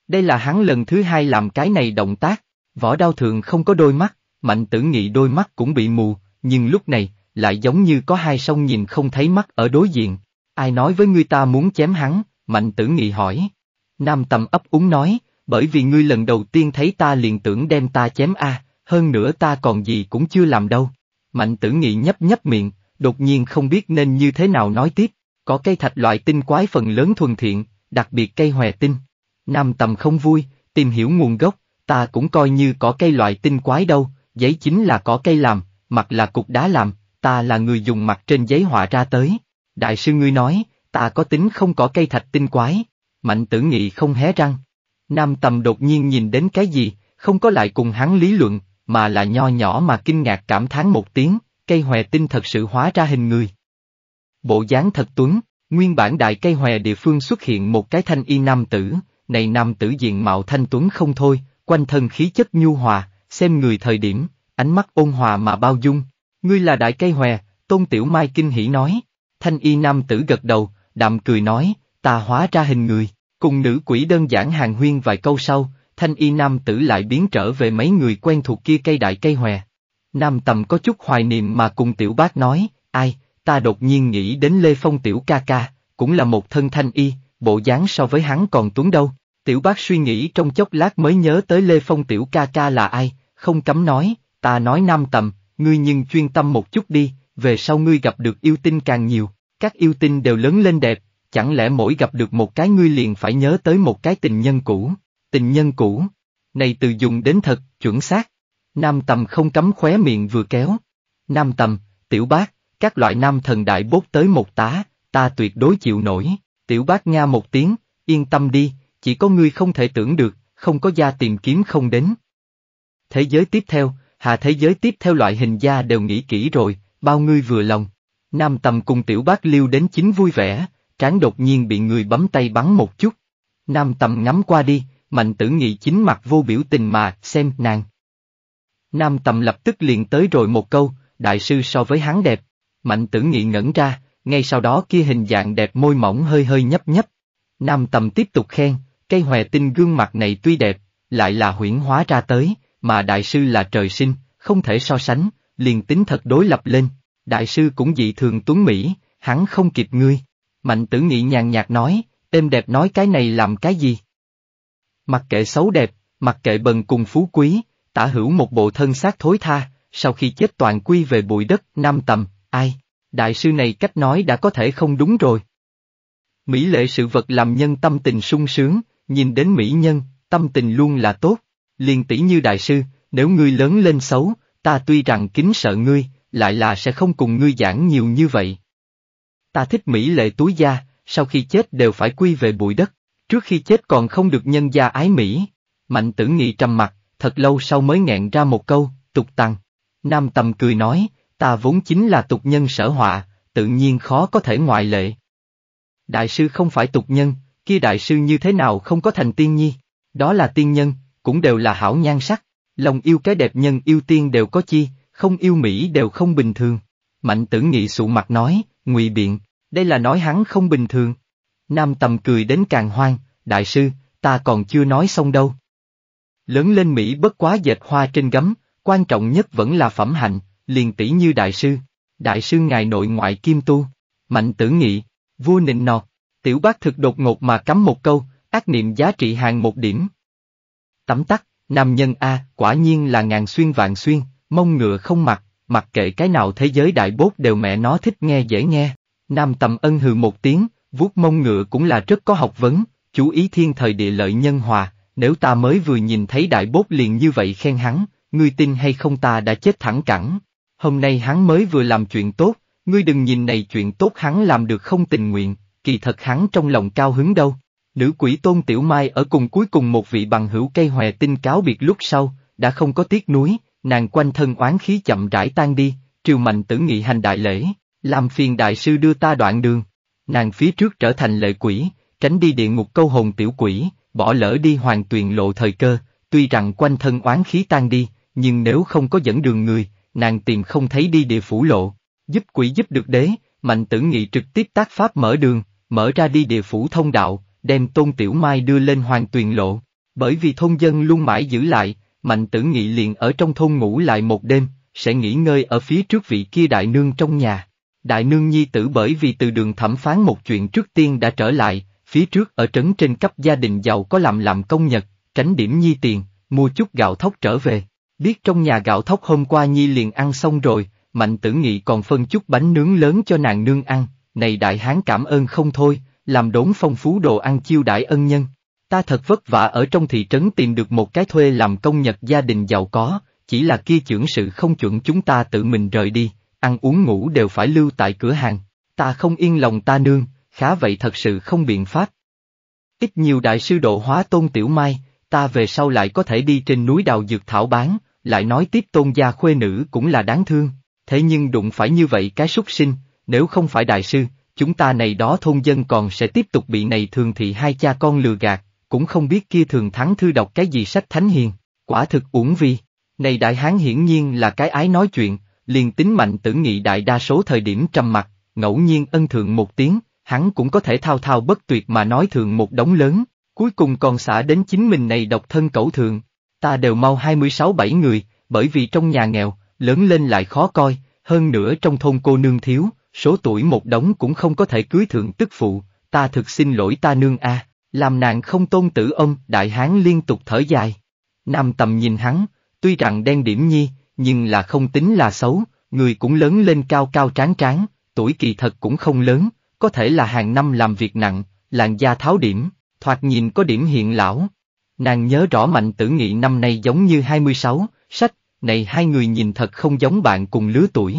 Đây là hắn lần thứ hai làm cái này động tác, vỏ đau thường không có đôi mắt, mạnh tử nghị đôi mắt cũng bị mù, nhưng lúc này, lại giống như có hai sông nhìn không thấy mắt ở đối diện. Ai nói với ngươi ta muốn chém hắn, mạnh tử nghị hỏi. Nam tầm ấp úng nói, bởi vì ngươi lần đầu tiên thấy ta liền tưởng đem ta chém a, hơn nữa ta còn gì cũng chưa làm đâu. Mạnh tử nghị nhấp nhấp miệng, đột nhiên không biết nên như thế nào nói tiếp, có cây thạch loại tinh quái phần lớn thuần thiện, đặc biệt cây hòe tinh. Nam tầm không vui, tìm hiểu nguồn gốc, ta cũng coi như có cây loại tinh quái đâu, giấy chính là có cây làm, mặt là cục đá làm, ta là người dùng mặt trên giấy họa ra tới. Đại sư ngươi nói, ta có tính không có cây thạch tinh quái, mạnh tử nghị không hé răng. Nam Tầm đột nhiên nhìn đến cái gì, không có lại cùng hắn lý luận, mà là nho nhỏ mà kinh ngạc cảm thán một tiếng, cây hòe tinh thật sự hóa ra hình người. Bộ dáng thật tuấn, nguyên bản đại cây hòe địa phương xuất hiện một cái thanh y nam tử, này nam tử diện mạo thanh tuấn không thôi, quanh thân khí chất nhu hòa, xem người thời điểm, ánh mắt ôn hòa mà bao dung. Ngươi là đại cây hòe, Tôn Tiểu Mai kinh hỉ nói, thanh y nam tử gật đầu, đạm cười nói, ta hóa ra hình người. Cùng nữ quỷ đơn giản hàng huyên vài câu sau, thanh y nam tử lại biến trở về mấy người quen thuộc kia cây đại cây hòe. Nam tầm có chút hoài niệm mà cùng tiểu bác nói, ai, ta đột nhiên nghĩ đến Lê Phong tiểu ca ca, cũng là một thân thanh y, bộ dáng so với hắn còn tuấn đâu. Tiểu bác suy nghĩ trong chốc lát mới nhớ tới Lê Phong tiểu ca ca là ai, không cấm nói, ta nói nam tầm, ngươi nhưng chuyên tâm một chút đi, về sau ngươi gặp được yêu tinh càng nhiều, các yêu tinh đều lớn lên đẹp, chẳng lẽ mỗi gặp được một cái ngươi liền phải nhớ tới một cái tình nhân cũ, tình nhân cũ, này từ dùng đến thật, chuẩn xác. Nam tầm không cấm khóe miệng vừa kéo. Nam tầm, tiểu bác, các loại nam thần đại bốt tới một tá, ta tuyệt đối chịu nổi, tiểu bác nga một tiếng, yên tâm đi, chỉ có ngươi không thể tưởng được, không có gia tìm kiếm không đến. Thế giới tiếp theo, hạ thế giới tiếp theo loại hình gia đều nghĩ kỹ rồi, bao ngươi vừa lòng. Nam tầm cùng tiểu bác liêu đến chính vui vẻ, trán đột nhiên bị người bấm tay bắn một chút. Nam tầm ngắm qua đi, mạnh tử nghị chính mặt vô biểu tình mà, xem nàng. Nam tầm lập tức liền tới rồi một câu, đại sư so với hắn đẹp. Mạnh tử nghị ngẩn ra, ngay sau đó kia hình dạng đẹp môi mỏng hơi hơi nhấp nhấp. Nam tầm tiếp tục khen, cây hòe tinh gương mặt này tuy đẹp, lại là huyễn hóa ra tới, mà đại sư là trời sinh, không thể so sánh, liền tính thật đối lập lên. Đại sư cũng dị thường tuấn Mỹ, hắn không kịp ngươi. Mạnh tử nghị nhàn nhạt nói, êm đẹp nói cái này làm cái gì? Mặc kệ xấu đẹp, mặc kệ bần cùng phú quý, tả hữu một bộ thân xác thối tha, sau khi chết toàn quy về bụi đất, nam tầm, ai? Đại sư này cách nói đã có thể không đúng rồi. Mỹ lệ sự vật làm nhân tâm tình sung sướng, nhìn đến mỹ nhân, tâm tình luôn là tốt. Liên tỷ như đại sư, nếu ngươi lớn lên xấu, ta tuy rằng kính sợ ngươi, lại là sẽ không cùng ngươi giảng nhiều như vậy ta thích mỹ lệ túi da, sau khi chết đều phải quy về bụi đất, trước khi chết còn không được nhân gia ái mỹ. Mạnh tử nghị trầm mặt, thật lâu sau mới nghẹn ra một câu, tục tăng. Nam tầm cười nói, ta vốn chính là tục nhân sở họa, tự nhiên khó có thể ngoại lệ. Đại sư không phải tục nhân, kia đại sư như thế nào không có thành tiên nhi, đó là tiên nhân, cũng đều là hảo nhan sắc, lòng yêu cái đẹp nhân yêu tiên đều có chi, không yêu Mỹ đều không bình thường. Mạnh tử nghị sụ mặt nói, ngụy biện, đây là nói hắn không bình thường. Nam tầm cười đến càng hoang, đại sư, ta còn chưa nói xong đâu. Lớn lên Mỹ bất quá dệt hoa trên gấm, quan trọng nhất vẫn là phẩm hạnh, liền tỷ như đại sư. Đại sư ngài nội ngoại kim tu, mạnh tử nghị, vua nịnh nọt, tiểu bác thực đột ngột mà cắm một câu, ác niệm giá trị hàng một điểm. Tấm tắc, nam nhân A, quả nhiên là ngàn xuyên vạn xuyên, mông ngựa không mặc, mặc kệ cái nào thế giới đại bốt đều mẹ nó thích nghe dễ nghe. Nam tầm ân hừ một tiếng, vuốt mông ngựa cũng là rất có học vấn, chú ý thiên thời địa lợi nhân hòa, nếu ta mới vừa nhìn thấy đại bốt liền như vậy khen hắn, ngươi tin hay không ta đã chết thẳng cẳng. Hôm nay hắn mới vừa làm chuyện tốt, ngươi đừng nhìn này chuyện tốt hắn làm được không tình nguyện, kỳ thật hắn trong lòng cao hứng đâu. Nữ quỷ tôn tiểu mai ở cùng cuối cùng một vị bằng hữu cây hòe tinh cáo biệt lúc sau, đã không có tiếc nuối, nàng quanh thân oán khí chậm rãi tan đi, triều mạnh tử nghị hành đại lễ, làm phiền đại sư đưa ta đoạn đường. Nàng phía trước trở thành lệ quỷ, tránh đi địa ngục câu hồn tiểu quỷ, bỏ lỡ đi hoàn tuyền lộ thời cơ, tuy rằng quanh thân oán khí tan đi, nhưng nếu không có dẫn đường người, nàng tìm không thấy đi địa phủ lộ. Giúp quỷ giúp được đế, mạnh tử nghị trực tiếp tác pháp mở đường, mở ra đi địa phủ thông đạo, đem tôn tiểu mai đưa lên hoàn tuyền lộ. Bởi vì thôn dân luôn mãi giữ lại, Mạnh tử nghị liền ở trong thôn ngủ lại một đêm, sẽ nghỉ ngơi ở phía trước vị kia đại nương trong nhà. Đại nương nhi tử bởi vì từ đường thẩm phán một chuyện trước tiên đã trở lại, phía trước ở trấn trên cấp gia đình giàu có làm làm công nhật, tránh điểm nhi tiền, mua chút gạo thóc trở về. Biết trong nhà gạo thóc hôm qua nhi liền ăn xong rồi, mạnh tử nghị còn phân chút bánh nướng lớn cho nàng nương ăn, này đại hán cảm ơn không thôi, làm đốn phong phú đồ ăn chiêu đãi ân nhân. Ta thật vất vả ở trong thị trấn tìm được một cái thuê làm công nhật gia đình giàu có, chỉ là kia trưởng sự không chuẩn chúng ta tự mình rời đi, ăn uống ngủ đều phải lưu tại cửa hàng. Ta không yên lòng ta nương, khá vậy thật sự không biện pháp. Ít nhiều đại sư độ hóa tôn tiểu mai, ta về sau lại có thể đi trên núi đào dược thảo bán, lại nói tiếp tôn gia khuê nữ cũng là đáng thương, thế nhưng đụng phải như vậy cái súc sinh, nếu không phải đại sư, chúng ta này đó thôn dân còn sẽ tiếp tục bị này thường thị hai cha con lừa gạt, cũng không biết kia thường thắng thư đọc cái gì sách thánh hiền, quả thực uổng vi. Này đại hán hiển nhiên là cái ái nói chuyện, liền tính mạnh tử nghị đại đa số thời điểm trầm mặt, ngẫu nhiên ân thượng một tiếng, hắn cũng có thể thao thao bất tuyệt mà nói thường một đống lớn, cuối cùng còn xả đến chính mình này độc thân cẩu thường, Ta đều mau hai mươi sáu bảy người, bởi vì trong nhà nghèo, lớn lên lại khó coi, hơn nữa trong thôn cô nương thiếu, số tuổi một đống cũng không có thể cưới thượng tức phụ, ta thực xin lỗi ta nương a. À. Làm nạn không tôn tử ông, đại hán liên tục thở dài. Nam tầm nhìn hắn, tuy rằng đen điểm nhi, nhưng là không tính là xấu, người cũng lớn lên cao cao tráng tráng, tuổi kỳ thật cũng không lớn, có thể là hàng năm làm việc nặng, làn da tháo điểm, thoạt nhìn có điểm hiện lão. Nàng nhớ rõ mạnh tử nghị năm nay giống như 26, sách, này hai người nhìn thật không giống bạn cùng lứa tuổi.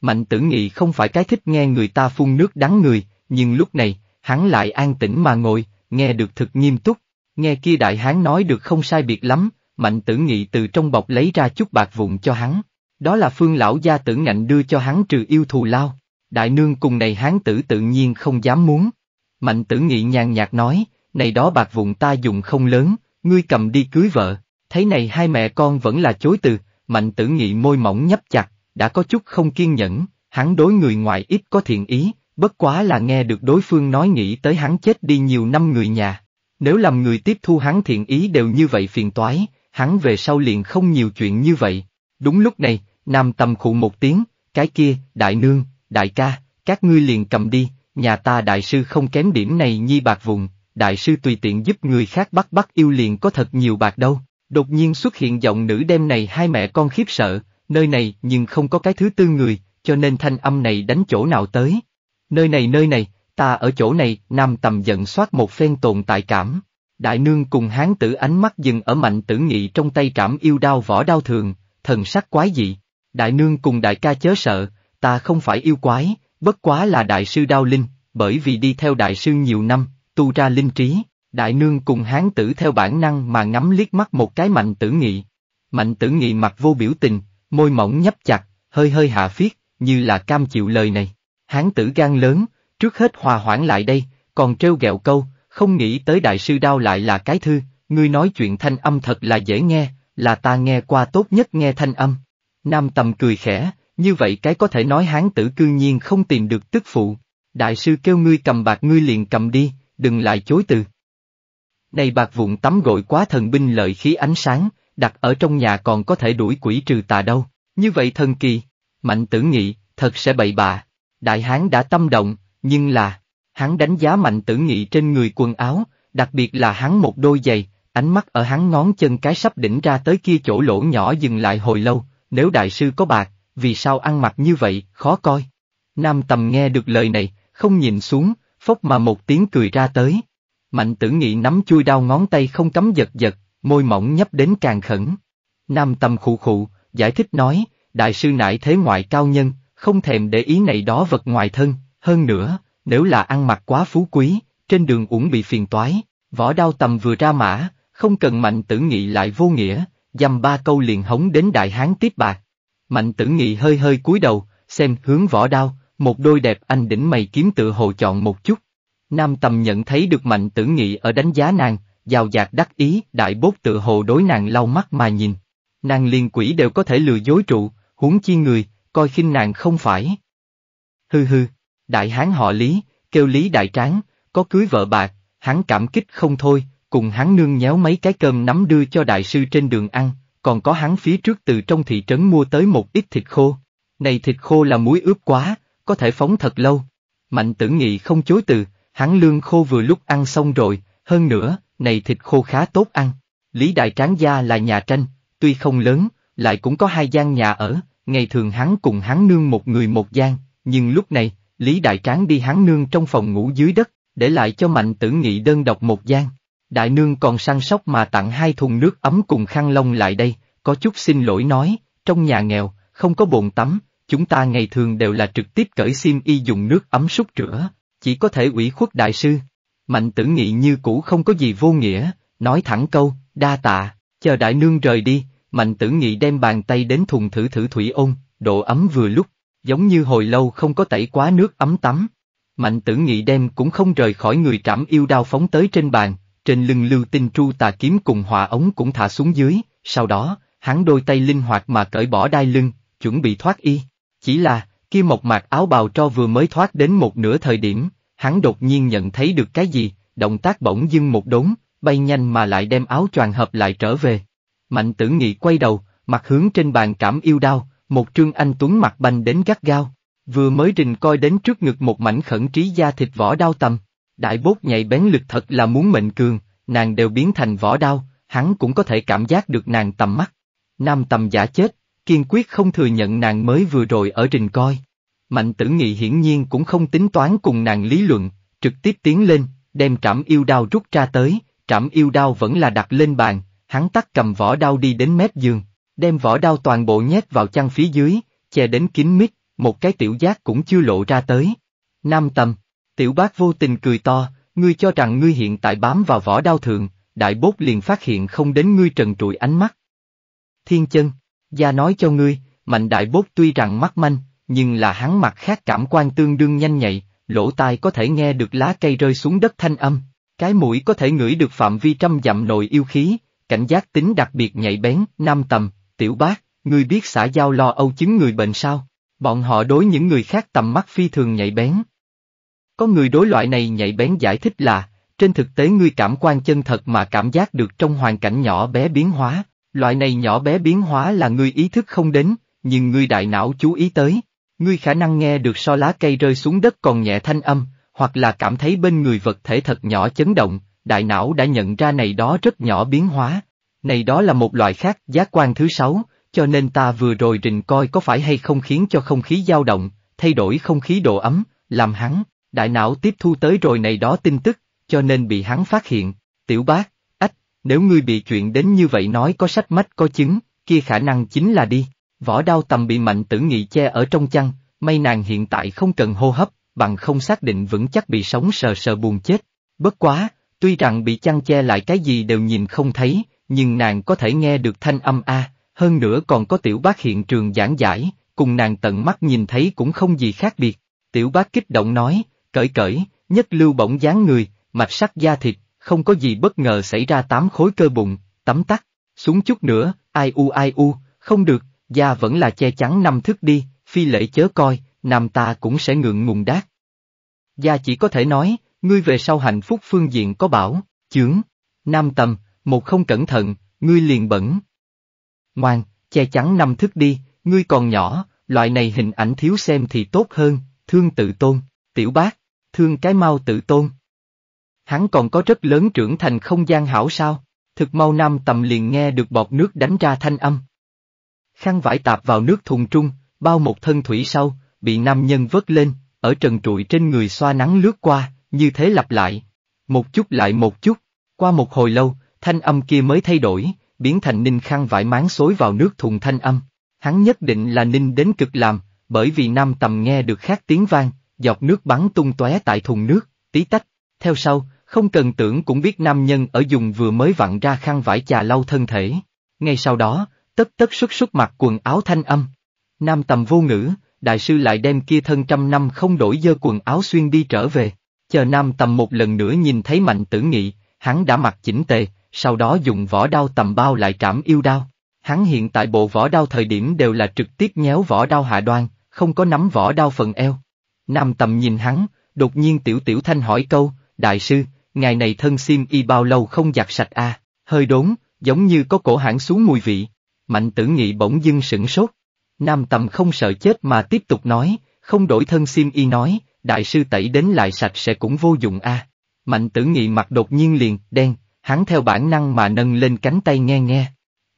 Mạnh tử nghị không phải cái thích nghe người ta phun nước đắng người, nhưng lúc này, hắn lại an tĩnh mà ngồi, nghe được thực nghiêm túc, nghe kia đại hán nói được không sai biệt lắm, mạnh tử nghị từ trong bọc lấy ra chút bạc vụn cho hắn, đó là phương lão gia tử ngạnh đưa cho hắn trừ yêu thù lao, đại nương cùng này hán tử tự nhiên không dám muốn. Mạnh tử nghị nhàn nhạt nói, này đó bạc vụn ta dùng không lớn, ngươi cầm đi cưới vợ, thấy này hai mẹ con vẫn là chối từ, mạnh tử nghị môi mỏng nhấp chặt, đã có chút không kiên nhẫn, hắn đối người ngoài ít có thiện ý, bất quá là nghe được đối phương nói nghĩ tới hắn chết đi nhiều năm người nhà. Nếu làm người tiếp thu hắn thiện ý đều như vậy phiền toái, hắn về sau liền không nhiều chuyện như vậy. Đúng lúc này, nam tầm khụ một tiếng, cái kia, đại nương, đại ca, các ngươi liền cầm đi, nhà ta đại sư không kém điểm này nhi bạc vùng, đại sư tùy tiện giúp người khác bắt bắt yêu liền có thật nhiều bạc đâu. Đột nhiên xuất hiện giọng nữ đêm này hai mẹ con khiếp sợ, nơi này nhưng không có cái thứ tư người, cho nên thanh âm này đánh chỗ nào tới. Nơi này nơi này, ta ở chỗ này, nam tầm giận soát một phen tồn tại cảm. Đại nương cùng hán tử ánh mắt dừng ở mạnh tử nghị trong tay trảm yêu đao vỏ đao thường, thần sắc quái dị. Đại nương cùng đại ca chớ sợ, ta không phải yêu quái, bất quá là đại sư đao linh, bởi vì đi theo đại sư nhiều năm, tu ra linh trí, đại nương cùng hán tử theo bản năng mà ngắm liếc mắt một cái mạnh tử nghị. Mạnh tử nghị mặt vô biểu tình, môi mỏng nhấp chặt, hơi hơi hạ phiết, như là cam chịu lời này. Hán tử gan lớn, trước hết hòa hoãn lại đây, còn trêu ghẹo câu, không nghĩ tới đại sư đao lại là cái thư, ngươi nói chuyện thanh âm thật là dễ nghe, là ta nghe qua tốt nhất nghe thanh âm. Nam tầm cười khẽ, như vậy cái có thể nói hán tử cư nhiên không tìm được tức phụ. Đại sư kêu ngươi cầm bạc ngươi liền cầm đi, đừng lại chối từ. Này bạc vụn tắm gội quá thần binh lợi khí ánh sáng, đặt ở trong nhà còn có thể đuổi quỷ trừ tà đâu, như vậy thần kỳ. Mạnh tử nghị, thật sẽ bậy bạ. Đại Hán đã tâm động, nhưng là, hắn đánh giá mạnh tử nghị trên người quần áo, đặc biệt là hắn một đôi giày, ánh mắt ở hắn ngón chân cái sắp đỉnh ra tới kia chỗ lỗ nhỏ dừng lại hồi lâu, nếu đại sư có bạc, vì sao ăn mặc như vậy, khó coi. Nam tầm nghe được lời này, không nhìn xuống, phốc mà một tiếng cười ra tới. Mạnh tử nghị nắm chui đau ngón tay không cấm giật giật, môi mỏng nhấp đến càng khẩn. Nam tầm khụ khụ, giải thích nói, đại sư nại thế ngoại cao nhân, không thèm để ý này đó vật ngoài thân, hơn nữa, nếu là ăn mặc quá phú quý, trên đường uổng bị phiền toái, võ đao tầm vừa ra mã, không cần mạnh tử nghị lại vô nghĩa, dăm ba câu liền hống đến đại hán tiếp bạc. Mạnh tử nghị hơi hơi cúi đầu, xem hướng võ đao, một đôi đẹp anh đỉnh mày kiếm tự hồ chọn một chút. Nam tầm nhận thấy được mạnh tử nghị ở đánh giá nàng, giàu dạt đắc ý, đại bốt tự hồ đối nàng lau mắt mà nhìn. Nàng liền quỷ đều có thể lừa dối trụ, huống chi người, coi khinh nàng không phải. Hừ hừ, đại hán họ Lý, kêu Lý Đại Tráng, có cưới vợ bạc, hắn cảm kích không thôi, cùng hắn nương nhéo mấy cái cơm nắm đưa cho đại sư trên đường ăn, còn có hắn phía trước từ trong thị trấn mua tới một ít thịt khô. Này thịt khô là muối ướp quá, có thể phóng thật lâu. Mạnh tử nghị không chối từ, hắn lương khô vừa lúc ăn xong rồi, hơn nữa, này thịt khô khá tốt ăn. Lý Đại Tráng Gia là nhà tranh, tuy không lớn, lại cũng có hai gian nhà ở, ngày thường hắn cùng hắn nương một người một gian, nhưng lúc này, Lý Đại Tráng đi hắn nương trong phòng ngủ dưới đất, để lại cho Mạnh Tử Nghị đơn độc một gian. Đại nương còn săn sóc mà tặng hai thùng nước ấm cùng khăn lông lại đây, có chút xin lỗi nói, trong nhà nghèo, không có bồn tắm, chúng ta ngày thường đều là trực tiếp cởi xiêm y dùng nước ấm súc rửa, chỉ có thể ủy khuất đại sư. Mạnh tử nghị như cũ không có gì vô nghĩa, nói thẳng câu, đa tạ, chờ đại nương rời đi, Mạnh tử nghị đem bàn tay đến thùng thử thử thủy ôn, độ ấm vừa lúc, giống như hồi lâu không có tẩy quá nước ấm tắm. Mạnh tử nghị đem cũng không rời khỏi người trảm yêu đao phóng tới trên bàn, trên lưng lưu tinh tru tà kiếm cùng hòa ống cũng thả xuống dưới, sau đó, hắn đôi tay linh hoạt mà cởi bỏ đai lưng, chuẩn bị thoát y. Chỉ là, kia một mạc áo bào cho vừa mới thoát đến một nửa thời điểm, hắn đột nhiên nhận thấy được cái gì, động tác bỗng dưng một đốn, bay nhanh mà lại đem áo choàng hợp lại trở về. Mạnh tử nghị quay đầu, mặt hướng trên bàn cảm yêu đau. một trương anh tuấn mặt banh đến gắt gao, vừa mới rình coi đến trước ngực một mảnh khẩn trí da thịt vỏ đau tầm. Đại bốt nhạy bén lực thật là muốn mệnh cường, nàng đều biến thành vỏ đau, hắn cũng có thể cảm giác được nàng tầm mắt. Nam tầm giả chết, kiên quyết không thừa nhận nàng mới vừa rồi ở rình coi. Mạnh tử nghị hiển nhiên cũng không tính toán cùng nàng lý luận, trực tiếp tiến lên, đem trảm yêu đao rút ra tới, trảm yêu đao vẫn là đặt lên bàn, hắn tắt cầm vỏ đao đi đến mép giường, đem vỏ đao toàn bộ nhét vào chăn phía dưới, che đến kín mít, một cái tiểu giác cũng chưa lộ ra tới. Nam Tâm, tiểu bác vô tình cười to, ngươi cho rằng ngươi hiện tại bám vào vỏ đao thượng, đại bốt liền phát hiện không đến ngươi trần trụi ánh mắt. Thiên chân, gia nói cho ngươi, mạnh đại bốt tuy rằng mắt manh, nhưng là hắn mặt khác cảm quan tương đương nhanh nhạy, lỗ tai có thể nghe được lá cây rơi xuống đất thanh âm, cái mũi có thể ngửi được phạm vi trăm dặm nội yêu khí, cảnh giác tính đặc biệt nhạy bén, nam tầm, tiểu bác, người biết xã giao lo âu chứng người bệnh sao? Bọn họ đối những người khác tầm mắt phi thường nhạy bén. Có người đối loại này nhạy bén giải thích là, trên thực tế ngươi cảm quan chân thật mà cảm giác được trong hoàn cảnh nhỏ bé biến hóa, loại này nhỏ bé biến hóa là ngươi ý thức không đến, nhưng ngươi đại não chú ý tới, ngươi khả năng nghe được so lá cây rơi xuống đất còn nhẹ thanh âm, hoặc là cảm thấy bên người vật thể thật nhỏ chấn động, đại não đã nhận ra này đó rất nhỏ biến hóa, này đó là một loại khác giác quan thứ sáu, cho nên ta vừa rồi rình coi có phải hay không khiến cho không khí dao động, thay đổi không khí độ ấm, làm hắn, đại não tiếp thu tới rồi này đó tin tức, cho nên bị hắn phát hiện, tiểu bác, ách, nếu ngươi bị chuyện đến như vậy nói có sách mách có chứng, kia khả năng chính là đi, võ đao tầm bị mạnh tử nghị che ở trong chăn, may nàng hiện tại không cần hô hấp, bằng không xác định vững chắc bị sống sờ sờ buồn chết, bất quá, Tuy rằng bị chăn che lại cái gì đều nhìn không thấy, nhưng nàng có thể nghe được thanh âm A, hơn nữa còn có tiểu bác hiện trường giảng giải, cùng nàng tận mắt nhìn thấy cũng không gì khác biệt. Tiểu bác kích động nói, cởi cởi, nhất lưu bỗng dáng người, mạch sắc da thịt, không có gì bất ngờ xảy ra tám khối cơ bụng, tắm tắt, xuống chút nữa, ai u ai u, không được, da vẫn là che chắn năm thức đi, phi lễ chớ coi, nam ta cũng sẽ ngượng ngùng đát. Da chỉ có thể nói, ngươi về sau hạnh phúc phương diện có bảo, chướng, nam tầm, một không cẩn thận, ngươi liền bẩn. Ngoan, che chắn năm thức đi, ngươi còn nhỏ, loại này hình ảnh thiếu xem thì tốt hơn, thương tự tôn, tiểu bác, thương cái mau tự tôn. Hắn còn có rất lớn trưởng thành không gian hảo sao, thực mau nam tầm liền nghe được bọt nước đánh ra thanh âm. Khăn vải tạp vào nước thùng trung, bao một thân thủy sau, bị nam nhân vớt lên, ở trần trụi trên người xoa nắng lướt qua, như thế lặp lại, một chút lại một chút, qua một hồi lâu, thanh âm kia mới thay đổi, biến thành ninh khăn vải máng xối vào nước thùng thanh âm. Hắn nhất định là ninh đến cực làm, bởi vì nam tầm nghe được khác tiếng vang, giọt nước bắn tung tóe tại thùng nước, tí tách. Theo sau, không cần tưởng cũng biết nam nhân ở dùng vừa mới vặn ra khăn vải chà lau thân thể. Ngay sau đó, tất tất xuất xuất mặt quần áo thanh âm. Nam tầm vô ngữ, đại sư lại đem kia thân trăm năm không đổi dơ quần áo xuyên đi trở về chờ nam tầm một lần nữa nhìn thấy mạnh tử nghị, hắn đã mặc chỉnh tề, sau đó dùng vỏ đao tầm bao lại trảm yêu đao. Hắn hiện tại bộ vỏ đao thời điểm đều là trực tiếp nhéo vỏ đao hạ đoan, không có nắm vỏ đao phần eo. Nam tầm nhìn hắn, đột nhiên tiểu tiểu thanh hỏi câu, đại sư, ngày này thân sim y bao lâu không giặt sạch a à? hơi đốn, giống như có cổ hãng xuống mùi vị. Mạnh tử nghị bỗng dưng sửng sốt. Nam tầm không sợ chết mà tiếp tục nói, không đổi thân sim y nói, đại sư tẩy đến lại sạch sẽ cũng vô dụng a. Mạnh tử nghị mặt đột nhiên liền, đen, hắn theo bản năng mà nâng lên cánh tay nghe nghe.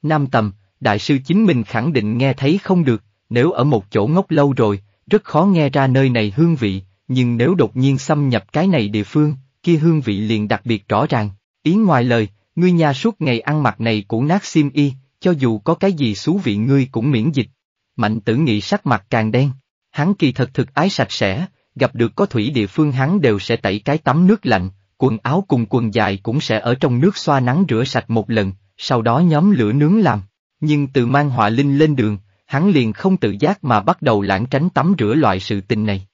Nam tầm, đại sư chính mình khẳng định nghe thấy không được, nếu ở một chỗ ngốc lâu rồi, rất khó nghe ra nơi này hương vị, nhưng nếu đột nhiên xâm nhập cái này địa phương, kia hương vị liền đặc biệt rõ ràng. Ý ngoài lời, ngươi nhà suốt ngày ăn mặc này cũ nát xiêm y, cho dù có cái gì xú vị ngươi cũng miễn dịch. Mạnh tử nghị sắc mặt càng đen, hắn kỳ thật thực ái sạch sẽ, gặp được có thủy địa phương hắn đều sẽ tẩy cái tắm nước lạnh, quần áo cùng quần dài cũng sẽ ở trong nước xoa nắng rửa sạch một lần, sau đó nhóm lửa nướng làm. Nhưng từ mang họa linh lên đường, hắn liền không tự giác mà bắt đầu lãng tránh tắm rửa loại sự tình này.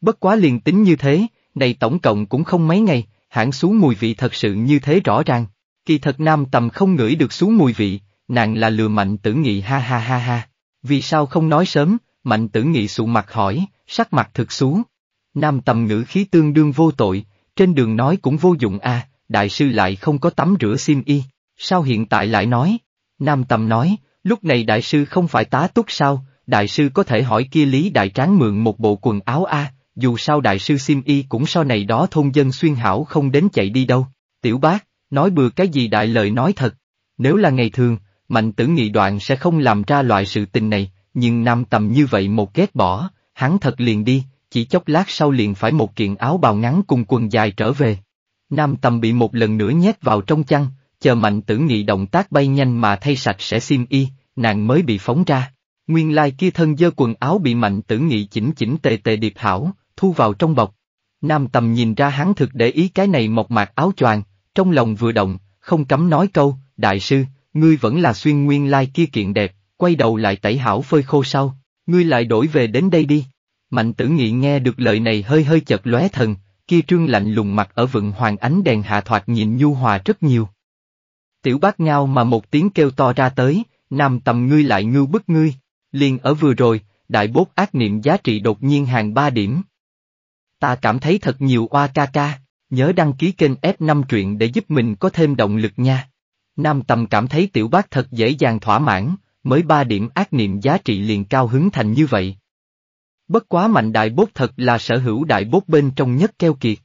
Bất quá liền tính như thế, này tổng cộng cũng không mấy ngày, hãng xuống mùi vị thật sự như thế rõ ràng. Kỳ thật nam tầm không ngửi được xuống mùi vị, nàng là lừa mạnh tử nghị ha ha ha ha. Vì sao không nói sớm, mạnh tử nghị sụ mặt hỏi, sắc mặt thực xuống. Nam tầm ngữ khí tương đương vô tội, trên đường nói cũng vô dụng à, đại sư lại không có tắm rửa sim y, sao hiện tại lại nói? Nam tầm nói, lúc này đại sư không phải tá túc sao, đại sư có thể hỏi kia lý đại tráng mượn một bộ quần áo a à, dù sao đại sư sim y cũng sau này đó thôn dân xuyên hảo không đến chạy đi đâu. Tiểu bác, nói bừa cái gì đại lời nói thật, nếu là ngày thường, mạnh tử nghị đoạn sẽ không làm ra loại sự tình này, nhưng nam tầm như vậy một ghét bỏ, hắn thật liền đi, chỉ chốc lát sau liền phải một kiện áo bào ngắn cùng quần dài trở về. Nam tầm bị một lần nữa nhét vào trong chăn, chờ mạnh tử nghị động tác bay nhanh mà thay sạch sẽ xiêm y, nàng mới bị phóng ra. Nguyên lai kia thân dơ quần áo bị mạnh tử nghị chỉnh chỉnh tề tề điệp hảo, thu vào trong bọc. Nam tầm nhìn ra hắn thực để ý cái này mộc mạc áo choàng, trong lòng vừa động, không cấm nói câu, đại sư, ngươi vẫn là xuyên nguyên lai kia kiện đẹp, quay đầu lại tẩy hảo phơi khô sau ngươi lại đổi về đến đây đi. Mạnh tử nghị nghe được lời này hơi hơi chật lóe thần, kia trương lạnh lùng mặt ở vựng hoàng ánh đèn hạ thoạt nhìn nhu hòa rất nhiều. Tiểu bác ngao mà một tiếng kêu to ra tới, nam tầm ngươi lại ngưu bức ngươi, liền ở vừa rồi, đại bốt ác niệm giá trị đột nhiên hàng ba điểm. Ta cảm thấy thật nhiều oa ca ca, nhớ đăng ký kênh F5 truyện để giúp mình có thêm động lực nha. Nam tầm cảm thấy tiểu bác thật dễ dàng thỏa mãn, mới ba điểm ác niệm giá trị liền cao hứng thành như vậy. Bất quá mạnh đại bốt thật là sở hữu đại bốt bên trong nhất keo kiệt.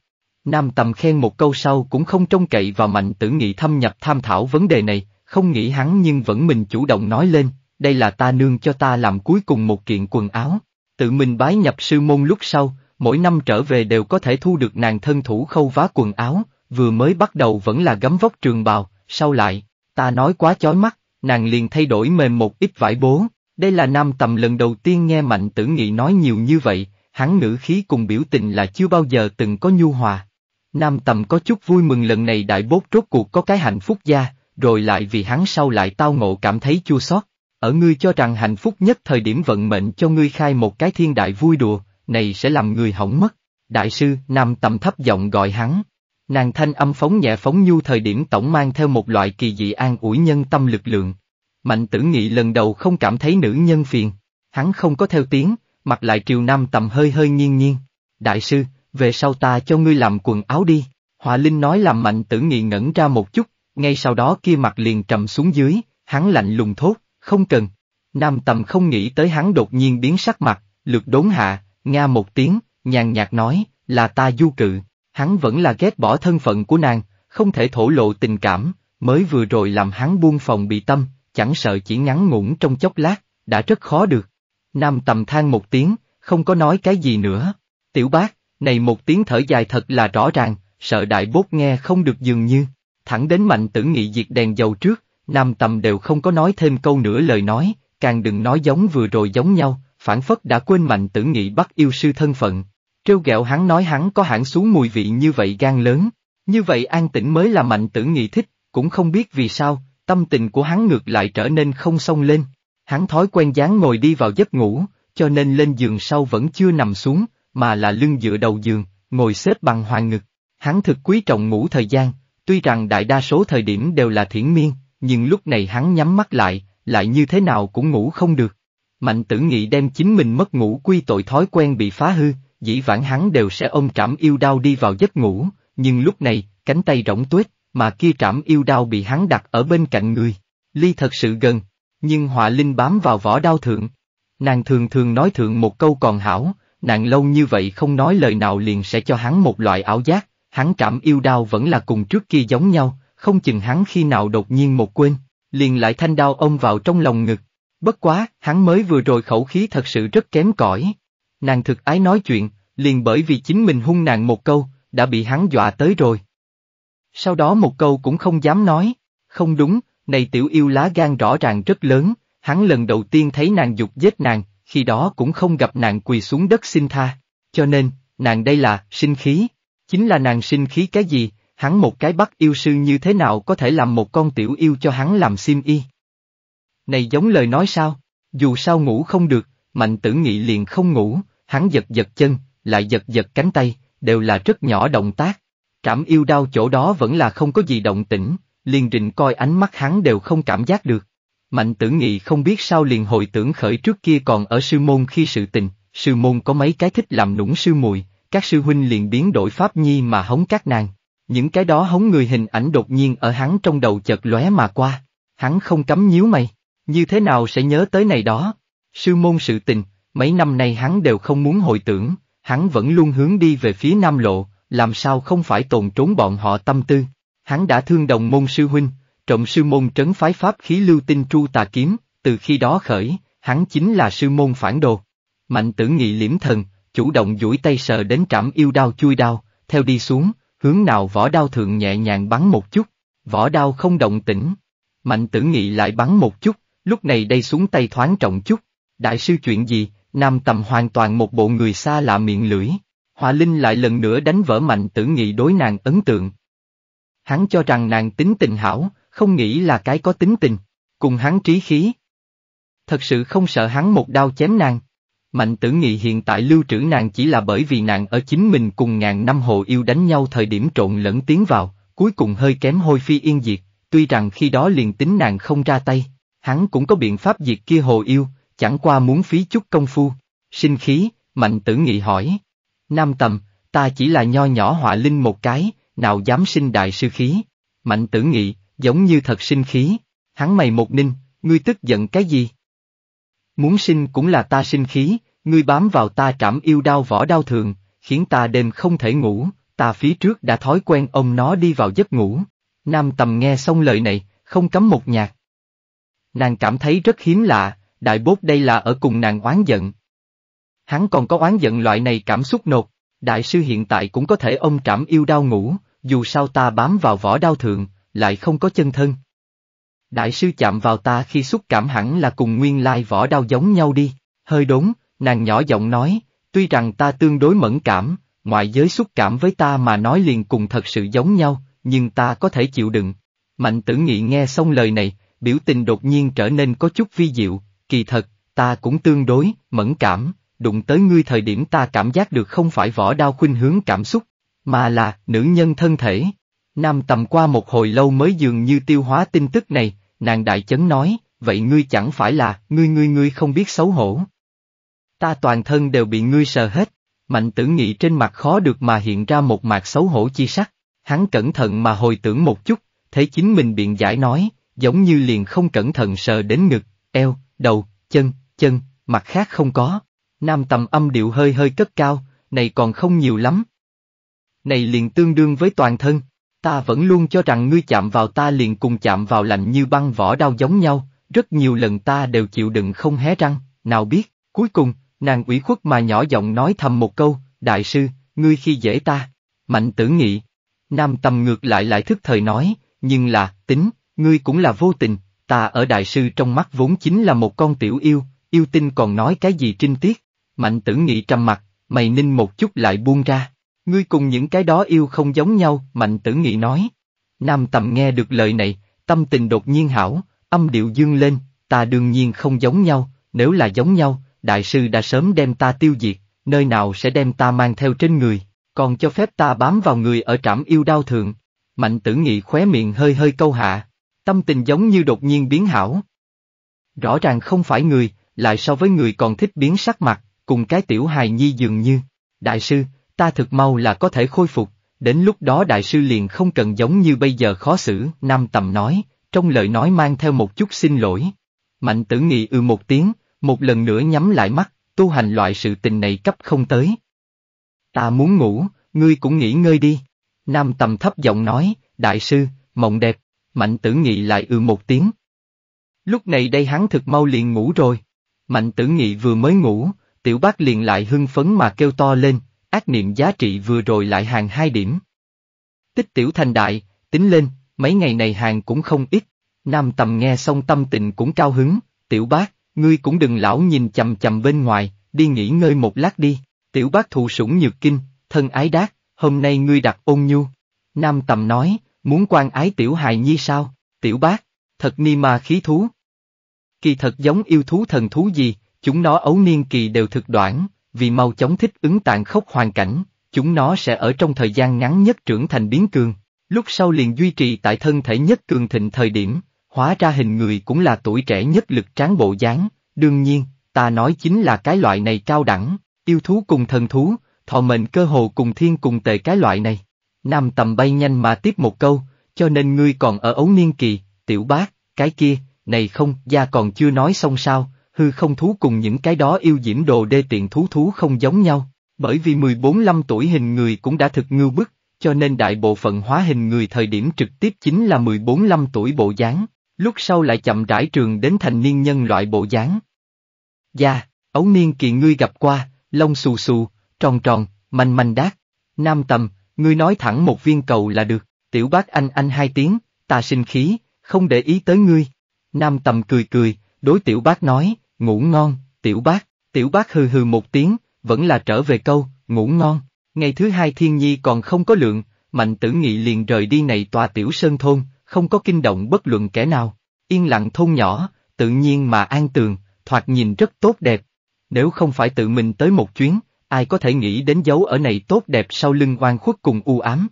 Nam tầm khen một câu sau cũng không trông cậy vào mạnh tử nghị thâm nhập tham thảo vấn đề này, không nghĩ hắn nhưng vẫn mình chủ động nói lên, đây là ta nương cho ta làm cuối cùng một kiện quần áo. Tự mình bái nhập sư môn lúc sau, mỗi năm trở về đều có thể thu được nàng thân thủ khâu vá quần áo, vừa mới bắt đầu vẫn là gấm vóc trường bào, sau lại, ta nói quá chói mắt, nàng liền thay đổi mềm một ít vải bố. Đây là nam tầm lần đầu tiên nghe Mạnh Tử Nghị nói nhiều như vậy, hắn ngữ khí cùng biểu tình là chưa bao giờ từng có nhu hòa. Nam tầm có chút vui mừng lần này đại bốt rốt cuộc có cái hạnh phúc gia, rồi lại vì hắn sau lại tao ngộ cảm thấy chua xót. Ở ngươi cho rằng hạnh phúc nhất thời điểm vận mệnh cho ngươi khai một cái thiên đại vui đùa, này sẽ làm người hỏng mất. Đại sư, Nam tầm thấp giọng gọi hắn. Nàng thanh âm phóng nhẹ phóng nhu thời điểm tổng mang theo một loại kỳ dị an ủi nhân tâm lực lượng. Mạnh tử nghị lần đầu không cảm thấy nữ nhân phiền. Hắn không có theo tiếng, mặt lại triều nam tầm hơi hơi nghiêng nghiêng. Đại sư, về sau ta cho ngươi làm quần áo đi. Họa Linh nói làm mạnh tử nghị ngẩn ra một chút, ngay sau đó kia mặt liền trầm xuống dưới, hắn lạnh lùng thốt, không cần. Nam tầm không nghĩ tới hắn đột nhiên biến sắc mặt, lượt đốn hạ, nga một tiếng, nhàn nhạt nói, là ta du cự hắn vẫn là ghét bỏ thân phận của nàng, không thể thổ lộ tình cảm, mới vừa rồi làm hắn buông phòng bị tâm, chẳng sợ chỉ ngắn ngủn trong chốc lát, đã rất khó được. Nam tầm than một tiếng, không có nói cái gì nữa. Tiểu bác, này một tiếng thở dài thật là rõ ràng, sợ đại bốt nghe không được dường như. Thẳng đến mạnh tử nghị diệt đèn dầu trước, nam tầm đều không có nói thêm câu nữa lời nói, càng đừng nói giống vừa rồi giống nhau, phản phất đã quên mạnh tử nghị bắt yêu sư thân phận, Trêu ghẹo hắn nói hắn có hãng xuống mùi vị như vậy gan lớn, như vậy an tĩnh mới là mạnh tử nghị thích, cũng không biết vì sao, tâm tình của hắn ngược lại trở nên không xông lên. Hắn thói quen dáng ngồi đi vào giấc ngủ, cho nên lên giường sau vẫn chưa nằm xuống, mà là lưng dựa đầu giường, ngồi xếp bằng hoàng ngực. Hắn thực quý trọng ngủ thời gian, tuy rằng đại đa số thời điểm đều là thiển miên, nhưng lúc này hắn nhắm mắt lại, lại như thế nào cũng ngủ không được. Mạnh tử nghị đem chính mình mất ngủ quy tội thói quen bị phá hư, dĩ vãng hắn đều sẽ ôm trảm yêu đao đi vào giấc ngủ, nhưng lúc này, cánh tay rỗng tuyết mà kia trảm yêu đao bị hắn đặt ở bên cạnh người. Ly thật sự gần, nhưng họa linh bám vào vỏ đao thượng. Nàng thường thường nói thượng một câu còn hảo, nàng lâu như vậy không nói lời nào liền sẽ cho hắn một loại ảo giác, hắn trảm yêu đao vẫn là cùng trước kia giống nhau, không chừng hắn khi nào đột nhiên một quên, liền lại thanh đao ôm vào trong lòng ngực. Bất quá, hắn mới vừa rồi khẩu khí thật sự rất kém cỏi, nàng thực ái nói chuyện, liền bởi vì chính mình hung nàng một câu, đã bị hắn dọa tới rồi. Sau đó một câu cũng không dám nói, không đúng, này tiểu yêu lá gan rõ ràng rất lớn, hắn lần đầu tiên thấy nàng dục giết nàng, khi đó cũng không gặp nàng quỳ xuống đất xin tha, cho nên, nàng đây là sinh khí, chính là nàng sinh khí cái gì, hắn một cái bắt yêu sư như thế nào có thể làm một con tiểu yêu cho hắn làm sim y. Này giống lời nói sao, dù sao ngủ không được, mạnh tử nghị liền không ngủ, Hắn giật giật chân, lại giật giật cánh tay, đều là rất nhỏ động tác. Trảm yêu đau chỗ đó vẫn là không có gì động tĩnh, liền rình coi ánh mắt hắn đều không cảm giác được. Mạnh tử nghị không biết sao liền hồi tưởng khởi trước kia còn ở sư môn khi sự tình, sư môn có mấy cái thích làm nũng sư muội, các sư huynh liền biến đổi pháp nhi mà hống các nàng. Những cái đó hống người hình ảnh đột nhiên ở hắn trong đầu chợt lóe mà qua, hắn không cấm nhíu mày, như thế nào sẽ nhớ tới này đó. Sư môn sự tình, mấy năm nay hắn đều không muốn hồi tưởng, hắn vẫn luôn hướng đi về phía Nam Lộ, làm sao không phải tồn trốn bọn họ tâm tư. Hắn đã thương đồng môn sư huynh, trộm sư môn trấn phái pháp khí lưu tinh tru tà kiếm, từ khi đó khởi, hắn chính là sư môn phản đồ. Mạnh tử nghị liễm thần, chủ động duỗi tay sờ đến trảm yêu đao chui đao, theo đi xuống, hướng nào võ đao thượng nhẹ nhàng bắn một chút, võ đao không động tĩnh. Mạnh tử nghị lại bắn một chút, lúc này đây xuống tay thoáng trọng chút. Đại sư chuyện gì, Nam Tầm hoàn toàn một bộ người xa lạ miệng lưỡi, Họa Linh lại lần nữa đánh vỡ mạnh tử nghị đối nàng ấn tượng. Hắn cho rằng nàng tính tình hảo, không nghĩ là cái có tính tình, cùng hắn trí khí. Thật sự không sợ hắn một đao chém nàng. Mạnh tử nghị hiện tại lưu trữ nàng chỉ là bởi vì nàng ở chính mình cùng ngàn năm hồ yêu đánh nhau thời điểm trộn lẫn tiến vào, cuối cùng hơi kém hôi phi yên diệt, tuy rằng khi đó liền tính nàng không ra tay, hắn cũng có biện pháp diệt kia hồ yêu, chẳng qua muốn phí chút công phu. Sinh khí, mạnh tử nghị hỏi. Nam tầm, ta chỉ là nho nhỏ họa linh một cái, nào dám sinh đại sư khí. Mạnh tử nghị, giống như thật sinh khí. Hắn mày một ninh, ngươi tức giận cái gì? Muốn sinh cũng là ta sinh khí, ngươi bám vào ta trảm yêu đau võ đau thường, khiến ta đêm không thể ngủ, ta phía trước đã thói quen ông nó đi vào giấc ngủ. Nam tầm nghe xong lời này, không cấm một nhạc. Nàng cảm thấy rất hiếm lạ, đại bốt đây là ở cùng nàng oán giận. Hắn còn có oán giận loại này cảm xúc nột, đại sư hiện tại cũng có thể ông trảm yêu đau ngủ, dù sao ta bám vào vỏ đau thượng, lại không có chân thân. Đại sư chạm vào ta khi xúc cảm hẳn là cùng nguyên lai vỏ đau giống nhau đi, hơi đốn, nàng nhỏ giọng nói, tuy rằng ta tương đối mẫn cảm, ngoại giới xúc cảm với ta mà nói liền cùng thật sự giống nhau, nhưng ta có thể chịu đựng. Mạnh tử nghị nghe xong lời này, biểu tình đột nhiên trở nên có chút vi diệu, kỳ thật, ta cũng tương đối, mẫn cảm, đụng tới ngươi thời điểm ta cảm giác được không phải võ đao khuynh hướng cảm xúc, mà là nữ nhân thân thể. Nam tầm qua một hồi lâu mới dường như tiêu hóa tin tức này, nàng đại chấn nói, vậy ngươi chẳng phải là, ngươi ngươi ngươi không biết xấu hổ. Ta toàn thân đều bị ngươi sờ hết, mạnh tử nghị trên mặt khó được mà hiện ra một mặt xấu hổ chi sắc, hắn cẩn thận mà hồi tưởng một chút, thấy chính mình biện giải nói, giống như liền không cẩn thận sờ đến ngực, eo, đầu, chân, chân, mặt khác không có. Nam tầm âm điệu hơi hơi cất cao, này còn không nhiều lắm. Này liền tương đương với toàn thân, ta vẫn luôn cho rằng ngươi chạm vào ta liền cùng chạm vào lạnh như băng vỏ đau giống nhau, rất nhiều lần ta đều chịu đựng không hé răng, nào biết, cuối cùng, nàng ủy khuất mà nhỏ giọng nói thầm một câu, đại sư, ngươi khi dễ ta, mạnh tử nghị. Nam tầm ngược lại lại thức thời nói, nhưng là, tính, ngươi cũng là vô tình, ta ở đại sư trong mắt vốn chính là một con tiểu yêu, yêu tinh còn nói cái gì trinh tiết. Mạnh tử nghị trầm mặt, mày ninh một chút lại buông ra. Ngươi cùng những cái đó yêu không giống nhau, mạnh tử nghị nói. Nam tầm nghe được lời này, tâm tình đột nhiên hảo, âm điệu dương lên, ta đương nhiên không giống nhau, nếu là giống nhau, đại sư đã sớm đem ta tiêu diệt, nơi nào sẽ đem ta mang theo trên người, còn cho phép ta bám vào người ở trạm yêu đao thượng. Mạnh tử nghị khóe miệng hơi hơi câu hạ, Tâm tình giống như đột nhiên biến hảo. Rõ ràng không phải người, lại so với người còn thích biến sắc mặt, cùng cái tiểu hài nhi dường như. Đại sư, ta thực mau là có thể khôi phục, đến lúc đó đại sư liền không cần giống như bây giờ khó xử, Nam Tầm nói, trong lời nói mang theo một chút xin lỗi. Mạnh tử nghị ư ừ một tiếng, một lần nữa nhắm lại mắt, tu hành loại sự tình này cấp không tới. Ta muốn ngủ, ngươi cũng nghỉ ngơi đi. Nam Tầm thấp giọng nói, đại sư, mộng đẹp. Mạnh tử nghị lại ư ừ một tiếng. Lúc này đây hắn thực mau liền ngủ rồi. Mạnh tử nghị vừa mới ngủ, tiểu bác liền lại hưng phấn mà kêu to lên, ác niệm giá trị vừa rồi lại hàng hai điểm. Tích tiểu thành đại, tính lên, mấy ngày này hàng cũng không ít. Nam tầm nghe xong tâm tình cũng cao hứng, tiểu bác, ngươi cũng đừng lão nhìn chầm chầm bên ngoài, đi nghỉ ngơi một lát đi. Tiểu bác thụ sủng nhược kinh, thân ái đát, hôm nay ngươi đặt ôn nhu. Nam tầm nói, Muốn quan ái tiểu hài nhi sao, tiểu bác, thật ni mà khí thú. Kỳ thật giống yêu thú thần thú gì, chúng nó ấu niên kỳ đều thực đoạn, vì mau chóng thích ứng tàn khốc hoàn cảnh, chúng nó sẽ ở trong thời gian ngắn nhất trưởng thành biến cường, lúc sau liền duy trì tại thân thể nhất cường thịnh thời điểm, hóa ra hình người cũng là tuổi trẻ nhất lực tráng bộ dáng, đương nhiên, ta nói chính là cái loại này cao đẳng, yêu thú cùng thần thú, thọ mệnh cơ hồ cùng thiên cùng tề cái loại này. Nam tầm bay nhanh mà tiếp một câu, cho nên ngươi còn ở ấu niên kỳ, tiểu bác, cái kia, này không, gia còn chưa nói xong sao, hư không thú cùng những cái đó yêu diễm đồ đê tiện thú thú không giống nhau, bởi vì 14-15 tuổi hình người cũng đã thực ngưu bức, cho nên đại bộ phận hóa hình người thời điểm trực tiếp chính là 14-15 tuổi bộ dáng, lúc sau lại chậm rãi trường đến thành niên nhân loại bộ dáng. Gia, ấu niên kỳ ngươi gặp qua, lông xù xù, tròn tròn, manh manh đát, nam tầm, ngươi nói thẳng một viên cầu là được, tiểu bác anh anh hai tiếng, ta sinh khí, không để ý tới ngươi. Nam tầm cười cười, đối tiểu bác nói, ngủ ngon, tiểu bác, tiểu bác hừ hừ một tiếng, vẫn là trở về câu, ngủ ngon. Ngày thứ hai thiên nhi còn không có lượng, mạnh tử nghị liền rời đi này tòa tiểu sơn thôn, không có kinh động bất luận kẻ nào. Yên lặng thôn nhỏ, tự nhiên mà an tường, thoạt nhìn rất tốt đẹp. Nếu không phải tự mình tới một chuyến, ai có thể nghĩ đến dấu ở này tốt đẹp sau lưng oan khuất cùng u ám.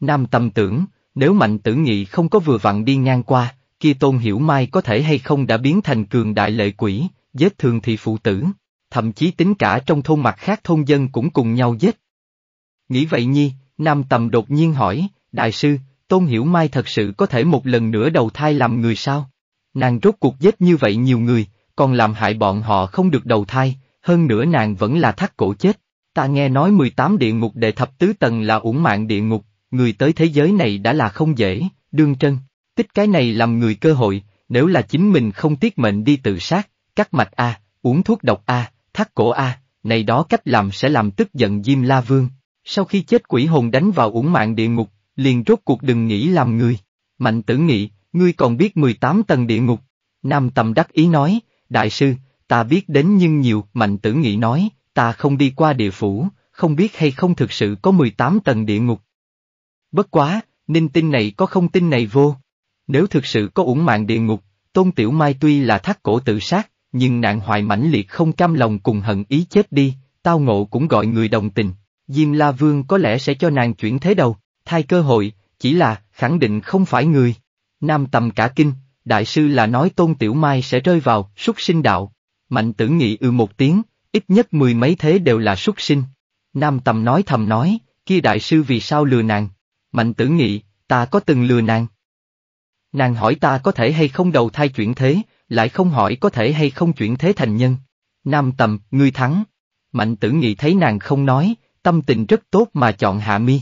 Nam tâm tưởng, nếu mạnh tử nghị không có vừa vặn đi ngang qua, kia tôn hiểu mai có thể hay không đã biến thành cường đại lệ quỷ, giết thường thì phụ tử, thậm chí tính cả trong thôn mặt khác thôn dân cũng cùng nhau giết. Nghĩ vậy nhi, Nam Tâm đột nhiên hỏi, Đại sư, Tôn Hiểu Mai thật sự có thể một lần nữa đầu thai làm người sao? Nàng rốt cuộc giết như vậy nhiều người, còn làm hại bọn họ không được đầu thai, hơn nữa nàng vẫn là thắt cổ chết. Ta nghe nói 18 địa ngục đệ thập tứ tầng là uổng mạng địa ngục, người tới thế giới này đã là không dễ, đương trân. Tích cái này làm người cơ hội, nếu là chính mình không tiếc mệnh đi tự sát, cắt mạch A, uống thuốc độc A, thắt cổ A, này đó cách làm sẽ làm tức giận Diêm La Vương. Sau khi chết quỷ hồn đánh vào uổng mạng địa ngục, liền rốt cuộc đừng nghĩ làm người. Mạnh tử nghị, ngươi còn biết 18 tầng địa ngục. Nam Tầm đắc ý nói, đại sư, ta biết đến nhưng nhiều, mạnh tử nghị nói, ta không đi qua địa phủ, không biết hay không thực sự có 18 tầng địa ngục. Bất quá, ninh tin này có không tin này vô. Nếu thực sự có uổng mạng địa ngục, Tôn Tiểu Mai tuy là thắt cổ tự sát, nhưng nạn hoài mãnh liệt không cam lòng cùng hận ý chết đi, tao ngộ cũng gọi người đồng tình. Diêm La Vương có lẽ sẽ cho nàng chuyển thế đầu, thay cơ hội, chỉ là khẳng định không phải người. Nam tầm cả kinh, đại sư là nói Tôn Tiểu Mai sẽ rơi vào xuất sinh đạo. Mạnh tử nghị ư ừ một tiếng, ít nhất mười mấy thế đều là xuất sinh. Nam Tầm nói thầm nói, kia đại sư vì sao lừa nàng? Mạnh tử nghị, ta có từng lừa nàng. Nàng hỏi ta có thể hay không đầu thai chuyển thế, lại không hỏi có thể hay không chuyển thế thành nhân. Nam Tầm, ngươi thắng. Mạnh tử nghị thấy nàng không nói, tâm tình rất tốt mà chọn hạ mi.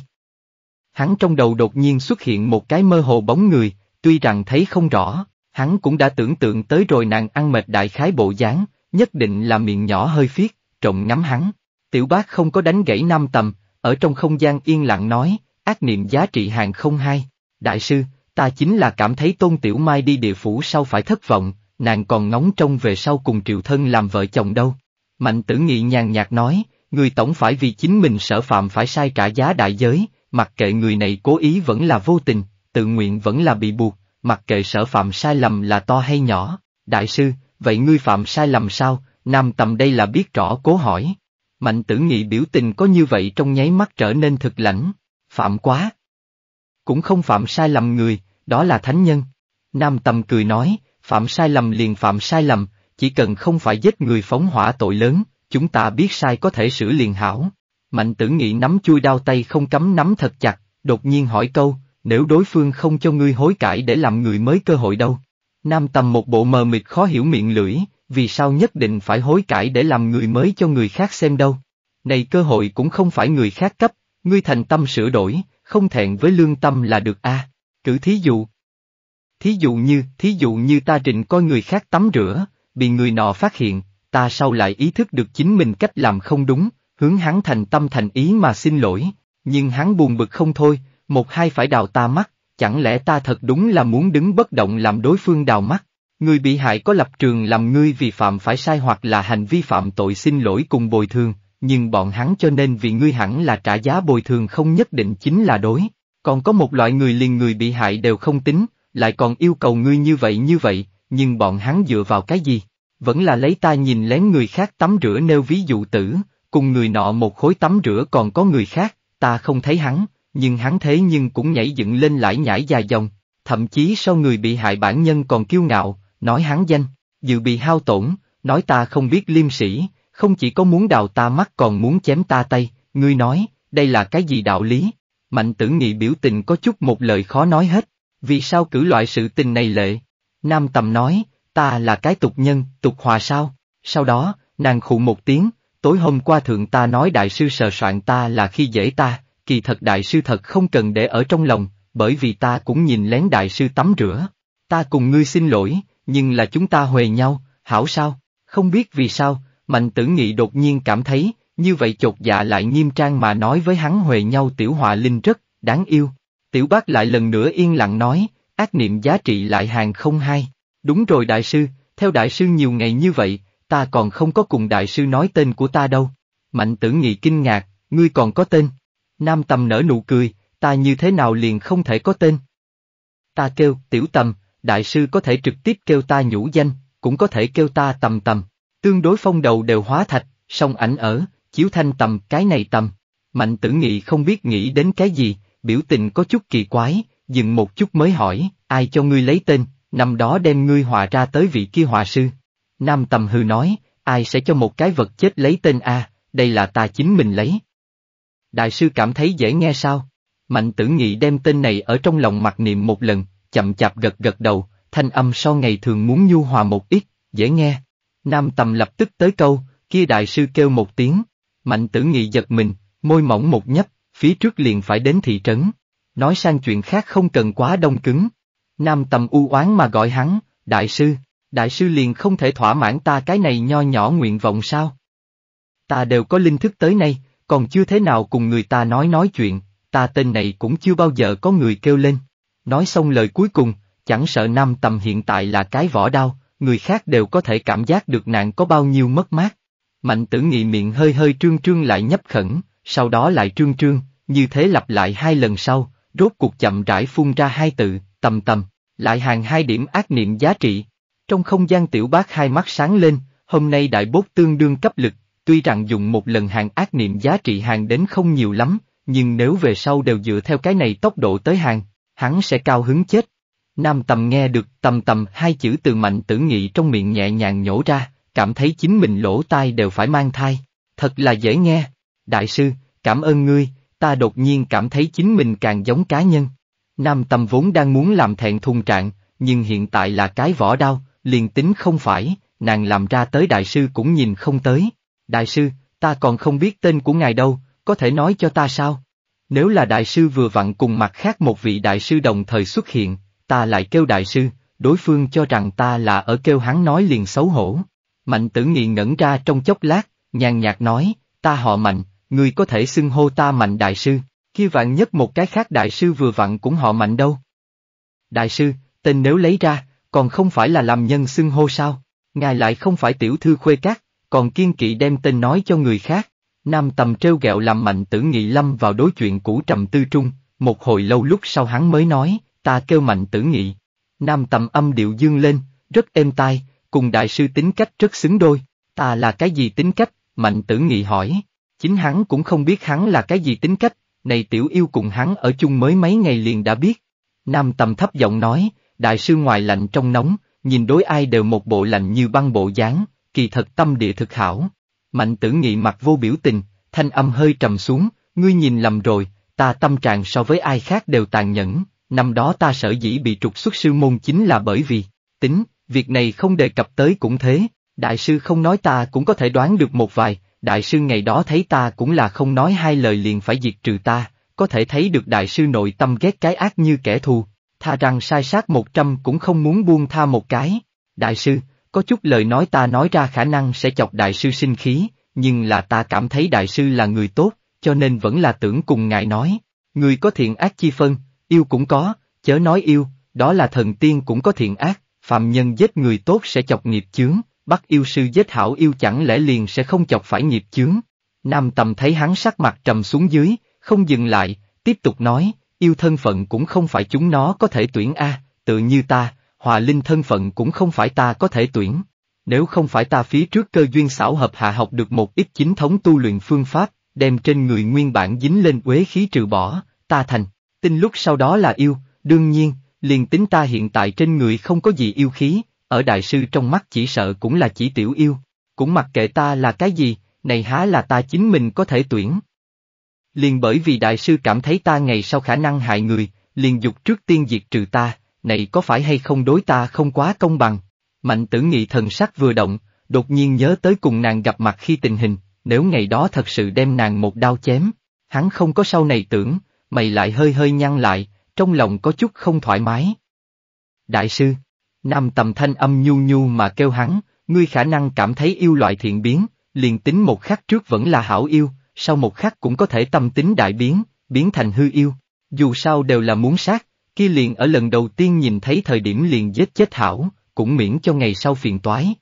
Hắn trong đầu đột nhiên xuất hiện một cái mơ hồ bóng người, tuy rằng thấy không rõ, hắn cũng đã tưởng tượng tới rồi nàng ăn mệt đại khái bộ dáng, nhất định là miệng nhỏ hơi phiết, trộm ngắm hắn. Tiểu bác không có đánh gãy nam tầm, ở trong không gian yên lặng nói, ác niệm giá trị hàng không hai. Đại sư, ta chính là cảm thấy tôn tiểu mai đi địa phủ sau phải thất vọng, nàng còn ngóng trông về sau cùng triệu thân làm vợ chồng đâu. Mạnh tử nghị nhàn nhạt nói, người tổng phải vì chính mình sở phạm phải sai trả giá đại giới, mặc kệ người này cố ý vẫn là vô tình, tự nguyện vẫn là bị buộc, mặc kệ sở phạm sai lầm là to hay nhỏ. Đại sư, vậy ngươi phạm sai lầm sao, nam tầm đây là biết rõ cố hỏi. Mạnh tử nghị biểu tình có như vậy trong nháy mắt trở nên thực lãnh, phạm quá. Cũng không phạm sai lầm người, đó là thánh nhân. Nam tầm cười nói, phạm sai lầm liền phạm sai lầm, chỉ cần không phải giết người phóng hỏa tội lớn, chúng ta biết sai có thể sửa liền hảo. Mạnh tử nghị nắm chui đao tay không cấm nắm thật chặt, đột nhiên hỏi câu, nếu đối phương không cho ngươi hối cải để làm người mới cơ hội đâu, Nam tầm một bộ mờ mịt khó hiểu miệng lưỡi, vì sao nhất định phải hối cải để làm người mới cho người khác xem đâu. Này cơ hội cũng không phải người khác cấp, ngươi thành tâm sửa đổi, không thẹn với lương tâm là được a. cử thí dụ. Thí dụ như, thí dụ như ta trịnh coi người khác tắm rửa, bị người nọ phát hiện, ta sau lại ý thức được chính mình cách làm không đúng, hướng hắn thành tâm thành ý mà xin lỗi, nhưng hắn buồn bực không thôi, một hai phải đào ta mắt, Chẳng lẽ ta thật đúng là muốn đứng bất động làm đối phương đào mắt? Người bị hại có lập trường làm ngươi vì phạm phải sai hoặc là hành vi phạm tội xin lỗi cùng bồi thường, nhưng bọn hắn cho nên vì ngươi hẳn là trả giá bồi thường không nhất định chính là đối. Còn có một loại người liền người bị hại đều không tính, lại còn yêu cầu ngươi như vậy như vậy, nhưng bọn hắn dựa vào cái gì? Vẫn là lấy ta nhìn lén người khác tắm rửa nêu ví dụ tử, cùng người nọ một khối tắm rửa còn có người khác, ta không thấy hắn, nhưng hắn thế nhưng cũng nhảy dựng lên lại nhảy dài dòng, thậm chí sau người bị hại bản nhân còn kiêu ngạo, nói hắn danh, dự bị hao tổn, nói ta không biết liêm sĩ, không chỉ có muốn đào ta mắt còn muốn chém ta tay, ngươi nói, đây là cái gì đạo lý? Mạnh tử nghị biểu tình có chút một lời khó nói hết, vì sao cử loại sự tình này lệ? Nam tầm nói, ta là cái tục nhân, tục hòa sao? Sau đó, nàng khụ một tiếng, tối hôm qua thượng ta nói đại sư sờ soạn ta là khi dễ ta, kỳ thật đại sư thật không cần để ở trong lòng, bởi vì ta cũng nhìn lén đại sư tắm rửa. Ta cùng ngươi xin lỗi, nhưng là chúng ta huề nhau, hảo sao? Không biết vì sao, Mạnh tử nghị đột nhiên cảm thấy, như vậy chột dạ lại nghiêm trang mà nói với hắn huề nhau tiểu họa linh rất, đáng yêu. Tiểu bác lại lần nữa yên lặng nói, ác niệm giá trị lại hàng không hai. Đúng rồi đại sư, theo đại sư nhiều ngày như vậy, ta còn không có cùng đại sư nói tên của ta đâu. Mạnh tử nghị kinh ngạc, ngươi còn có tên. Nam Tầm nở nụ cười, ta như thế nào liền không thể có tên. Ta kêu, tiểu tầm, đại sư có thể trực tiếp kêu ta nhũ danh, cũng có thể kêu ta tầm tầm, tương đối phong đầu đều hóa thạch, song ảnh ở, chiếu thanh tầm, cái này tầm. Mạnh tử nghị không biết nghĩ đến cái gì, biểu tình có chút kỳ quái, dừng một chút mới hỏi, ai cho ngươi lấy tên, năm đó đem ngươi hòa ra tới vị kia hòa sư. Nam tầm hư nói, ai sẽ cho một cái vật chết lấy tên A, đây là ta chính mình lấy. Đại sư cảm thấy dễ nghe sao? Mạnh tử nghị đem tên này ở trong lòng mặc niệm một lần, chậm chạp gật gật đầu, thanh âm so ngày thường muốn nhu hòa một ít, dễ nghe. Nam tầm lập tức tới câu, kia đại sư kêu một tiếng. Mạnh tử nghị giật mình, môi mỏng một nhấp, phía trước liền phải đến thị trấn. Nói sang chuyện khác không cần quá đông cứng. Nam tầm u oán mà gọi hắn, đại sư, đại sư liền không thể thỏa mãn ta cái này nho nhỏ nguyện vọng sao? Ta đều có linh thức tới nay, còn chưa thế nào cùng người ta nói nói chuyện, ta tên này cũng chưa bao giờ có người kêu lên. Nói xong lời cuối cùng, chẳng sợ nam tầm hiện tại là cái vỏ đau, người khác đều có thể cảm giác được nạn có bao nhiêu mất mát. Mạnh tử nghị miệng hơi hơi trương trương lại nhấp khẩn, sau đó lại trương trương, như thế lặp lại hai lần sau, rốt cuộc chậm rãi phun ra hai tự, tầm tầm, lại hàng hai điểm ác niệm giá trị. Trong không gian tiểu bác hai mắt sáng lên, hôm nay đại bốt tương đương cấp lực, Tuy rằng dùng một lần hàng ác niệm giá trị hàng đến không nhiều lắm, nhưng nếu về sau đều dựa theo cái này tốc độ tới hàng, hắn sẽ cao hứng chết. Nam tầm nghe được tầm tầm hai chữ từ mạnh tử nghị trong miệng nhẹ nhàng nhổ ra, cảm thấy chính mình lỗ tai đều phải mang thai. Thật là dễ nghe. Đại sư, cảm ơn ngươi, ta đột nhiên cảm thấy chính mình càng giống cá nhân. Nam tầm vốn đang muốn làm thẹn thùng trạng, nhưng hiện tại là cái vỏ đau, liền tính không phải, nàng làm ra tới đại sư cũng nhìn không tới. Đại sư, ta còn không biết tên của ngài đâu, có thể nói cho ta sao? Nếu là đại sư vừa vặn cùng mặt khác một vị đại sư đồng thời xuất hiện, ta lại kêu đại sư, đối phương cho rằng ta là ở kêu hắn nói liền xấu hổ. Mạnh tử nghị ngẩn ra trong chốc lát, nhàn nhạt nói, ta họ mạnh, người có thể xưng hô ta mạnh đại sư, kia vạn nhất một cái khác đại sư vừa vặn cũng họ mạnh đâu. Đại sư, tên nếu lấy ra, còn không phải là làm nhân xưng hô sao, ngài lại không phải tiểu thư khuê cát, còn kiên kỵ đem tên nói cho người khác. Nam tầm trêu ghẹo làm mạnh tử nghị lâm vào đối chuyện cũ trầm tư trung, một hồi lâu lúc sau hắn mới nói, ta kêu mạnh tử nghị. Nam tầm âm điệu dương lên, rất êm tai, cùng đại sư tính cách rất xứng đôi, ta là cái gì tính cách, mạnh tử nghị hỏi. Chính hắn cũng không biết hắn là cái gì tính cách, này tiểu yêu cùng hắn ở chung mới mấy ngày liền đã biết. Nam tầm thấp giọng nói, đại sư ngoài lạnh trong nóng, nhìn đối ai đều một bộ lạnh như băng bộ dáng, kỳ thật tâm địa thực hảo. Mạnh tử nghị mặt vô biểu tình, thanh âm hơi trầm xuống, ngươi nhìn lầm rồi, ta tâm trạng so với ai khác đều tàn nhẫn, năm đó ta sở dĩ bị trục xuất sư môn chính là bởi vì, tính, việc này không đề cập tới cũng thế, đại sư không nói ta cũng có thể đoán được một vài, đại sư ngày đó thấy ta cũng là không nói hai lời liền phải diệt trừ ta, có thể thấy được đại sư nội tâm ghét cái ác như kẻ thù, tha rằng sai sát một trăm cũng không muốn buông tha một cái. Đại sư, có chút lời nói ta nói ra khả năng sẽ chọc đại sư sinh khí, nhưng là ta cảm thấy đại sư là người tốt, cho nên vẫn là tưởng cùng ngài nói. Người có thiện ác chi phân, yêu cũng có, chớ nói yêu, đó là thần tiên cũng có thiện ác, phàm nhân giết người tốt sẽ chọc nghiệp chướng, bắt yêu sư giết hảo yêu chẳng lẽ liền sẽ không chọc phải nghiệp chướng. Nam tầm thấy hắn sắc mặt trầm xuống dưới, không dừng lại, tiếp tục nói, yêu thân phận cũng không phải chúng nó có thể tuyển A, tự như ta, Hòa Linh thân phận cũng không phải ta có thể tuyển. Nếu không phải ta phía trước cơ duyên xảo hợp hạ học được một ít chính thống tu luyện phương pháp, đem trên người nguyên bản dính lên uế khí trừ bỏ, ta thành, tin lúc sau đó là yêu, đương nhiên, liền tính ta hiện tại trên người không có gì yêu khí, ở đại sư trong mắt chỉ sợ cũng là chỉ tiểu yêu, cũng mặc kệ ta là cái gì, này há là ta chính mình có thể tuyển. Liền bởi vì đại sư cảm thấy ta ngày sau khả năng hại người, liền dục trước tiên diệt trừ ta, này có phải hay không đối ta không quá công bằng? Mạnh tử nghị thần sắc vừa động, đột nhiên nhớ tới cùng nàng gặp mặt khi tình hình, nếu ngày đó thật sự đem nàng một đao chém, hắn không có sau này tưởng, mày lại hơi hơi nhăn lại, trong lòng có chút không thoải mái. Đại sư, nam tầm thanh âm nhu nhu mà kêu hắn, ngươi khả năng cảm thấy yêu loại thiện biến, liền tính một khắc trước vẫn là hảo yêu, sau một khắc cũng có thể tâm tính đại biến, biến thành hư yêu, dù sao đều là muốn sát, kia liền ở lần đầu tiên nhìn thấy thời điểm liền giết chết hảo, cũng miễn cho ngày sau phiền toái.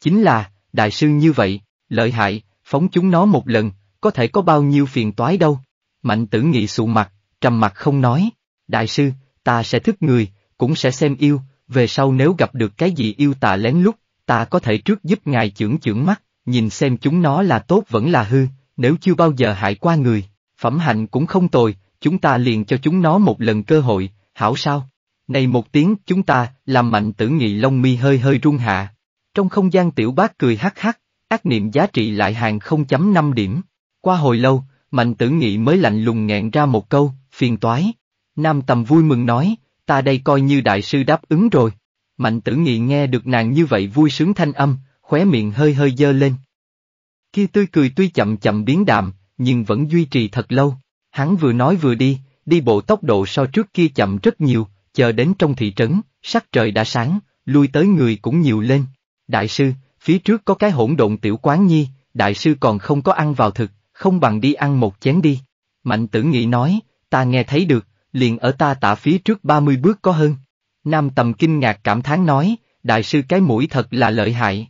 Chính là, đại sư như vậy, lợi hại, phóng chúng nó một lần, có thể có bao nhiêu phiền toái đâu. Mạnh tử nghị sụ mặt, trầm mặt không nói, đại sư, ta sẽ thức người, cũng sẽ xem yêu, về sau nếu gặp được cái gì yêu tà lén lút, ta có thể trước giúp ngài chưởng chưởng mắt, nhìn xem chúng nó là tốt vẫn là hư, nếu chưa bao giờ hại qua người, phẩm hạnh cũng không tồi, chúng ta liền cho chúng nó một lần cơ hội, hảo sao? Này một tiếng, chúng ta, làm mạnh tử nghị lông mi hơi hơi rung hạ. Trong không gian tiểu bác cười hắc hắc, ác niệm giá trị lại hàng 0.5 điểm. Qua hồi lâu, mạnh tử nghị mới lạnh lùng ngẹn ra một câu, phiền toái. Nam tầm vui mừng nói, ta đây coi như đại sư đáp ứng rồi. Mạnh tử nghị nghe được nàng như vậy vui sướng thanh âm, khóe miệng hơi hơi dơ lên. Khi tươi cười tuy chậm chậm biến đạm, nhưng vẫn duy trì thật lâu. Hắn vừa nói vừa đi, đi bộ tốc độ so trước kia chậm rất nhiều, chờ đến trong thị trấn, sắc trời đã sáng, lui tới người cũng nhiều lên. Đại sư, phía trước có cái hỗn độn tiểu quán nhi, đại sư còn không có ăn vào thực, không bằng đi ăn một chén đi. Mạnh tử nghị nói, ta nghe thấy được, liền ở ta tả phía trước 30 bước có hơn. Nam tầm kinh ngạc cảm thán nói, đại sư cái mũi thật là lợi hại.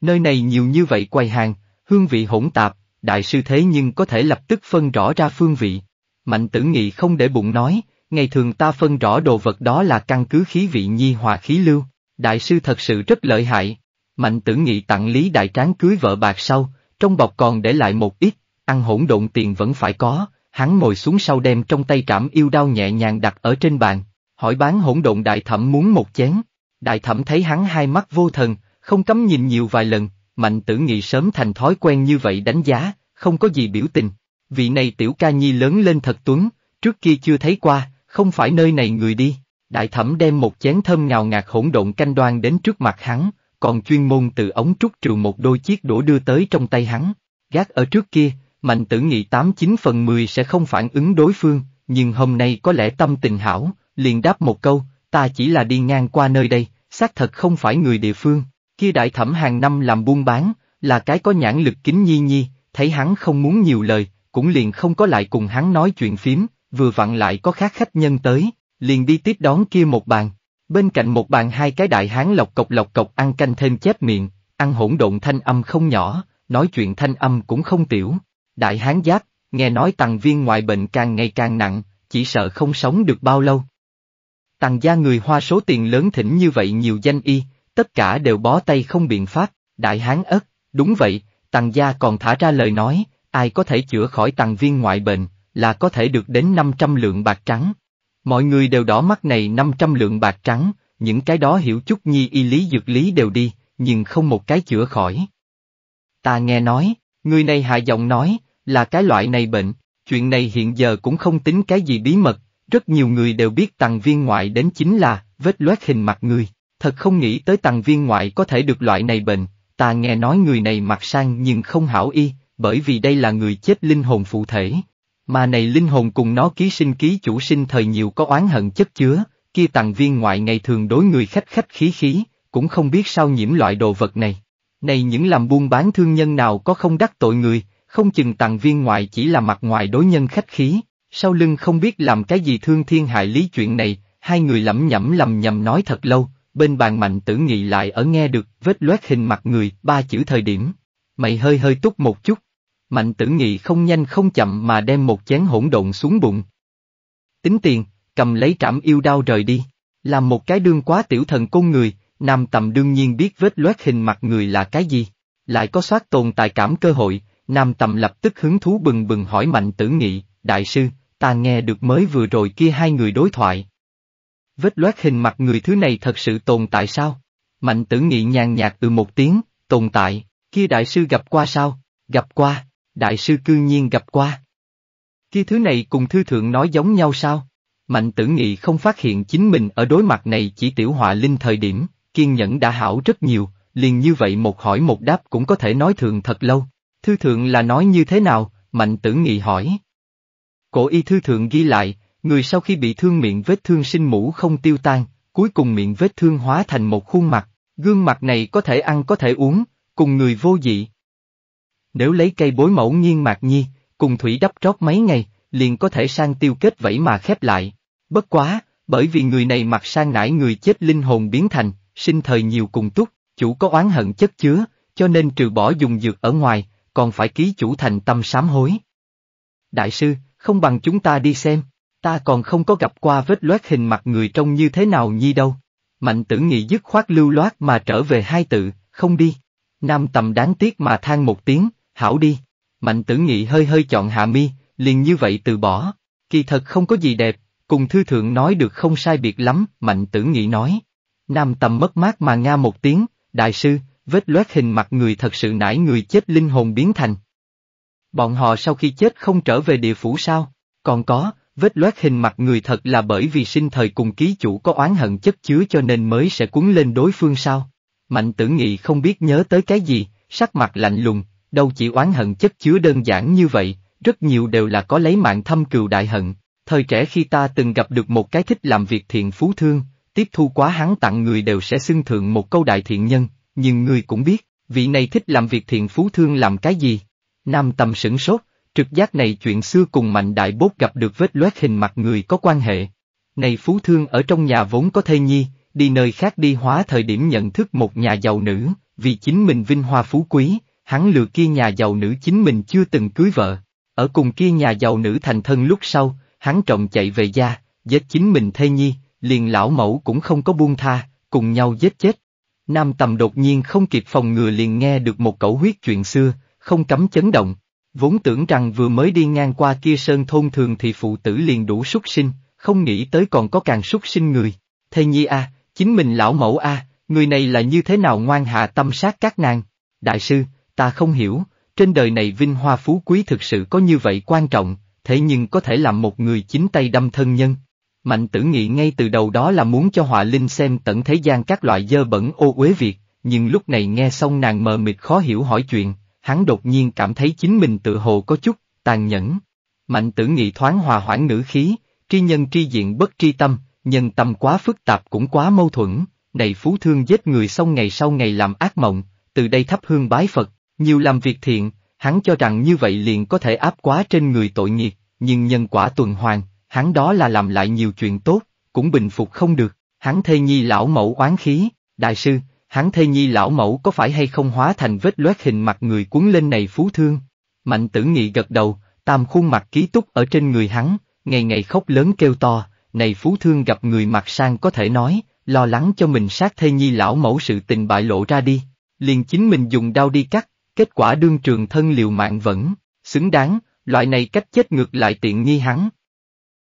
Nơi này nhiều như vậy quầy hàng, hương vị hỗn tạp, đại sư thế nhưng có thể lập tức phân rõ ra phương vị. Mạnh tử nghị không để bụng nói, ngày thường ta phân rõ đồ vật đó là căn cứ khí vị nhi hòa khí lưu, đại sư thật sự rất lợi hại. Mạnh tử nghị tặng Lý Đại Tráng cưới vợ bạc sau, trong bọc còn để lại một ít, ăn hỗn độn tiền vẫn phải có, hắn ngồi xuống sau đem trong tay trảm yêu đao nhẹ nhàng đặt ở trên bàn, hỏi bán hỗn độn đại thẩm muốn một chén. Đại thẩm thấy hắn hai mắt vô thần, không cấm nhìn nhiều vài lần, Mạnh tử nghị sớm thành thói quen như vậy đánh giá, không có gì biểu tình. Vị này tiểu ca nhi lớn lên thật tuấn, trước kia chưa thấy qua, không phải nơi này người đi. Đại thẩm đem một chén thơm ngào ngạt hỗn độn canh đoan đến trước mặt hắn, còn chuyên môn từ ống trúc trừ một đôi chiếc đũa đưa tới trong tay hắn. Gác ở trước kia, mạnh tử nghị 89 phần 10 sẽ không phản ứng đối phương, nhưng hôm nay có lẽ tâm tình hảo, liền đáp một câu, ta chỉ là đi ngang qua nơi đây, xác thật không phải người địa phương. Kia đại thẩm hàng năm làm buôn bán, là cái có nhãn lực kính nhi nhi, thấy hắn không muốn nhiều lời, cũng liền không có lại cùng hắn nói chuyện phím, vừa vặn lại có khác khách nhân tới, liền đi tiếp đón kia một bàn. Bên cạnh một bàn hai cái đại hán lọc cọc lọc cọc ăn canh thêm chép miệng, ăn hỗn độn thanh âm không nhỏ, nói chuyện thanh âm cũng không tiểu. Đại hán giáp, nghe nói tàng viên ngoại bệnh càng ngày càng nặng, chỉ sợ không sống được bao lâu. Tàng gia người hoa số tiền lớn thỉnh như vậy nhiều danh y, tất cả đều bó tay không biện pháp, đại hán ất, đúng vậy, tàng gia còn thả ra lời nói, ai có thể chữa khỏi tàng viên ngoại bệnh, là có thể được đến 500 lượng bạc trắng. Mọi người đều đỏ mắt này 500 lượng bạc trắng, những cái đó hiểu chút nhi y lý dược lý đều đi, nhưng không một cái chữa khỏi. Ta nghe nói, người này hạ giọng nói, là cái loại này bệnh, chuyện này hiện giờ cũng không tính cái gì bí mật, rất nhiều người đều biết tàng viên ngoại đến chính là vết loét hình mặt người thật không nghĩ tới tàng viên ngoại có thể được loại này bệnh, ta nghe nói người này mặt sang nhưng không hảo y, bởi vì đây là người chết linh hồn phụ thể. Mà này linh hồn cùng nó ký sinh ký chủ sinh thời nhiều có oán hận chất chứa, kia tàng viên ngoại ngày thường đối người khách khách khí khí, cũng không biết sao nhiễm loại đồ vật này. Này những làm buôn bán thương nhân nào có không đắc tội người, không chừng tàng viên ngoại chỉ là mặt ngoài đối nhân khách khí, sau lưng không biết làm cái gì thương thiên hại lý chuyện này, hai người lẩm nhẩm lầm nhầm nói thật lâu, bên bàn mạnh tử nghị lại ở nghe được vết loét hình mặt người ba chữ thời điểm. Mày hơi hơi túc một chút. Mạnh tử nghị không nhanh không chậm mà đem một chén hỗn độn xuống bụng. Tính tiền, cầm lấy trảm yêu đao rời đi. Làm một cái đương quá tiểu thần côn người, nam tầm đương nhiên biết vết loét hình mặt người là cái gì. Lại có soát tồn tài cảm cơ hội, nam tầm lập tức hứng thú bừng bừng hỏi mạnh tử nghị, đại sư, ta nghe được mới vừa rồi kia hai người đối thoại. Vết loét hình mặt người thứ này thật sự tồn tại sao? Mạnh tử nghị nhàn nhạt từ một tiếng, tồn tại, kia đại sư gặp qua sao? Gặp qua, đại sư cư nhiên gặp qua. Kia thứ này cùng thư thượng nói giống nhau sao? Mạnh tử nghị không phát hiện chính mình ở đối mặt này chỉ tiểu họa linh thời điểm, kiên nhẫn đã hảo rất nhiều, liền như vậy một hỏi một đáp cũng có thể nói thường thật lâu. Thư thượng là nói như thế nào? Mạnh tử nghị hỏi. Cổ y thư thượng ghi lại, Người sau khi bị thương miệng vết thương sinh mũ không tiêu tan, cuối cùng miệng vết thương hóa thành một khuôn mặt, gương mặt này có thể ăn có thể uống, cùng người vô dị. Nếu lấy cây bối mẫu nghiêng mạc nhi, cùng thủy đắp trót mấy ngày, liền có thể sang tiêu kết vẫy mà khép lại. Bất quá, bởi vì người này mặc sang nải người chết linh hồn biến thành, sinh thời nhiều cùng túc, chủ có oán hận chất chứa, cho nên trừ bỏ dùng dược ở ngoài, còn phải ký chủ thành tâm sám hối. Đại sư, không bằng chúng ta đi xem. Ta còn không có gặp qua vết loét hình mặt người trông như thế nào nhi đâu. Mạnh tử nghị dứt khoát lưu loát mà trở về hai tự, không đi. Nam tầm đáng tiếc mà than một tiếng, hảo đi. Mạnh tử nghị hơi hơi chọn hạ mi, liền như vậy từ bỏ. Kỳ thật không có gì đẹp, cùng thư thượng nói được không sai biệt lắm, mạnh tử nghị nói. Nam tầm mất mát mà nga một tiếng, đại sư, vết loét hình mặt người thật sự nải người chết linh hồn biến thành. Bọn họ sau khi chết không trở về địa phủ sao, còn có, Vết loét hình mặt người thật là bởi vì sinh thời cùng ký chủ có oán hận chất chứa cho nên mới sẽ cuốn lên đối phương sao? Mạnh tử nghị không biết nhớ tới cái gì, sắc mặt lạnh lùng, đâu chỉ oán hận chất chứa đơn giản như vậy, rất nhiều đều là có lấy mạng thâm cừu đại hận. Thời trẻ khi ta từng gặp được một cái thích làm việc thiện phú thương, tiếp thu quá hắn tặng người đều sẽ xưng thượng một câu đại thiện nhân, nhưng người cũng biết, vị này thích làm việc thiện phú thương làm cái gì? Nam tầm sửng sốt, Trực giác này chuyện xưa cùng mạnh đại bốt gặp được vết loét hình mặt người có quan hệ. Này phú thương ở trong nhà vốn có thê nhi, đi nơi khác đi hóa thời điểm nhận thức một nhà giàu nữ, vì chính mình vinh hoa phú quý, hắn lừa kia nhà giàu nữ chính mình chưa từng cưới vợ. Ở cùng kia nhà giàu nữ thành thân lúc sau, hắn trọng chạy về gia, giết chính mình thê nhi, liền lão mẫu cũng không có buông tha, cùng nhau giết chết. Nam tầm đột nhiên không kịp phòng ngừa liền nghe được một cẩu huyết chuyện xưa, không cấm chấn động. Vốn tưởng rằng vừa mới đi ngang qua kia sơn thôn thường thì phụ tử liền đủ súc sinh, không nghĩ tới còn có càng súc sinh người. Thê nhi a, chính mình lão mẫu a, người này là như thế nào ngoan hạ tâm sát các nàng. Đại sư, ta không hiểu, trên đời này vinh hoa phú quý thực sự có như vậy quan trọng, thế nhưng có thể làm một người chính tay đâm thân nhân. Mạnh tử nghị ngay từ đầu đó là muốn cho họa linh xem tận thế gian các loại dơ bẩn ô uế việc, nhưng lúc này nghe xong nàng mờ mịt khó hiểu hỏi chuyện, hắn đột nhiên cảm thấy chính mình tự hồ có chút, tàn nhẫn. Mạnh tử nghị thoáng hòa hoãn ngữ khí, tri nhân tri diện bất tri tâm, nhân tâm quá phức tạp cũng quá mâu thuẫn, này phú thương giết người xong ngày sau ngày làm ác mộng, từ đây thắp hương bái Phật, nhiều làm việc thiện, hắn cho rằng như vậy liền có thể áp quá trên người tội nghiệp, nhưng nhân quả tuần hoàn, hắn đó là làm lại nhiều chuyện tốt, cũng bình phục không được, hắn thê nhi lão mẫu oán khí, đại sư, hắn thê nhi lão mẫu có phải hay không hóa thành vết loét hình mặt người cuốn lên này phú thương. Mạnh tử nghị gật đầu, tam khuôn mặt ký túc ở trên người hắn, ngày ngày khóc lớn kêu to, này phú thương gặp người mặt sang có thể nói, lo lắng cho mình sát thê nhi lão mẫu sự tình bại lộ ra đi, liền chính mình dùng đao đi cắt, kết quả đương trường thân liều mạng vẫn, xứng đáng, loại này cách chết ngược lại tiện nghi hắn.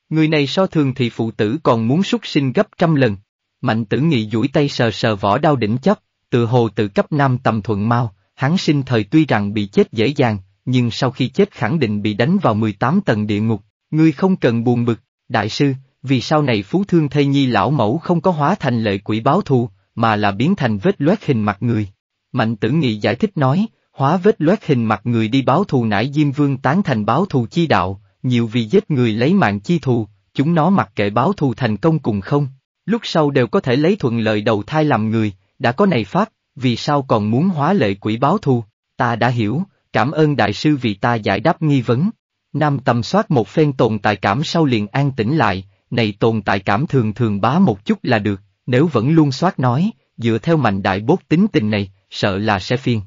Người này so thường thì phụ tử còn muốn xuất sinh gấp trăm lần. Mạnh tử nghị duỗi tay sờ sờ vỏ đau đỉnh chóp, từ hồ từ cấp nam tầm thuận mau, hắn sinh thời tuy rằng bị chết dễ dàng, nhưng sau khi chết khẳng định bị đánh vào 18 tầng địa ngục, ngươi không cần buồn bực, đại sư, vì sau này phú thương thê nhi lão mẫu không có hóa thành lợi quỷ báo thù, mà là biến thành vết loét hình mặt người. Mạnh tử nghị giải thích nói, hóa vết loét hình mặt người đi báo thù nãi Diêm Vương tán thành báo thù chi đạo, nhiều vì giết người lấy mạng chi thù, chúng nó mặc kệ báo thù thành công cùng không, lúc sau đều có thể lấy thuận lợi đầu thai làm người, đã có này pháp, vì sao còn muốn hóa lệ quỷ báo thù, ta đã hiểu, cảm ơn đại sư vì ta giải đáp nghi vấn. Nam tầm soát một phen tồn tại cảm sau liền an tĩnh lại, này tồn tại cảm thường thường bá một chút là được, nếu vẫn luôn soát nói, dựa theo mạnh đại bốt tính tình này, sợ là sẽ phiền.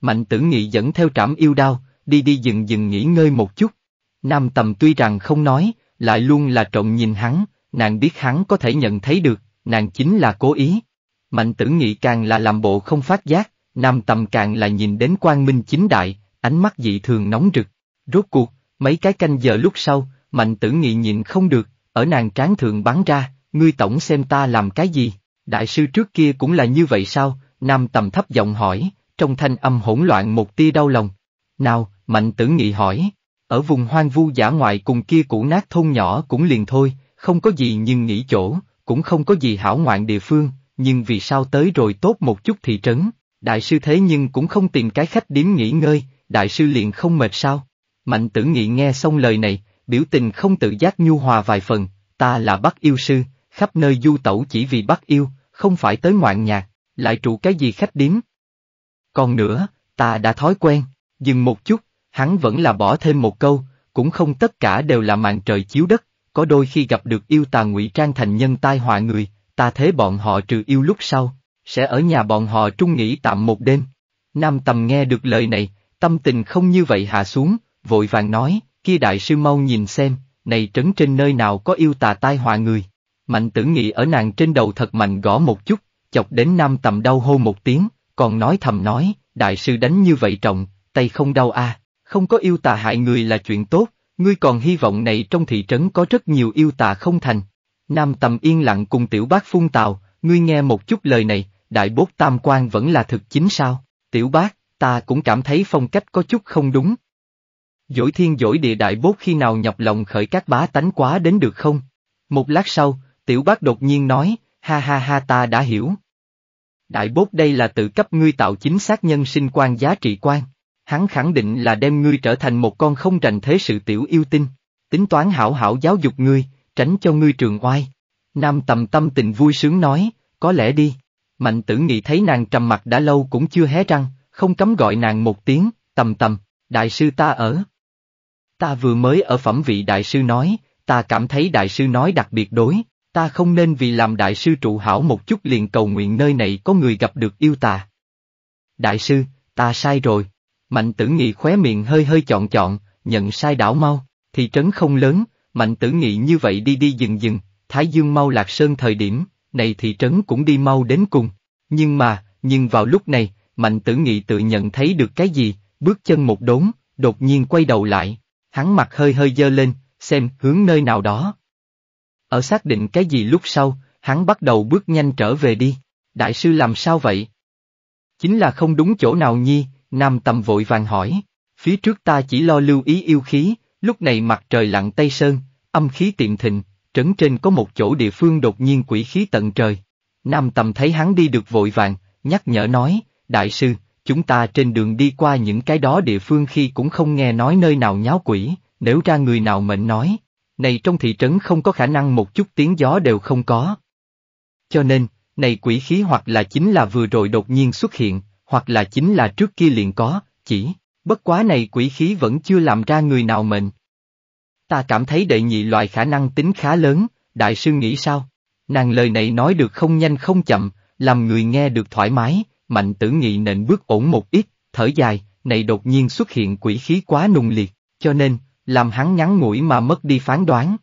Mạnh tử nghị dẫn theo trảm yêu đao, đi đi dừng dừng nghỉ ngơi một chút. Nam tầm tuy rằng không nói, lại luôn là trộn nhìn hắn, nàng biết hắn có thể nhận thấy được, nàng chính là cố ý. Mạnh tử nghị càng là làm bộ không phát giác, nam tầm càng là nhìn đến quang minh chính đại, ánh mắt dị thường nóng rực. Rốt cuộc, mấy cái canh giờ lúc sau, mạnh tử nghị nhịn không được, ở nàng tráng thượng bắn ra, ngươi tổng xem ta làm cái gì, đại sư trước kia cũng là như vậy sao, nam tầm thấp giọng hỏi, trong thanh âm hỗn loạn một tia đau lòng. Nào, mạnh tử nghị hỏi, ở vùng hoang vu giả ngoại cùng kia cũ nát thôn nhỏ cũng liền thôi, không có gì nhưng nghỉ chỗ, cũng không có gì hảo ngoạn địa phương, nhưng vì sao tới rồi tốt một chút thị trấn, đại sư thế nhưng cũng không tìm cái khách điếm nghỉ ngơi, đại sư liền không mệt sao. Mạnh tử nghị nghe xong lời này, biểu tình không tự giác nhu hòa vài phần, ta là bắc yêu sư, khắp nơi du tẩu chỉ vì bắc yêu, không phải tới ngoạn nhạc, lại trụ cái gì khách điếm. Còn nữa, ta đã thói quen, dừng một chút, hắn vẫn là bỏ thêm một câu, cũng không tất cả đều là màn trời chiếu đất, có đôi khi gặp được yêu tà ngụy trang thành nhân tai họa người, ta thế bọn họ trừ yêu lúc sau, sẽ ở nhà bọn họ trung nghỉ tạm một đêm. Nam tầm nghe được lời này, tâm tình không như vậy hạ xuống, vội vàng nói, kia đại sư mau nhìn xem, này trấn trên nơi nào có yêu tà tai họa người. Mạnh tử nghị ở nàng trên đầu thật mạnh gõ một chút, chọc đến nam tầm đau hô một tiếng, còn nói thầm nói, đại sư đánh như vậy trọng, tay không đau a à, không có yêu tà hại người là chuyện tốt, Ngươi còn hy vọng này trong thị trấn có rất nhiều yêu tà không thành. Nam tầm yên lặng cùng tiểu bác phun tào, ngươi nghe một chút lời này, đại bốt tam quan vẫn là thực chính sao, tiểu bác, ta cũng cảm thấy phong cách có chút không đúng. Dỗi thiên dỗi địa đại bốt khi nào nhọc lòng khởi các bá tánh quá đến được không? Một lát sau, tiểu bác đột nhiên nói, ha ha ha ta đã hiểu. Đại bốt đây là tự cấp ngươi tạo chính xác nhân sinh quan giá trị quan hắn khẳng định là đem ngươi trở thành một con không rành thế sự tiểu yêu tinh, tính toán hảo hảo giáo dục ngươi, tránh cho ngươi trường oai. Nam tầm tâm tình vui sướng nói, có lẽ đi. Mạnh tử nghị thấy nàng trầm mặt đã lâu cũng chưa hé răng, không cấm gọi nàng một tiếng, tầm tầm, đại sư ta ở. Ta vừa mới ở phẩm vị đại sư nói, ta cảm thấy đại sư nói đặc biệt đối, ta không nên vì làm đại sư trụ hảo một chút liền cầu nguyện nơi này có người gặp được yêu ta. Đại sư, ta sai rồi. Mạnh tử nghị khóe miệng hơi hơi chọn chọn, nhận sai đảo mau, thị trấn không lớn, mạnh tử nghị như vậy đi đi dừng dừng, Thái Dương mau lạc sơn thời điểm, này thị trấn cũng đi mau đến cùng. Nhưng mà, nhưng vào lúc này, mạnh tử nghị tự nhận thấy được cái gì, bước chân một đốn, đột nhiên quay đầu lại, hắn mặt hơi hơi dơ lên, xem hướng nơi nào đó. Ở xác định cái gì lúc sau, hắn bắt đầu bước nhanh trở về đi. Đại sư làm sao vậy? Chính là không đúng chỗ nào nhi, Nam Tâm vội vàng hỏi, phía trước ta chỉ lo lưu ý yêu khí, lúc này mặt trời lặn Tây Sơn, âm khí tiệm thịnh, trấn trên có một chỗ địa phương đột nhiên quỷ khí tận trời. Nam Tâm thấy hắn đi được vội vàng, nhắc nhở nói, đại sư, chúng ta trên đường đi qua những cái đó địa phương khi cũng không nghe nói nơi nào nháo quỷ, nếu ra người nào mệnh nói, này trong thị trấn không có khả năng một chút tiếng gió đều không có. Cho nên, này quỷ khí hoặc là chính là vừa rồi đột nhiên xuất hiện, hoặc là chính là trước kia liền có, chỉ, bất quá này quỷ khí vẫn chưa làm ra người nào mệnh. Ta cảm thấy đệ nhị loại khả năng tính khá lớn, đại sư nghĩ sao? Nàng lời này nói được không nhanh không chậm, làm người nghe được thoải mái, mạnh tử nghị nện bước ổn một ít, thở dài, này đột nhiên xuất hiện quỷ khí quá nung liệt, cho nên, làm hắn ngắn ngủi mà mất đi phán đoán.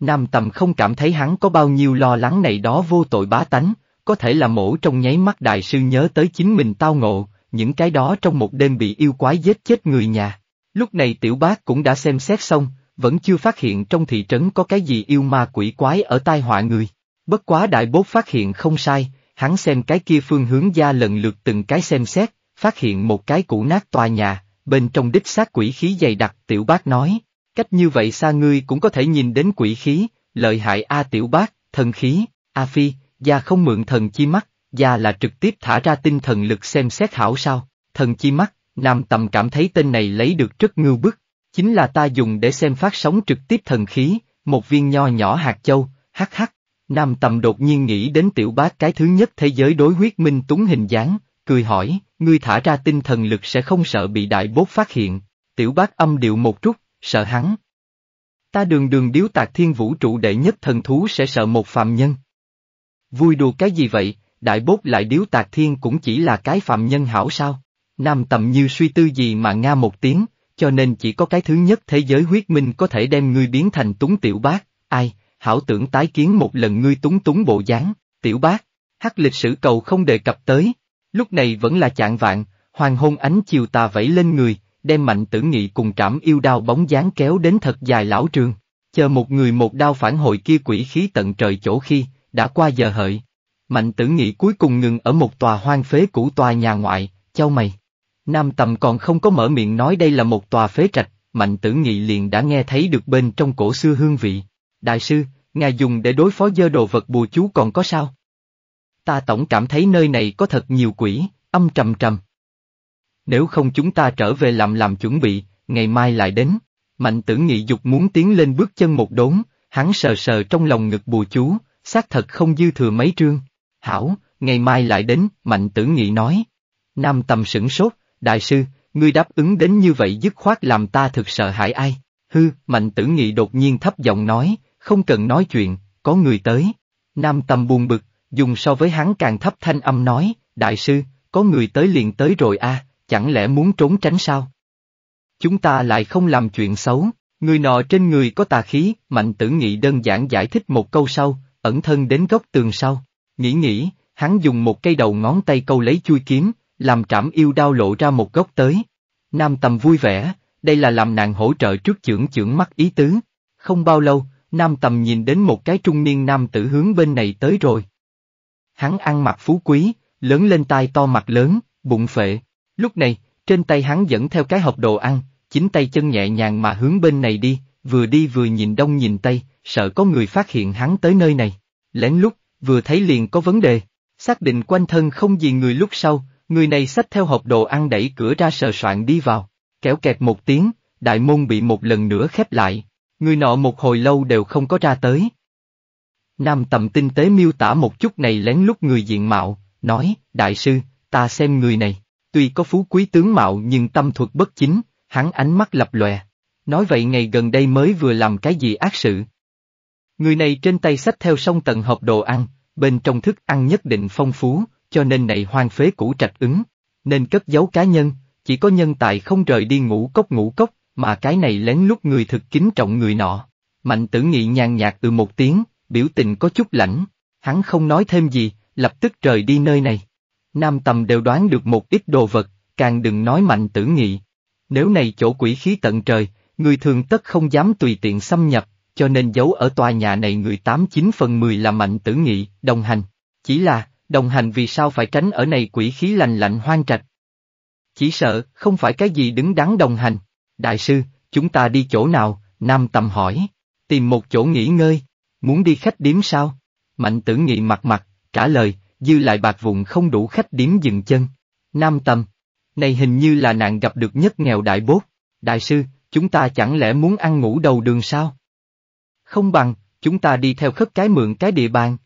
Nam tầm không cảm thấy hắn có bao nhiêu lo lắng này đó vô tội bá tánh, có thể là mổ trong nháy mắt đại sư nhớ tới chính mình tao ngộ, những cái đó trong một đêm bị yêu quái giết chết người nhà. Lúc này tiểu bác cũng đã xem xét xong, vẫn chưa phát hiện trong thị trấn có cái gì yêu ma quỷ quái ở tai họa người. Bất quá đại bốt phát hiện không sai, hắn xem cái kia phương hướng ra lần lượt từng cái xem xét, phát hiện một cái cũ nát tòa nhà, bên trong đích xác quỷ khí dày đặc, tiểu bác nói. Cách như vậy xa ngươi cũng có thể nhìn đến quỷ khí, lợi hại A tiểu bác, thần khí, A phi, Gia không mượn thần chi mắt, Gia là trực tiếp thả ra tinh thần lực xem xét hảo sao, thần chi mắt, Nam Tầm cảm thấy tên này lấy được rất ngưu bức, chính là ta dùng để xem phát sóng trực tiếp thần khí, một viên nho nhỏ hạt châu, hắc hắc. Nam Tầm đột nhiên nghĩ đến tiểu bác cái thứ nhất thế giới đối huyết minh túng hình dáng, cười hỏi, ngươi thả ra tinh thần lực sẽ không sợ bị đại bốt phát hiện, tiểu bác âm điệu một chút, sợ hắn. Ta đường đường điếu tạc thiên vũ trụ đệ nhất thần thú sẽ sợ một phạm nhân, Vui đùa cái gì vậy, đại bốt lại điếu tạc thiên cũng chỉ là cái phạm nhân hảo sao? Nam tầm như suy tư gì mà nga một tiếng, cho nên chỉ có cái thứ nhất thế giới huyết minh có thể đem ngươi biến thành túng tiểu bác, ai, hảo tưởng tái kiến một lần ngươi túng túng bộ dáng, tiểu bác, hắc lịch sử cầu không đề cập tới, lúc này vẫn là chạng vạn, hoàng hôn ánh chiều tà vẫy lên người, đem mạnh tử nghị cùng trảm yêu đao bóng dáng kéo đến thật dài lão trường, chờ một người một đao phản hồi kia quỷ khí tận trời chỗ khi, đã qua giờ hợi. Mạnh tử nghị cuối cùng ngừng ở một tòa hoang phế cũ tòa nhà ngoại, châu mày. Nam tầm còn không có mở miệng nói đây là một tòa phế trạch, mạnh tử nghị liền đã nghe thấy được bên trong cổ xưa hương vị. Đại sư, ngài dùng để đối phó dơ đồ vật bùa chú còn có sao? Ta tổng cảm thấy nơi này có thật nhiều quỷ, âm trầm trầm. Nếu không chúng ta trở về làm làm chuẩn bị, ngày mai lại đến. Mạnh tử nghị dục muốn tiến lên bước chân một đốn, hắn sờ sờ trong lòng ngực bùa chú, xác thật không dư thừa mấy trương. Hảo, ngày mai lại đến, mạnh tử nghị nói. Nam tầm sửng sốt, đại sư, ngươi đáp ứng đến như vậy dứt khoát làm ta thực sợ hãi ai. Hư, mạnh tử nghị đột nhiên thấp giọng nói, không cần nói chuyện, có người tới. Nam tầm buồn bực, dùng so với hắn càng thấp thanh âm nói, đại sư, có người tới liền tới rồi a, à, chẳng lẽ muốn trốn tránh sao? Chúng ta lại không làm chuyện xấu, người nọ trên người có tà khí, mạnh tử nghị đơn giản giải thích một câu sau, ẩn thân đến góc tường sau. Nghĩ nghĩ, hắn dùng một cây đầu ngón tay câu lấy chui kiếm, làm trảm yêu đao lộ ra một góc tới. Nam tầm vui vẻ, đây là làm nàng hỗ trợ trước trưởng trưởng mắt ý tứ. Không bao lâu, Nam tầm nhìn đến một cái trung niên nam tử hướng bên này tới rồi. Hắn ăn mặc phú quý, lớn lên tai to mặt lớn, bụng phệ. Lúc này, trên tay hắn dẫn theo cái hộp đồ ăn, chính tay chân nhẹ nhàng mà hướng bên này đi, vừa đi vừa nhìn đông nhìn tây, sợ có người phát hiện hắn tới nơi này. Lén lúc, vừa thấy liền có vấn đề, xác định quanh thân không gì người lúc sau, người này xách theo hộp đồ ăn đẩy cửa ra sờ soạn đi vào, kéo kẹt một tiếng, đại môn bị một lần nữa khép lại, người nọ một hồi lâu đều không có ra tới. Nam tầm tinh tế miêu tả một chút này lén lúc người diện mạo, nói, đại sư, ta xem người này, tuy có phú quý tướng mạo nhưng tâm thuật bất chính, hắn ánh mắt lập lòe, Nói vậy ngày gần đây mới vừa làm cái gì ác sự. Người này trên tay sách theo sông tận hộp đồ ăn, bên trong thức ăn nhất định phong phú, cho nên này hoang phế cũ trạch ứng, nên cất giấu cá nhân, chỉ có nhân tài không rời đi ngủ cốc ngủ cốc, mà cái này lén lút người thực kính trọng người nọ. Mạnh tử nghị nhàn nhạt từ một tiếng, biểu tình có chút lãnh, hắn không nói thêm gì, lập tức rời đi nơi này. Nam tầm đều đoán được một ít đồ vật, càng đừng nói mạnh tử nghị. Nếu này chỗ quỷ khí tận trời, Người thường tất không dám tùy tiện xâm nhập, cho nên giấu ở tòa nhà này người tám chín phần mười là mạnh tử nghị, đồng hành. Chỉ là, đồng hành vì sao phải tránh ở này quỷ khí lành lạnh hoang trạch? Chỉ sợ, không phải cái gì đứng đáng đồng hành. Đại sư, chúng ta đi chỗ nào? Nam Tầm hỏi. Tìm một chỗ nghỉ ngơi. Muốn đi khách điếm sao? Mạnh tử nghị mặt mặt, trả lời, dư lại bạc vụn không đủ khách điếm dừng chân. Nam Tầm. Này hình như là nạn gặp được nhất nghèo đại bốt. Đại sư, chúng ta chẳng lẽ muốn ăn ngủ đầu đường sao? Không bằng, chúng ta đi theo khất cái mượn cái địa bàn.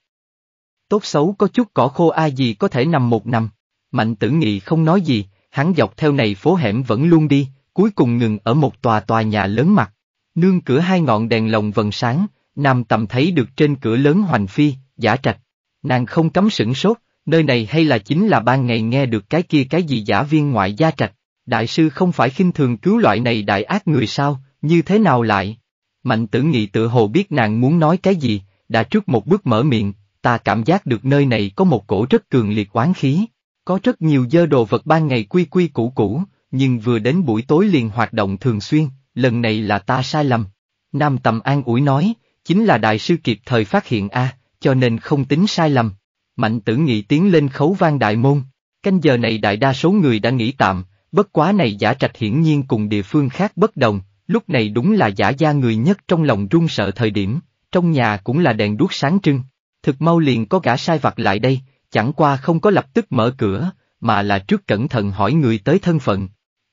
Tốt xấu có chút cỏ khô ai gì có thể nằm một năm. Mạnh tử nghị không nói gì, hắn dọc theo này phố hẻm vẫn luôn đi, cuối cùng ngừng ở một tòa tòa nhà lớn mặt. Nương cửa hai ngọn đèn lồng vần sáng, nam tầm thấy được trên cửa lớn hoành phi, giả trạch. Nàng không cấm sửng sốt, nơi này hay là chính là ban ngày nghe được cái kia cái gì giả viên ngoại gia trạch. Đại sư không phải khinh thường cứu loại này đại ác người sao, như thế nào lại? Mạnh tử nghị tự hồ biết nàng muốn nói cái gì, đã trước một bước mở miệng, ta cảm giác được nơi này có một cổ rất cường liệt oán khí. Có rất nhiều dơ đồ vật ban ngày quy quy cũ cũ, nhưng vừa đến buổi tối liền hoạt động thường xuyên, lần này là ta sai lầm. Nam Tầm An ủi nói, chính là đại sư kịp thời phát hiện a, cho nên không tính sai lầm. Mạnh tử nghị tiến lên khấu vang đại môn, canh giờ này đại đa số người đã nghỉ tạm, Bất quá này giả trạch hiển nhiên cùng địa phương khác bất đồng, lúc này đúng là giả gia người nhất trong lòng run sợ thời điểm, trong nhà cũng là đèn đuốc sáng trưng. Thực mau liền có gã sai vặt lại đây, chẳng qua không có lập tức mở cửa, mà là trước cẩn thận hỏi người tới thân phận.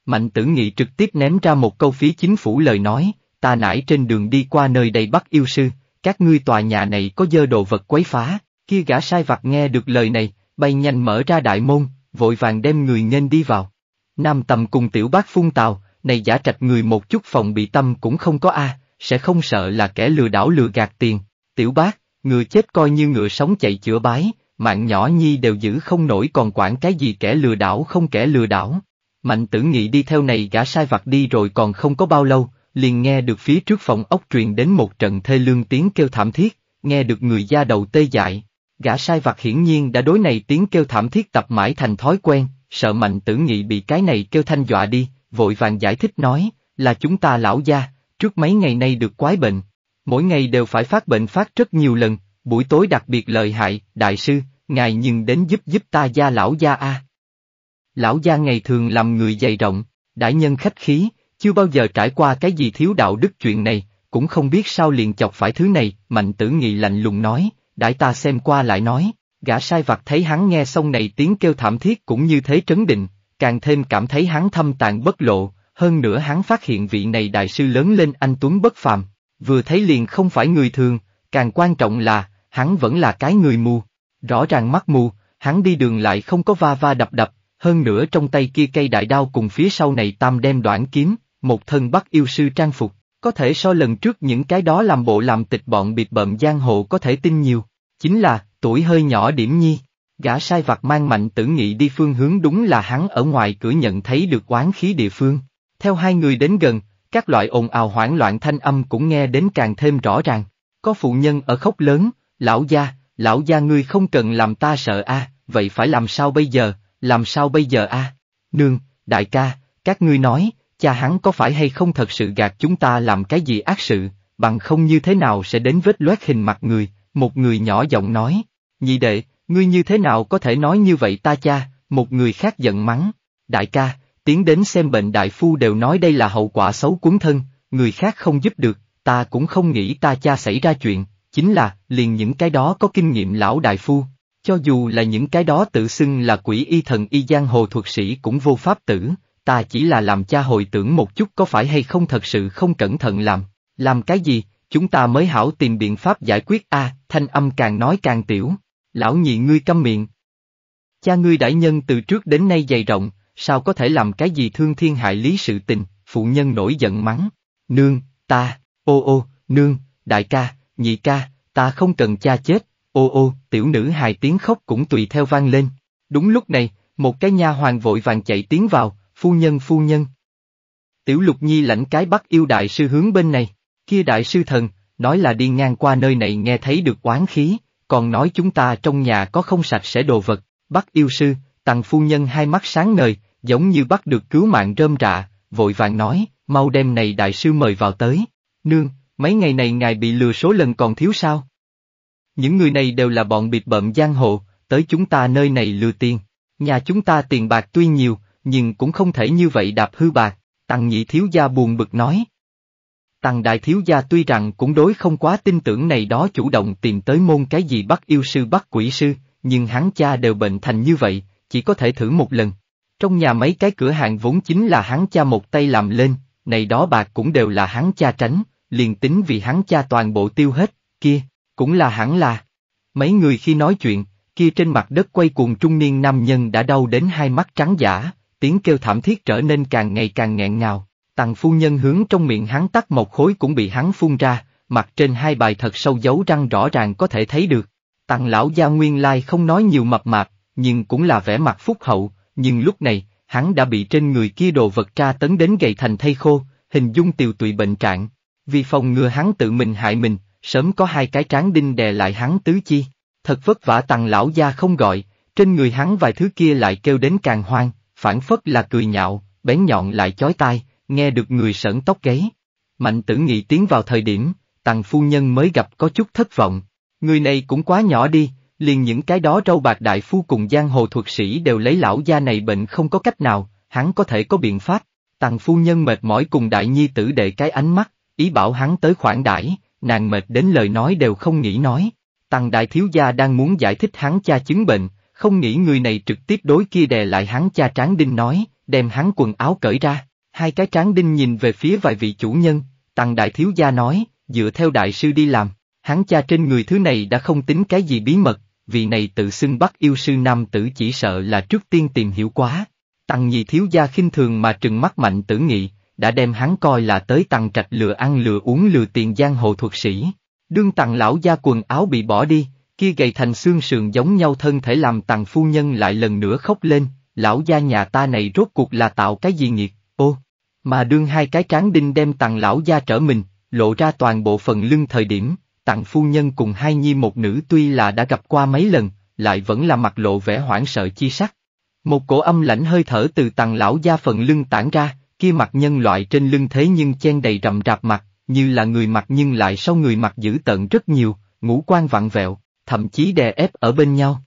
Mạnh tử nghị trực tiếp ném ra một câu phí chính phủ lời nói, ta nãy trên đường đi qua nơi đây bắt yêu sư, các ngươi tòa nhà này có dơ đồ vật quấy phá, kia gã sai vặt nghe được lời này, bay nhanh mở ra đại môn, vội vàng đem người nghênh đi vào. Nam tầm cùng tiểu bác phun tàu, này giả trạch người một chút phòng bị tâm cũng không có a, sẽ không sợ là kẻ lừa đảo lừa gạt tiền. Tiểu bác, người chết coi như ngựa sống chạy chữa bái, mạng nhỏ nhi đều giữ không nổi còn quản cái gì kẻ lừa đảo không kẻ lừa đảo. Mạnh tử nghị đi theo này gã sai vặt đi rồi còn không có bao lâu, liền nghe được phía trước phòng ốc truyền đến một trận thê lương tiếng kêu thảm thiết, nghe được người da đầu tê dại. Gã sai vặt hiển nhiên đã đối này tiếng kêu thảm thiết tập mãi thành thói quen, sợ mạnh tử nghị bị cái này kêu thanh dọa đi, vội vàng giải thích nói, là chúng ta lão gia, trước mấy ngày nay được quái bệnh, mỗi ngày đều phải phát bệnh phát rất nhiều lần, buổi tối đặc biệt lợi hại, đại sư, ngài nhưng đến giúp giúp ta gia lão gia a. Lão gia ngày thường làm người dày rộng, đại nhân khách khí, chưa bao giờ trải qua cái gì thiếu đạo đức chuyện này, cũng không biết sao liền chọc phải thứ này, mạnh tử nghị lạnh lùng nói, đại ta xem qua lại nói gã sai vặt thấy hắn nghe xong này tiếng kêu thảm thiết cũng như thế trấn định, càng thêm cảm thấy hắn thâm tàn bất lộ, hơn nữa hắn phát hiện vị này đại sư lớn lên anh Tuấn bất phàm, vừa thấy liền không phải người thường, càng quan trọng là, hắn vẫn là cái người mù, rõ ràng mắt mù, hắn đi đường lại không có va va đập đập, hơn nữa trong tay kia cây đại đao cùng phía sau này tam đem đoạn kiếm, một thân bắt yêu sư trang phục, có thể so lần trước những cái đó làm bộ làm tịch bọn biệt bợm giang hồ có thể tin nhiều, chính là, tuổi hơi nhỏ điểm nhi, gã sai vặt mang mạnh tử nghị đi phương hướng đúng là hắn ở ngoài cửa nhận thấy được quán khí địa phương. Theo hai người đến gần, các loại ồn ào hoảng loạn thanh âm cũng nghe đến càng thêm rõ ràng. Có phụ nhân ở khóc lớn, lão gia, lão gia ngươi không cần làm ta sợ a, vậy phải làm sao bây giờ, làm sao bây giờ a? Nương, đại ca, các ngươi nói, cha hắn có phải hay không thật sự gạt chúng ta làm cái gì ác sự, bằng không như thế nào sẽ đến vết loét hình mặt người, một người nhỏ giọng nói. Nhị đệ, ngươi như thế nào có thể nói như vậy ta cha, một người khác giận mắng. Đại ca, tiến đến xem bệnh đại phu đều nói đây là hậu quả xấu cuốn thân, người khác không giúp được, ta cũng không nghĩ ta cha xảy ra chuyện, chính là, liền những cái đó có kinh nghiệm lão đại phu. Cho dù là những cái đó tự xưng là quỷ y thần y giang hồ thuật sĩ cũng vô pháp tử, ta chỉ là làm cha hồi tưởng một chút có phải hay không thật sự không cẩn thận làm. Làm cái gì, chúng ta mới hảo tìm biện pháp giải quyết a thanh âm càng nói càng tiểu. Lão nhị ngươi câm miệng. Cha ngươi đại nhân từ trước đến nay dày rộng, sao có thể làm cái gì thương thiên hại lý sự tình, phụ nhân nổi giận mắng. Nương, ta, ô ô, nương, đại ca, nhị ca, ta không cần cha chết, ô ô, tiểu nữ hài tiếng khóc cũng tùy theo vang lên. Đúng lúc này, một cái nha hoàng vội vàng chạy tiến vào, phu nhân phu nhân. Tiểu lục nhi lãnh cái bắt yêu đại sư hướng bên này, kia đại sư thần, nói là đi ngang qua nơi này nghe thấy được oán khí, còn nói chúng ta trong nhà có không sạch sẽ đồ vật, bắt yêu sư, tằng phu nhân hai mắt sáng ngời, giống như bắt được cứu mạng rơm rạ, vội vàng nói, mau đem này đại sư mời vào tới, nương, mấy ngày này ngài bị lừa số lần còn thiếu sao? Những người này đều là bọn bịt bợm giang hồ, tới chúng ta nơi này lừa tiền, nhà chúng ta tiền bạc tuy nhiều, nhưng cũng không thể như vậy đạp hư bạc, tằng nhị thiếu gia buồn bực nói, Tăng đại thiếu gia tuy rằng cũng đối không quá tin tưởng này đó chủ động tìm tới môn cái gì bắt yêu sư bắt quỷ sư, nhưng hắn cha đều bệnh thành như vậy, chỉ có thể thử một lần. Trong nhà mấy cái cửa hàng vốn chính là hắn cha một tay làm lên, này đó bạc cũng đều là hắn cha tránh, liền tính vì hắn cha toàn bộ tiêu hết, kia, cũng là hẳn là. Mấy người khi nói chuyện, kia trên mặt đất quay cuồng trung niên nam nhân đã đau đến hai mắt trắng giả, tiếng kêu thảm thiết trở nên càng ngày càng nghẹn ngào. Tàng phu nhân hướng trong miệng hắn tắt một khối cũng bị hắn phun ra, mặt trên hai bài thật sâu dấu răng rõ ràng có thể thấy được. Tàng lão gia nguyên lai không nói nhiều mập mạp, nhưng cũng là vẻ mặt phúc hậu, nhưng lúc này, hắn đã bị trên người kia đồ vật tra tấn đến gầy thành thây khô, hình dung tiều tụy bệnh trạng. Vì phòng ngừa hắn tự mình hại mình, sớm có hai cái tráng đinh đè lại hắn tứ chi. Thật vất vả tàng lão gia không gọi, trên người hắn vài thứ kia lại kêu đến càng hoang, phản phất là cười nhạo, bén nhọn lại chói tai, nghe được người sởn tóc gáy. Mạnh tử nghị tiến vào thời điểm, tàng phu nhân mới gặp có chút thất vọng. Người này cũng quá nhỏ đi, liền những cái đó râu bạc đại phu cùng giang hồ thuật sĩ đều lấy lão gia này bệnh không có cách nào, hắn có thể có biện pháp. Tàng phu nhân mệt mỏi cùng đại nhi tử đệ cái ánh mắt, ý bảo hắn tới khoản đãi, nàng mệt đến lời nói đều không nghĩ nói. Tàng đại thiếu gia đang muốn giải thích hắn cha chứng bệnh, không nghĩ người này trực tiếp đối kia đè lại hắn cha tráng đinh nói, đem hắn quần áo cởi ra hai cái tráng đinh nhìn về phía vài vị chủ nhân, tăng đại thiếu gia nói, dựa theo đại sư đi làm, hắn cha trên người thứ này đã không tính cái gì bí mật, vị này tự xưng bắt yêu sư nam tử chỉ sợ là trước tiên tìm hiểu quá. Tăng nhị thiếu gia khinh thường mà trừng mắt mạnh tử nghị, đã đem hắn coi là tới tăng trạch lừa ăn lừa uống lừa tiền giang hồ thuật sĩ. Đương tặng lão gia quần áo bị bỏ đi, kia gầy thành xương sườn giống nhau thân thể làm tặng phu nhân lại lần nữa khóc lên, lão gia nhà ta này rốt cuộc là tạo cái gì nghiệt, ô. Mà đương hai cái tráng đinh đem tàng lão gia trở mình, lộ ra toàn bộ phần lưng thời điểm, tặng phu nhân cùng hai nhi một nữ tuy là đã gặp qua mấy lần, lại vẫn là mặt lộ vẻ hoảng sợ chi sắc. Một cổ âm lãnh hơi thở từ tàng lão gia phần lưng tản ra, kia mặt nhân loại trên lưng thế nhưng chen đầy rậm rạp mặt, như là người mặt nhưng lại sau người mặt giữ tận rất nhiều, ngũ quan vặn vẹo, thậm chí đè ép ở bên nhau.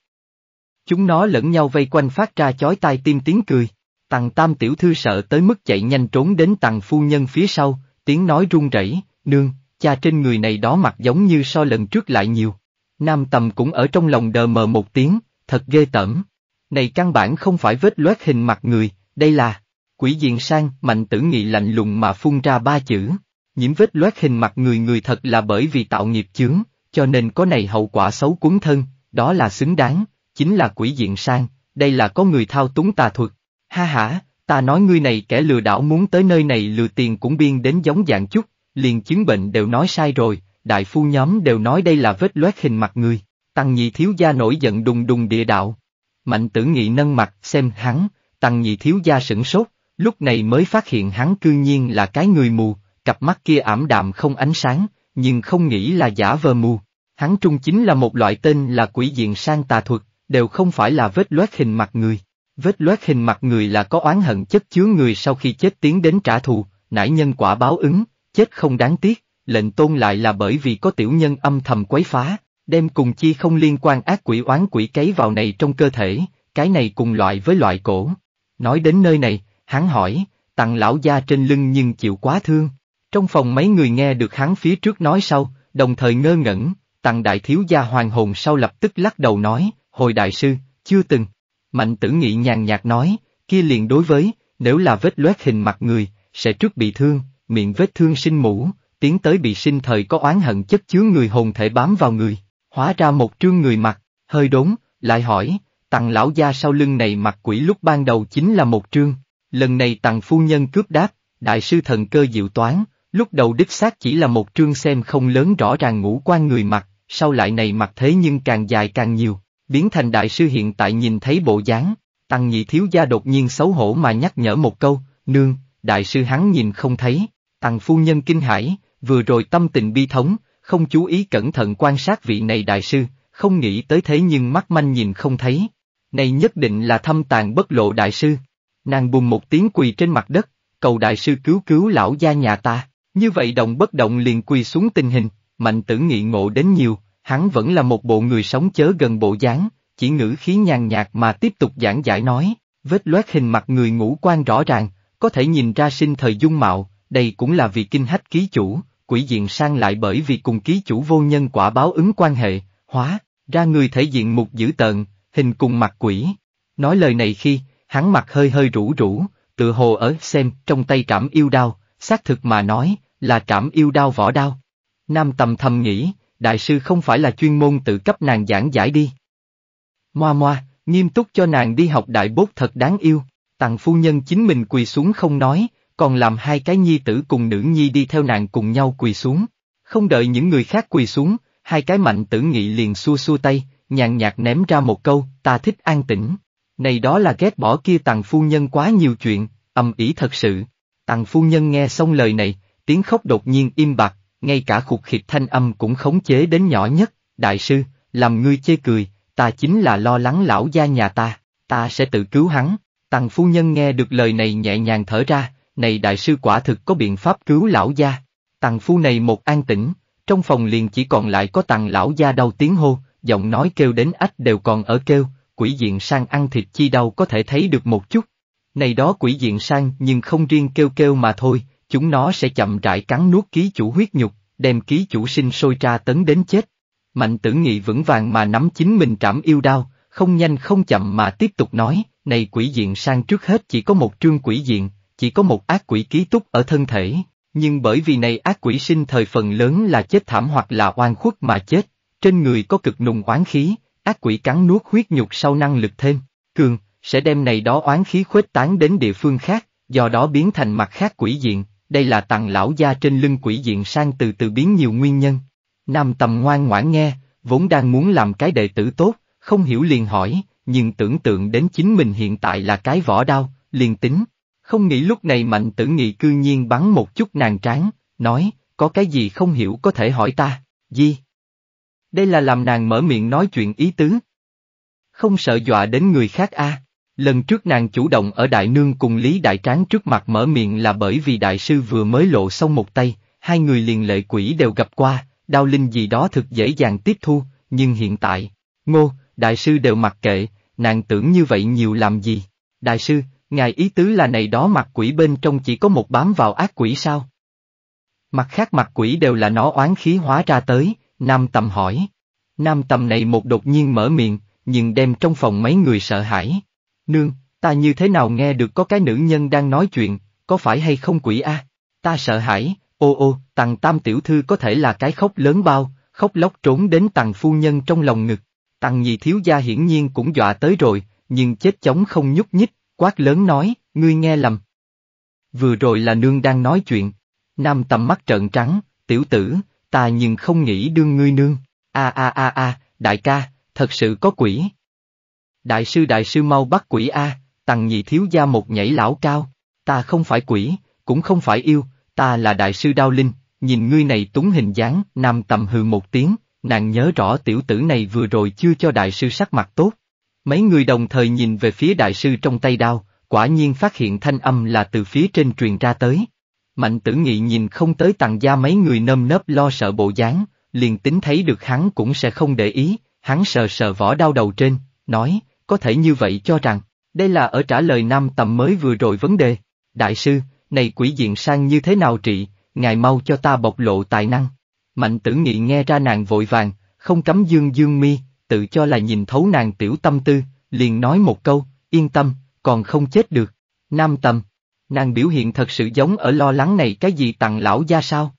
Chúng nó lẫn nhau vây quanh phát ra chói tai tim tiếng cười. Tàng tam tiểu thư sợ tới mức chạy nhanh trốn đến tàng phu nhân phía sau, tiếng nói run rẩy, nương, cha trên người này đó mặt giống như so lần trước lại nhiều. Nam tầm cũng ở trong lòng đờ mờ một tiếng, thật ghê tởm. Này căn bản không phải vết loét hình mặt người, đây là... Quỷ diện sang, mạnh tử nghị lạnh lùng mà phun ra ba chữ. Nhiễm vết loét hình mặt người người thật là bởi vì tạo nghiệp chướng, cho nên có này hậu quả xấu cuốn thân, đó là xứng đáng, chính là quỷ diện sang, đây là có người thao túng tà thuật, Ha hả, ta nói ngươi này kẻ lừa đảo muốn tới nơi này lừa tiền cũng biên đến giống dạng chút, liền chứng bệnh đều nói sai rồi, đại phu nhóm đều nói đây là vết loét hình mặt người. Tăng nhị thiếu gia nổi giận đùng đùng địa đạo. Mạnh tử nghị nâng mặt xem hắn, tăng nhị thiếu gia sửng sốt, lúc này mới phát hiện hắn cư nhiên là cái người mù, cặp mắt kia ảm đạm không ánh sáng, nhưng không nghĩ là giả vờ mù. Hắn trung chính là một loại tên là quỷ diện sang tà thuật, đều không phải là vết loét hình mặt người. Vết loét hình mặt người là có oán hận chất chứa người sau khi chết tiến đến trả thù, nãi nhân quả báo ứng, chết không đáng tiếc, lệnh tôn lại là bởi vì có tiểu nhân âm thầm quấy phá, đem cùng chi không liên quan ác quỷ oán quỷ cấy vào này trong cơ thể, cái này cùng loại với loại cổ. Nói đến nơi này, hắn hỏi, tặng lão gia trên lưng nhưng chịu quá thương. Trong phòng mấy người nghe được hắn phía trước nói sau, đồng thời ngơ ngẩn, tặng đại thiếu gia hoàng hồn sau lập tức lắc đầu nói, hồi đại sư, chưa từng, Mạnh tử nghị nhàn nhạt nói, kia liền đối với, nếu là vết loét hình mặt người, sẽ trước bị thương, miệng vết thương sinh mũ, tiến tới bị sinh thời có oán hận chất chứa người hồn thể bám vào người, hóa ra một trương người mặt, hơi đốn, lại hỏi, tặng lão gia sau lưng này mặt quỷ lúc ban đầu chính là một trương, lần này tặng phu nhân cướp đáp, đại sư thần cơ diệu toán, lúc đầu đích xác chỉ là một trương xem không lớn rõ ràng ngũ quan người mặt, sau lại này mặt thế nhưng càng dài càng nhiều, biến thành đại sư hiện tại nhìn thấy bộ dáng, tăng nhị thiếu gia đột nhiên xấu hổ mà nhắc nhở một câu, nương, đại sư hắn nhìn không thấy, tăng phu nhân kinh hãi, vừa rồi tâm tình bi thống, không chú ý cẩn thận quan sát vị này đại sư, không nghĩ tới thế nhưng mắt manh nhìn không thấy, này nhất định là thâm tàn bất lộ đại sư, nàng bùng một tiếng quỳ trên mặt đất, cầu đại sư cứu cứu lão gia nhà ta, như vậy động bất động liền quỳ xuống tình hình, mạnh tử nghị ngộ đến nhiều, hắn vẫn là một bộ người sống chớ gần bộ dáng, chỉ ngữ khí nhàn nhạt mà tiếp tục giảng giải nói, vết loét hình mặt người ngũ quan rõ ràng, có thể nhìn ra sinh thời dung mạo, đây cũng là vì kinh hách ký chủ, quỷ diện sang lại bởi vì cùng ký chủ vô nhân quả báo ứng quan hệ, hóa, ra người thể diện mục dữ tợn, hình cùng mặt quỷ. Nói lời này khi, hắn mặt hơi hơi rũ rũ, tự hồ ở xem trong tay trảm yêu đao, xác thực mà nói, là trảm yêu đao võ đao. Nam tầm thầm nghĩ, đại sư không phải là chuyên môn tự cấp nàng giảng giải đi. Moa moa, nghiêm túc cho nàng đi học đại bốt thật đáng yêu, tặng phu nhân chính mình quỳ xuống không nói, còn làm hai cái nhi tử cùng nữ nhi đi theo nàng cùng nhau quỳ xuống. Không đợi những người khác quỳ xuống, hai cái mạnh tử nghị liền xua xua tay, nhàn nhạt ném ra một câu, ta thích an tĩnh. Này đó là ghét bỏ kia tàng phu nhân quá nhiều chuyện, ầm ý thật sự. Tàng phu nhân nghe xong lời này, tiếng khóc đột nhiên im bặt, ngay cả khục khịt thanh âm cũng khống chế đến nhỏ nhất, đại sư, làm ngươi chê cười, ta chính là lo lắng lão gia nhà ta, ta sẽ tự cứu hắn. Tàng phu nhân nghe được lời này nhẹ nhàng thở ra, này đại sư quả thực có biện pháp cứu lão gia. Tàng phu này một an tĩnh, trong phòng liền chỉ còn lại có tàng lão gia đau tiếng hô, giọng nói kêu đến ách đều còn ở kêu, quỷ diện sang ăn thịt chi đau có thể thấy được một chút. Này đó quỷ diện sang nhưng không riêng kêu kêu mà thôi, chúng nó sẽ chậm rãi cắn nuốt ký chủ huyết nhục, đem ký chủ sinh sôi tra tấn đến chết. Mạnh tử nghị vững vàng mà nắm chính mình trảm yêu đao, không nhanh không chậm mà tiếp tục nói, này quỷ diện sang trước hết chỉ có một trương quỷ diện, chỉ có một ác quỷ ký túc ở thân thể, nhưng bởi vì này ác quỷ sinh thời phần lớn là chết thảm hoặc là oan khuất mà chết, trên người có cực nùng oán khí, ác quỷ cắn nuốt huyết nhục sau năng lực thêm, cường, sẽ đem này đó oán khí khuếch tán đến địa phương khác, do đó biến thành mặt khác quỷ diện, đây là tàng lão gia trên lưng quỷ diện sang từ từ biến nhiều nguyên nhân. Nam tầm ngoan ngoãn nghe, vốn đang muốn làm cái đệ tử tốt, không hiểu liền hỏi, nhưng tưởng tượng đến chính mình hiện tại là cái vỏ đau, liền tính. Không nghĩ lúc này mạnh tử nghị cư nhiên bắn một chút nàng tráng, nói, có cái gì không hiểu có thể hỏi ta, gì? Đây là làm nàng mở miệng nói chuyện ý tứ. Không sợ dọa đến người khác a Lần trước nàng chủ động ở Đại Nương cùng Lý Đại Tráng trước mặt mở miệng là bởi vì Đại Sư vừa mới lộ xong một tay, hai người liền lệ quỷ đều gặp qua, đao linh gì đó thực dễ dàng tiếp thu, nhưng hiện tại, ngô, Đại Sư đều mặc kệ, nàng tưởng như vậy nhiều làm gì. Đại Sư, ngài ý tứ là này đó mặt quỷ bên trong chỉ có một bám vào ác quỷ sao? Mặt khác mặt quỷ đều là nó oán khí hóa ra tới, Nam Tầm hỏi. Nam Tầm này một đột nhiên mở miệng, nhưng đem trong phòng mấy người sợ hãi. Nương, ta như thế nào nghe được có cái nữ nhân đang nói chuyện, có phải hay không quỷ a? Ta sợ hãi, ô ô, tàng tam tiểu thư có thể là cái khóc lớn bao, khóc lóc trốn đến tàng phu nhân trong lòng ngực. Tàng nhị thiếu gia hiển nhiên cũng dọa tới rồi, nhưng chết chóng không nhúc nhích, quát lớn nói, ngươi nghe lầm. Vừa rồi là nương đang nói chuyện, nam tầm mắt trợn trắng, tiểu tử, ta nhưng không nghĩ đương ngươi nương, a a a a, đại ca, thật sự có quỷ, Đại sư đại sư mau bắt quỷ A, tằng nhị thiếu gia một nhảy lão cao, ta không phải quỷ, cũng không phải yêu, ta là đại sư đao linh, nhìn ngươi này túng hình dáng, nam tầm hừ một tiếng, nàng nhớ rõ tiểu tử này vừa rồi chưa cho đại sư sắc mặt tốt. Mấy người đồng thời nhìn về phía đại sư trong tay đao, quả nhiên phát hiện thanh âm là từ phía trên truyền ra tới. Mạnh tử nghị nhìn không tới tàng gia mấy người nơm nớp lo sợ bộ dáng, liền tính thấy được hắn cũng sẽ không để ý, hắn sờ sờ vỏ đau đầu trên, nói, có thể như vậy cho rằng, đây là ở trả lời nam tầm mới vừa rồi vấn đề. Đại sư, này quỷ diện sang như thế nào trị, ngài mau cho ta bộc lộ tài năng. Mạnh tử nghị nghe ra nàng vội vàng, không cấm dương dương mi, tự cho là nhìn thấu nàng tiểu tâm tư, liền nói một câu, yên tâm, còn không chết được. Nam tầm, nàng biểu hiện thật sự giống ở lo lắng này cái gì tặng lão gia sao?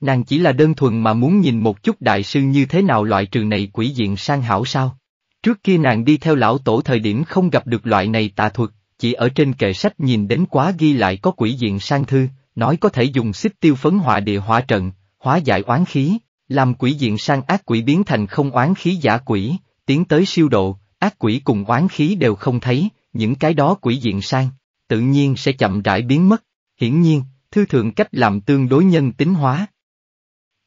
Nàng chỉ là đơn thuần mà muốn nhìn một chút đại sư như thế nào loại trừ này quỷ diện sang hảo sao? Trước kia nàng đi theo lão tổ thời điểm không gặp được loại này tà thuật, chỉ ở trên kệ sách nhìn đến quá ghi lại có quỷ diện sang thư, nói có thể dùng xích tiêu phấn họa địa hỏa trận, hóa giải oán khí, làm quỷ diện sang ác quỷ biến thành không oán khí giả quỷ, tiến tới siêu độ, ác quỷ cùng oán khí đều không thấy, những cái đó quỷ diện sang, tự nhiên sẽ chậm rãi biến mất, hiển nhiên, thư thượng cách làm tương đối nhân tính hóa.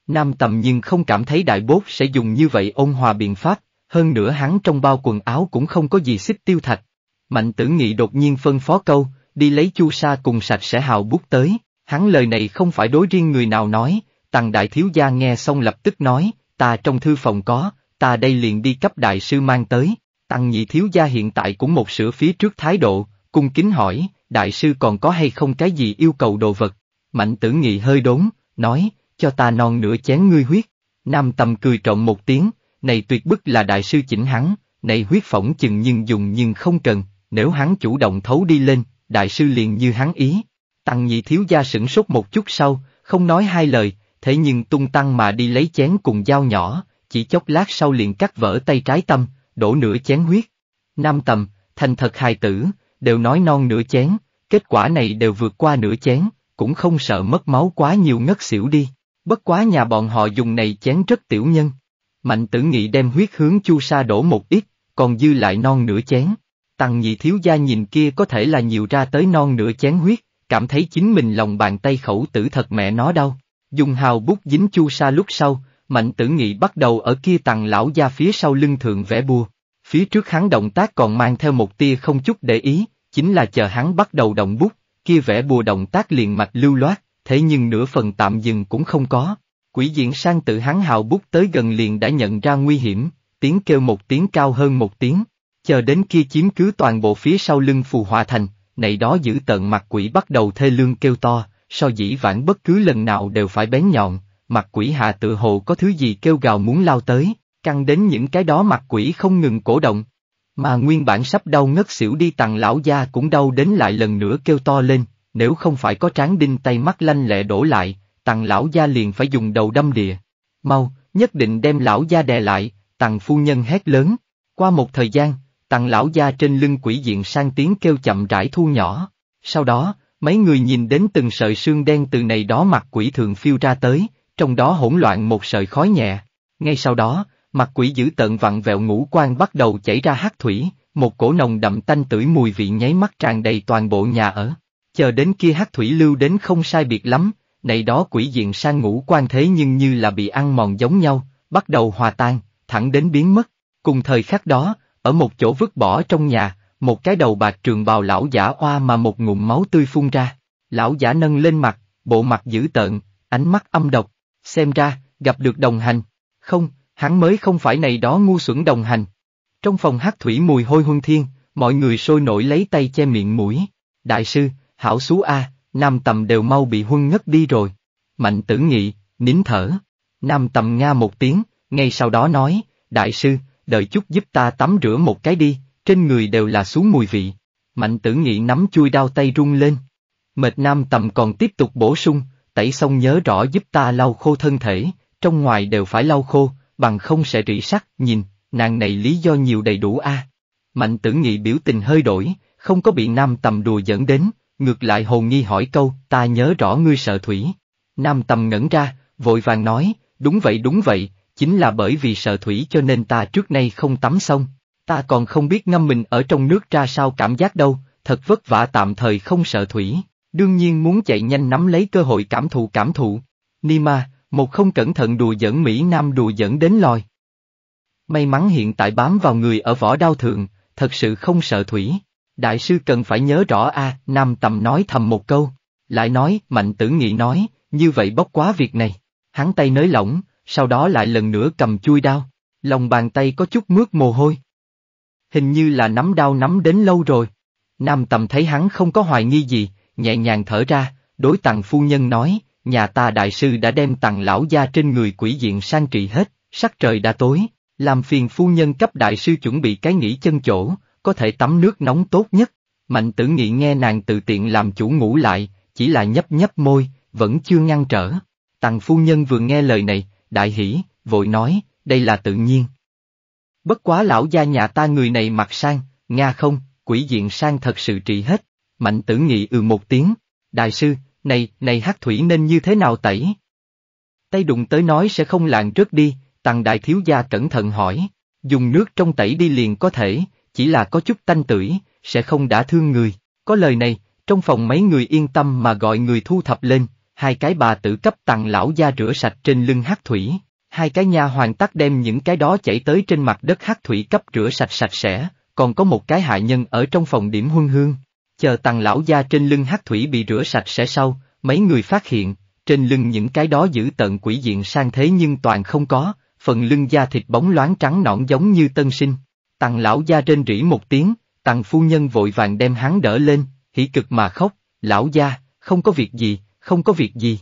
Nam tầm nhưng không cảm thấy đại bốt sẽ dùng như vậy ôn hòa biện pháp, hơn nữa hắn trong bao quần áo cũng không có gì xích tiêu thạch. Mạnh tử nghị đột nhiên phân phó câu, đi lấy chu sa cùng sạch sẽ hào bút tới, hắn lời này không phải đối riêng người nào nói, tàng đại thiếu gia nghe xong lập tức nói, ta trong thư phòng có, ta đây liền đi cấp đại sư mang tới, tăng nhị thiếu gia hiện tại cũng một sửa phía trước thái độ, cung kính hỏi, đại sư còn có hay không cái gì yêu cầu đồ vật, mạnh tử nghị hơi đốn, nói, cho ta non nửa chén ngươi huyết, nam tầm cười trộm một tiếng, này tuyệt bức là đại sư chỉnh hắn, này huyết phỏng chừng nhưng dùng nhưng không cần, nếu hắn chủ động thấu đi lên, đại sư liền như hắn ý. Tăng nhị thiếu gia sửng sốt một chút sau, không nói hai lời, thế nhưng tung tăng mà đi lấy chén cùng dao nhỏ, chỉ chốc lát sau liền cắt vỡ tay trái tâm, đổ nửa chén huyết. Nam tầm, thành thật hài tử, đều nói non nửa chén, kết quả này đều vượt qua nửa chén, cũng không sợ mất máu quá nhiều ngất xỉu đi. Bất quá nhà bọn họ dùng này chén rất tiểu nhân, Mạnh tử nghị đem huyết hướng chu sa đổ một ít, còn dư lại non nửa chén. Tăng nhị thiếu gia nhìn kia có thể là nhiều ra tới non nửa chén huyết, cảm thấy chính mình lòng bàn tay khẩu tử thật mẹ nó đau. Dùng hào bút dính chu sa lúc sau, mạnh tử nghị bắt đầu ở kia tàng lão gia phía sau lưng thượng vẽ bùa. Phía trước hắn động tác còn mang theo một tia không chút để ý, chính là chờ hắn bắt đầu động bút, kia vẽ bùa động tác liền mạch lưu loát, thế nhưng nửa phần tạm dừng cũng không có. Quỷ diện sang tự hắn hào bút tới gần liền đã nhận ra nguy hiểm, tiếng kêu một tiếng cao hơn một tiếng, chờ đến khi chiếm cứ toàn bộ phía sau lưng phù hòa thành, này đó giữ tận mặt quỷ bắt đầu thê lương kêu to, so dĩ vãn bất cứ lần nào đều phải bén nhọn, mặt quỷ hạ tự hồ có thứ gì kêu gào muốn lao tới, căng đến những cái đó mặt quỷ không ngừng cổ động. Mà nguyên bản sắp đau ngất xỉu đi tặng lão gia cũng đau đến lại lần nữa kêu to lên, nếu không phải có tráng đinh tay mắt lanh lẹ đổ lại, tàng lão gia liền phải dùng đầu đâm địa. Mau, nhất định đem lão gia đè lại, tàng phu nhân hét lớn. Qua một thời gian, tàng lão gia trên lưng quỷ diện sang tiếng kêu chậm rãi thu nhỏ. Sau đó, mấy người nhìn đến từng sợi xương đen từ này đó mặt quỷ thường phiêu ra tới, trong đó hỗn loạn một sợi khói nhẹ. Ngay sau đó, mặt quỷ dữ tợn vặn vẹo ngũ quan bắt đầu chảy ra hát thủy, một cổ nồng đậm tanh tưởi mùi vị nháy mắt tràn đầy toàn bộ nhà ở. Chờ đến kia hát thủy lưu đến không sai biệt lắm, này đó quỷ diện sang ngũ quan thế nhưng như là bị ăn mòn giống nhau, bắt đầu hòa tan, thẳng đến biến mất. Cùng thời khắc đó, ở một chỗ vứt bỏ trong nhà, một cái đầu bạc trường bào lão giả hoa mà một ngụm máu tươi phun ra. Lão giả nâng lên mặt, bộ mặt dữ tợn, ánh mắt âm độc, xem ra, gặp được đồng hành. Không, hắn mới không phải này đó ngu xuẩn đồng hành. Trong phòng hát thủy mùi hôi huân thiên, mọi người sôi nổi lấy tay che miệng mũi. Đại sư, hảo xú a, Nam Tầm đều mau bị huân ngất đi rồi. Mạnh tử nghị, nín thở. Nam Tầm nga một tiếng, ngay sau đó nói, đại sư, đợi chút giúp ta tắm rửa một cái đi, trên người đều là xuống mùi vị. Mạnh tử nghị nắm chui đao tay rung lên. Mệt Nam Tầm còn tiếp tục bổ sung, tẩy xong nhớ rõ giúp ta lau khô thân thể, trong ngoài đều phải lau khô, bằng không sẽ rỉ sắt, nhìn, nàng này lý do nhiều đầy đủ a. Mạnh tử nghị biểu tình hơi đổi, không có bị nam tầm đùa dẫn đến, Ngược lại hồ nghi hỏi câu, ta nhớ rõ ngươi sợ thủy. Nam tầm ngẩn ra, vội vàng nói, đúng vậy đúng vậy, chính là bởi vì sợ thủy cho nên ta trước nay không tắm xong. Ta còn không biết ngâm mình ở trong nước ra sao cảm giác đâu, thật vất vả tạm thời không sợ thủy, đương nhiên muốn chạy nhanh nắm lấy cơ hội cảm thụ cảm thụ. Nima, một không cẩn thận đùa dẫn Mỹ Nam đùa dẫn đến lòi. May mắn hiện tại bám vào người ở võ đao thượng, thật sự không sợ thủy. Đại sư cần phải nhớ rõ a Nam Tầm nói thầm một câu. Lại nói, Mạnh Tử Nghị nói, như vậy bóc quá việc này. Hắn tay nới lỏng, sau đó lại lần nữa cầm chui đao. Lòng bàn tay có chút mướt mồ hôi. Hình như là nắm đao nắm đến lâu rồi. Nam Tầm thấy hắn không có hoài nghi gì, nhẹ nhàng thở ra, đối tàng phu nhân nói, nhà ta đại sư đã đem tàng lão gia trên người quỷ diện sang trị hết, sắc trời đã tối, làm phiền phu nhân cấp đại sư chuẩn bị cái nghỉ chân chỗ, có thể tắm nước nóng tốt nhất. Mạnh tử nghị nghe nàng tự tiện làm chủ ngủ lại, chỉ là nhấp nhấp môi, vẫn chưa ngăn trở. Tàng phu nhân vừa nghe lời này, đại hỉ, vội nói, đây là tự nhiên. Bất quá lão gia nhà ta người này mặt sang, Nga không, quỷ diện sang thật sự trị hết. Mạnh tử nghị ừ một tiếng, đại sư, này, này hát thủy nên như thế nào tẩy? Tay đụng tới nói sẽ không lạng rớt đi, tàng đại thiếu gia cẩn thận hỏi, dùng nước trong tẩy đi liền có thể, chỉ là có chút tanh tưởi, sẽ không đã thương người. Có lời này, trong phòng mấy người yên tâm mà gọi người thu thập lên, hai cái bà tử cấp tặng lão gia rửa sạch trên lưng hát thủy, hai cái nha hoàng tắc đem những cái đó chảy tới trên mặt đất hát thủy cấp rửa sạch sạch sẽ, còn có một cái hạ nhân ở trong phòng điểm huân hương. Chờ tặng lão gia trên lưng hát thủy bị rửa sạch sẽ sau, mấy người phát hiện, trên lưng những cái đó giữ tận quỷ diện sang thế nhưng toàn không có, phần lưng da thịt bóng loáng trắng nõn giống như tân sinh, Tàng lão gia rên rỉ một tiếng, tàng phu nhân vội vàng đem hắn đỡ lên, hỉ cực mà khóc, lão gia, không có việc gì, không có việc gì.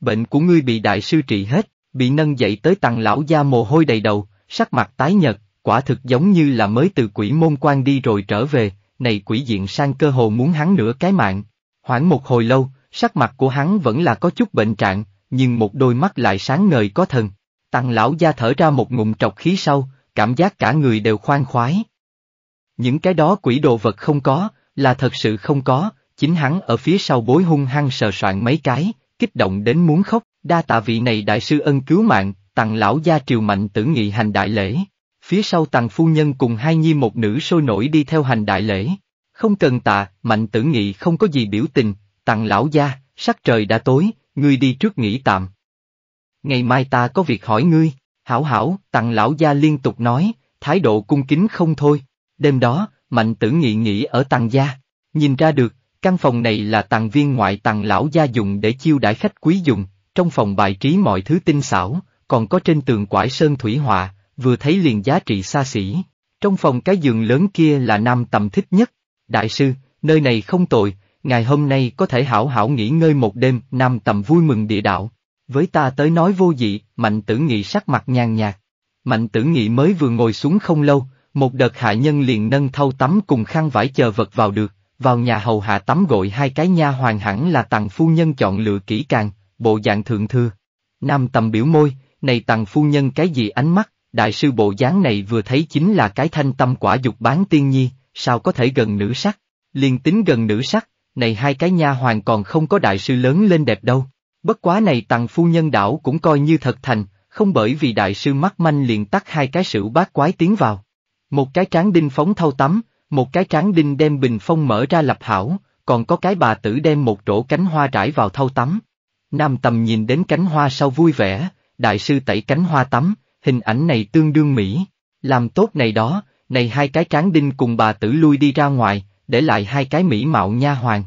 Bệnh của ngươi bị đại sư trị hết, bị nâng dậy tới tàng lão gia mồ hôi đầy đầu, sắc mặt tái nhợt, quả thực giống như là mới từ quỷ môn quan đi rồi trở về, này quỷ diện sang cơ hồ muốn hắn nửa cái mạng. Hoảng một hồi lâu, sắc mặt của hắn vẫn là có chút bệnh trạng, nhưng một đôi mắt lại sáng ngời có thần. Tàng lão gia thở ra một ngụm trọc khí sau, cảm giác cả người đều khoan khoái. Những cái đó quỷ đồ vật không có, là thật sự không có, chính hắn ở phía sau bối hung hăng sờ soạn mấy cái, kích động đến muốn khóc, đa tạ vị này đại sư ân cứu mạng, tặng lão gia triều mạnh tử nghị hành đại lễ. Phía sau tàng phu nhân cùng hai nhi một nữ sôi nổi đi theo hành đại lễ. Không cần tạ, mạnh tử nghị không có gì biểu tình, tặng lão gia, sắc trời đã tối, ngươi đi trước nghỉ tạm. Ngày mai ta có việc hỏi ngươi. Hảo hảo, tặng lão gia liên tục nói, thái độ cung kính không thôi. Đêm đó, mạnh tử nghị nghỉ ở tàng gia. Nhìn ra được, căn phòng này là tàng viên ngoại tàng lão gia dùng để chiêu đãi khách quý dùng, trong phòng bài trí mọi thứ tinh xảo, còn có trên tường quải sơn thủy họa, vừa thấy liền giá trị xa xỉ. Trong phòng cái giường lớn kia là nam tầm thích nhất. Đại sư, nơi này không tội, ngày hôm nay có thể hảo hảo nghỉ ngơi một đêm, nam tầm vui mừng địa đạo, với ta tới nói vô dị, mạnh tử nghị sắc mặt nhàn nhạt. Mạnh tử nghị mới vừa ngồi xuống không lâu, một đợt hạ nhân liền nâng thau tắm cùng khăn vải chờ vật vào được, vào nhà hầu hạ tắm gội hai cái nha hoàn hẳn là tàng phu nhân chọn lựa kỹ càng, bộ dạng thượng thừa. Nam tầm biểu môi, này tàng phu nhân cái gì ánh mắt, đại sư bộ dáng này vừa thấy chính là cái thanh tâm quả dục bán tiên nhi, sao có thể gần nữ sắc, liền tính gần nữ sắc, này hai cái nha hoàn còn không có đại sư lớn lên đẹp đâu. Bất quá này tặng phu nhân đảo cũng coi như thật thành, không bởi vì đại sư mắt manh liền tắt hai cái sửu bát quái tiến vào. Một cái tráng đinh phóng thâu tắm, một cái tráng đinh đem bình phong mở ra lập hảo, còn có cái bà tử đem một chỗ cánh hoa trải vào thâu tắm. Nam tầm nhìn đến cánh hoa sau vui vẻ, đại sư tẩy cánh hoa tắm, hình ảnh này tương đương Mỹ. Làm tốt này đó, này hai cái tráng đinh cùng bà tử lui đi ra ngoài, để lại hai cái mỹ mạo nha hoàng.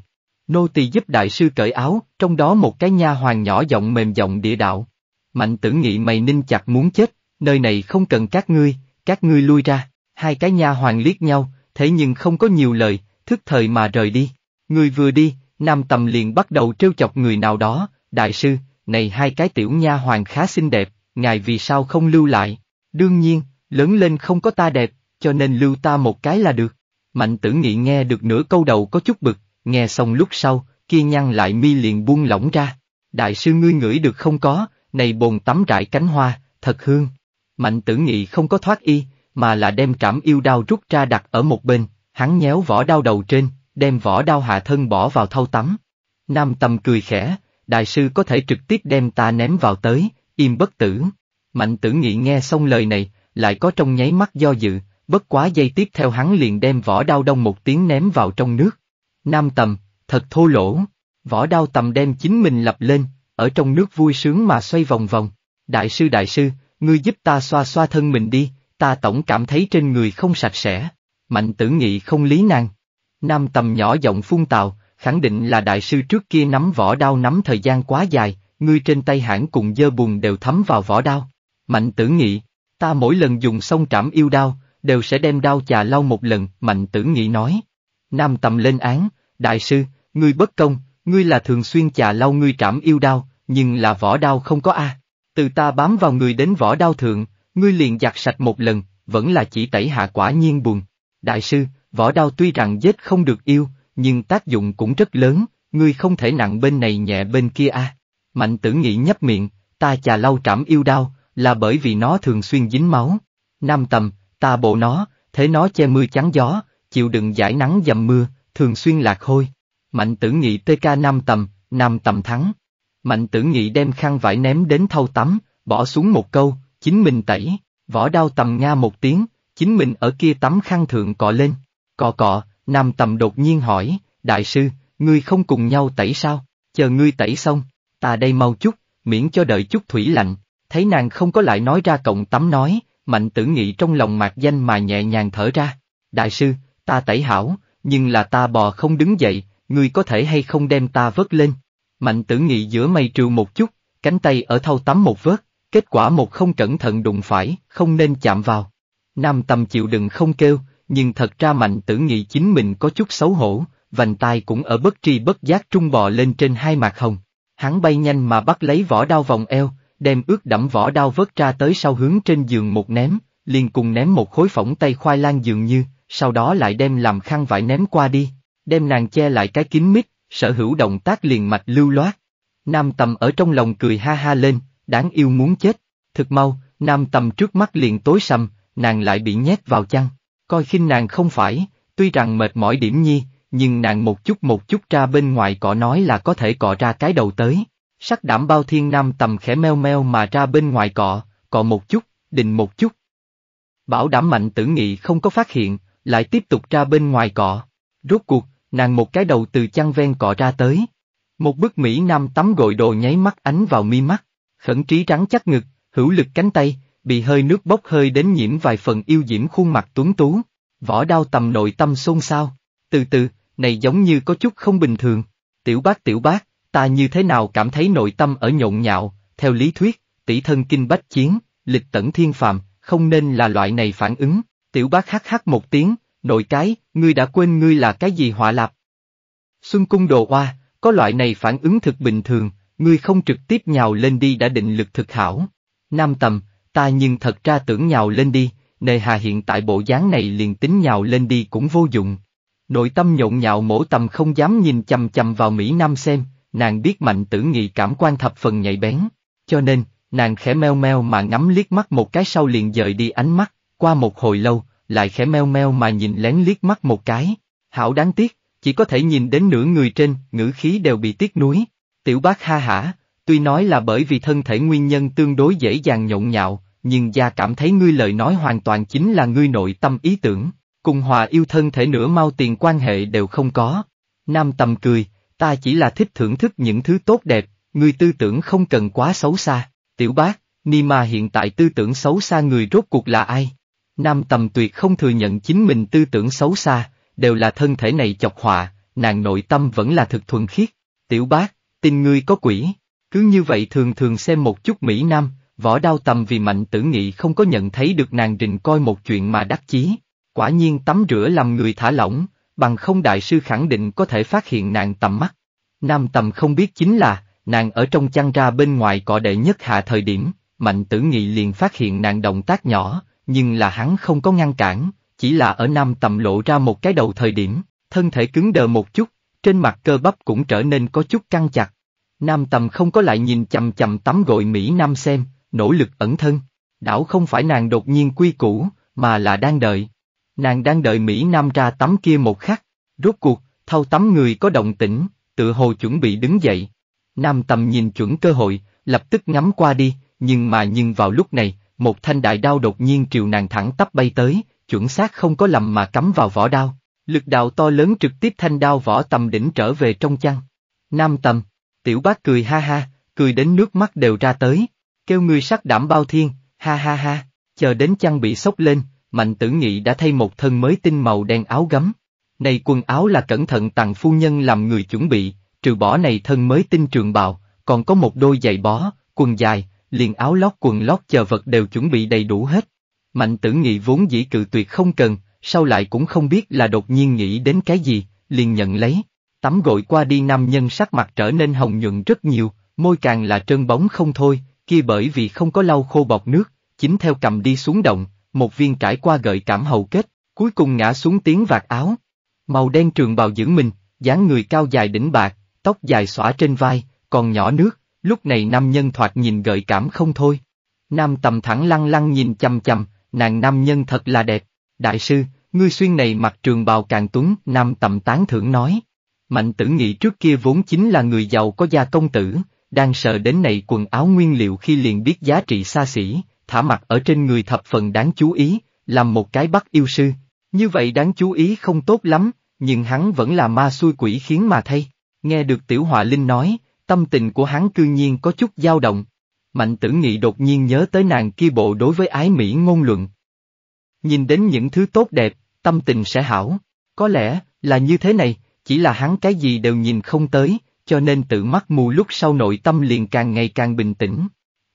Nô tỳ giúp đại sư cởi áo, trong đó một cái nha hoàng nhỏ giọng mềm giọng địa đạo. Mạnh tử nghị mày ninh chặt muốn chết, nơi này không cần các ngươi, các ngươi lui ra, hai cái nha hoàng liếc nhau, thế nhưng không có nhiều lời, thức thời mà rời đi. Người vừa đi, nam tầm liền bắt đầu trêu chọc người nào đó, đại sư, này hai cái tiểu nha hoàng khá xinh đẹp, ngài vì sao không lưu lại? Đương nhiên, lớn lên không có ta đẹp, cho nên lưu ta một cái là được. Mạnh tử nghị nghe được nửa câu đầu có chút bực, Nghe xong lúc sau, kia nhăn lại mi liền buông lỏng ra. Đại sư ngươi ngửi được không có, này bồn tắm rải cánh hoa, thật hương. Mạnh tử nghị không có thoát y, mà là đem trảm yêu đao rút ra đặt ở một bên, hắn nhéo vỏ đao đầu trên, đem vỏ đao hạ thân bỏ vào thau tắm. Nam tầm cười khẽ, đại sư có thể trực tiếp đem ta ném vào tới, im bất tử. Mạnh tử nghị nghe xong lời này, lại có trong nháy mắt do dự, bất quá giây tiếp theo hắn liền đem vỏ đao đông một tiếng ném vào trong nước. Nam tầm, thật thô lỗ, võ đao tầm đem chính mình lập lên, ở trong nước vui sướng mà xoay vòng vòng. Đại sư đại sư, ngươi giúp ta xoa xoa thân mình đi, ta tổng cảm thấy trên người không sạch sẽ. Mạnh tử nghị không lý năng. Nam tầm nhỏ giọng phun tào, khẳng định là đại sư trước kia nắm võ đao nắm thời gian quá dài, ngươi trên tay hãng cùng dơ bùn đều thấm vào võ đao. Mạnh tử nghị, ta mỗi lần dùng sông trảm yêu đao, đều sẽ đem đao chà lau một lần, mạnh tử nghị nói. Nam tầm lên án, Đại sư, ngươi bất công, ngươi là thường xuyên chà lau ngươi trảm yêu đao, nhưng là võ đao không có a. Từ ta bám vào người đến võ đao thượng, ngươi liền giặt sạch một lần, vẫn là chỉ tẩy hạ quả nhiên buồn. Đại sư, võ đao tuy rằng giết không được yêu, nhưng tác dụng cũng rất lớn, ngươi không thể nặng bên này nhẹ bên kia a. Mạnh tử nghĩ nhấp miệng, ta chà lau trảm yêu đao, là bởi vì nó thường xuyên dính máu. Nam tầm, ta bộ nó, thế nó che mưa chắn gió, chịu đựng giải nắng dầm mưa, thường xuyên lạc hôi. Mạnh tử nghị TK năm tầm, năm tầm thắng. Mạnh tử nghị đem khăn vải ném đến thau tắm, bỏ xuống một câu, chính mình tẩy, vỏ đao tầm nga một tiếng, chính mình ở kia tắm khăn thượng cọ lên. Cọ cọ, nam tầm đột nhiên hỏi, đại sư, ngươi không cùng nhau tẩy sao, chờ ngươi tẩy xong, ta đây mau chút, miễn cho đợi chút thủy lạnh, thấy nàng không có lại nói ra cộng tắm nói, mạnh tử nghị trong lòng mạc danh mà nhẹ nhàng thở ra. Đại sư, ta tẩy hảo, nhưng là ta bò không đứng dậy, ngươi có thể hay không đem ta vớt lên. Mạnh tử nghị giữa mây trừ một chút, cánh tay ở thâu tắm một vớt, kết quả một không cẩn thận đụng phải, không nên chạm vào. Nam tầm chịu đựng không kêu, nhưng thật ra mạnh tử nghị chính mình có chút xấu hổ, vành tai cũng ở bất tri bất giác trung bò lên trên hai mặt hồng. Hắn bay nhanh mà bắt lấy vỏ đao vòng eo, đem ướt đẫm vỏ đao vớt ra tới sau hướng trên giường một ném, liền cùng ném một khối phỏng tay khoai lang dường như, sau đó lại đem làm khăn vải ném qua đi, đem nàng che lại cái kín mít, sở hữu động tác liền mạch lưu loát. Nam tầm ở trong lòng cười ha ha lên, đáng yêu muốn chết, thực mau, nam tầm trước mắt liền tối sầm, nàng lại bị nhét vào chăn, coi khinh nàng không phải, tuy rằng mệt mỏi điểm nhi, nhưng nàng một chút một chút ra bên ngoài cọ nói là có thể cọ ra cái đầu tới. Sắc đảm bao thiên nam tầm khẽ meo meo mà ra bên ngoài cọ, cọ một chút, định một chút. Bảo đảm mạnh tử nghị không có phát hiện, lại tiếp tục ra bên ngoài cọ. Rốt cuộc, nàng một cái đầu từ chăn ven cọ ra tới. Một bức Mỹ Nam tắm gội đồ nháy mắt ánh vào mi mắt, khẩn trí trắng chắc ngực, hữu lực cánh tay, bị hơi nước bốc hơi đến nhiễm vài phần yêu diễm khuôn mặt tuấn tú. Võ đao tầm nội tâm xôn xao, từ từ, này giống như có chút không bình thường. Tiểu bác tiểu bác, ta như thế nào cảm thấy nội tâm ở nhộn nhạo, theo lý thuyết, tỷ thân kinh bách chiến, lịch tẩn thiên phàm, không nên là loại này phản ứng. Tiểu bác hắc hắc một tiếng, nội cái, ngươi đã quên ngươi là cái gì họa lạp. Xuân cung đồ hoa, có loại này phản ứng thực bình thường, ngươi không trực tiếp nhào lên đi đã định lực thực hảo. Nam tầm, ta nhưng thật ra tưởng nhào lên đi, nề hà hiện tại bộ dáng này liền tính nhào lên đi cũng vô dụng. Nội tâm nhộn nhạo mổ tầm không dám nhìn chầm chầm vào Mỹ Nam xem, nàng biết mạnh tử nghị cảm quan thập phần nhạy bén, cho nên, nàng khẽ meo meo mà ngắm liếc mắt một cái sau liền dời đi ánh mắt qua một hồi lâu, lại khẽ meo meo mà nhìn lén liếc mắt một cái. Hảo đáng tiếc, chỉ có thể nhìn đến nửa người trên, ngữ khí đều bị tiếc nuối. Tiểu bác ha hả, tuy nói là bởi vì thân thể nguyên nhân tương đối dễ dàng nhộn nhạo, nhưng gia cảm thấy ngươi lời nói hoàn toàn chính là ngươi nội tâm ý tưởng, cùng hòa yêu thân thể nửa mau tiền quan hệ đều không có. Nam tầm cười, ta chỉ là thích thưởng thức những thứ tốt đẹp, ngươi tư tưởng không cần quá xấu xa, tiểu bác, Nima hiện tại tư tưởng xấu xa người rốt cuộc là ai? Nam tầm tuyệt không thừa nhận chính mình tư tưởng xấu xa, đều là thân thể này chọc họa, nàng nội tâm vẫn là thực thuần khiết. Tiểu bác, tin ngươi có quỷ. Cứ như vậy thường thường xem một chút Mỹ Nam, võ đao tầm vì mạnh tử nghị không có nhận thấy được nàng rình coi một chuyện mà đắc chí. Quả nhiên tắm rửa làm người thả lỏng, bằng không đại sư khẳng định có thể phát hiện nàng tầm mắt. Nam tầm không biết chính là, nàng ở trong chăn ra bên ngoài cọ đệ nhất hạ thời điểm, mạnh tử nghị liền phát hiện nàng động tác nhỏ, nhưng là hắn không có ngăn cản, chỉ là ở nam tầm lộ ra một cái đầu thời điểm, thân thể cứng đờ một chút, trên mặt cơ bắp cũng trở nên có chút căng chặt. Nam tầm không có lại nhìn chầm chầm tắm gội Mỹ Nam xem, nỗ lực ẩn thân. Đảo không phải nàng đột nhiên quy củ, mà là đang đợi. Nàng đang đợi Mỹ Nam ra tắm kia một khắc. Rốt cuộc, thâu tắm người có động tĩnh, tự hồ chuẩn bị đứng dậy. Nam tầm nhìn chuẩn cơ hội, lập tức ngắm qua đi, nhưng mà nhưng vào lúc này, một thanh đại đao đột nhiên triều nàng thẳng tắp bay tới, chuẩn xác không có lầm mà cắm vào vỏ đao. Lực đạo to lớn trực tiếp thanh đao vỏ tầm đỉnh trở về trong chăn. Nam tầm, tiểu bác cười ha ha, cười đến nước mắt đều ra tới, kêu người sắc đảm bao thiên, ha ha ha, chờ đến chăn bị sốc lên, mạnh tử nghị đã thay một thân mới tinh màu đen áo gấm. Này quần áo là cẩn thận tặng phu nhân làm người chuẩn bị, trừ bỏ này thân mới tinh trường bào, còn có một đôi giày bó, quần dài, liền áo lót quần lót chờ vật đều chuẩn bị đầy đủ hết. Mạnh tử nghị vốn dĩ cự tuyệt không cần, sau lại cũng không biết là đột nhiên nghĩ đến cái gì, liền nhận lấy. Tắm gội qua đi nam nhân sắc mặt trở nên hồng nhuận rất nhiều, môi càng là trơn bóng không thôi, kia bởi vì không có lau khô bọt nước, chính theo cầm đi xuống động, một viên trải qua gợi cảm hậu kết, cuối cùng ngã xuống tiếng vạt áo. Màu đen trường bào giữ mình, dáng người cao dài đỉnh bạc, tóc dài xõa trên vai, còn nhỏ nước, Lúc này nam nhân thoạt nhìn gợi cảm không thôi. Nam tầm thẳng lăng lăng nhìn chầm chầm, nàng nam nhân thật là đẹp. Đại sư, ngươi xuyên này mặc trường bào càng tuấn, nam tầm tán thưởng nói. Mạnh tử nghị trước kia vốn chính là người giàu có gia công tử, đang sợ đến này quần áo nguyên liệu khi liền biết giá trị xa xỉ, thả mặt ở trên người thập phần đáng chú ý, làm một cái bắt yêu sư. Như vậy đáng chú ý không tốt lắm, nhưng hắn vẫn là ma xui quỷ khiến mà thay. Nghe được tiểu họa linh nói, tâm tình của hắn cư nhiên có chút dao động. Mạnh tử nghị đột nhiên nhớ tới nàng kia bộ đối với ái mỹ ngôn luận. Nhìn đến những thứ tốt đẹp, tâm tình sẽ hảo. Có lẽ, là như thế này, chỉ là hắn cái gì đều nhìn không tới, cho nên tự mắt mù lúc sau nội tâm liền càng ngày càng bình tĩnh.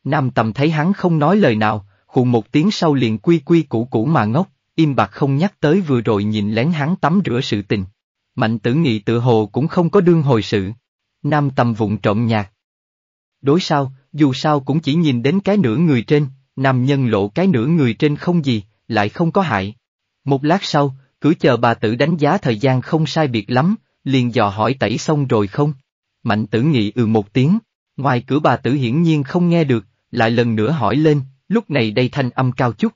Nam tầm thấy hắn không nói lời nào, khụ một tiếng sau liền quy quy củ củ mà ngốc, im bạc không nhắc tới vừa rồi nhìn lén hắn tắm rửa sự tình. Mạnh tử nghị tự hồ cũng không có đương hồi sự nam tầm vụng trộm nhạt. Đối sao, dù sao cũng chỉ nhìn đến cái nửa người trên, nam nhân lộ cái nửa người trên không gì, lại không có hại. Một lát sau, cứ chờ bà tử đánh giá thời gian không sai biệt lắm, liền dò hỏi tẩy xong rồi không. Mạnh tử nghị ừ một tiếng, ngoài cửa bà tử hiển nhiên không nghe được, lại lần nữa hỏi lên, lúc này đây thanh âm cao chút.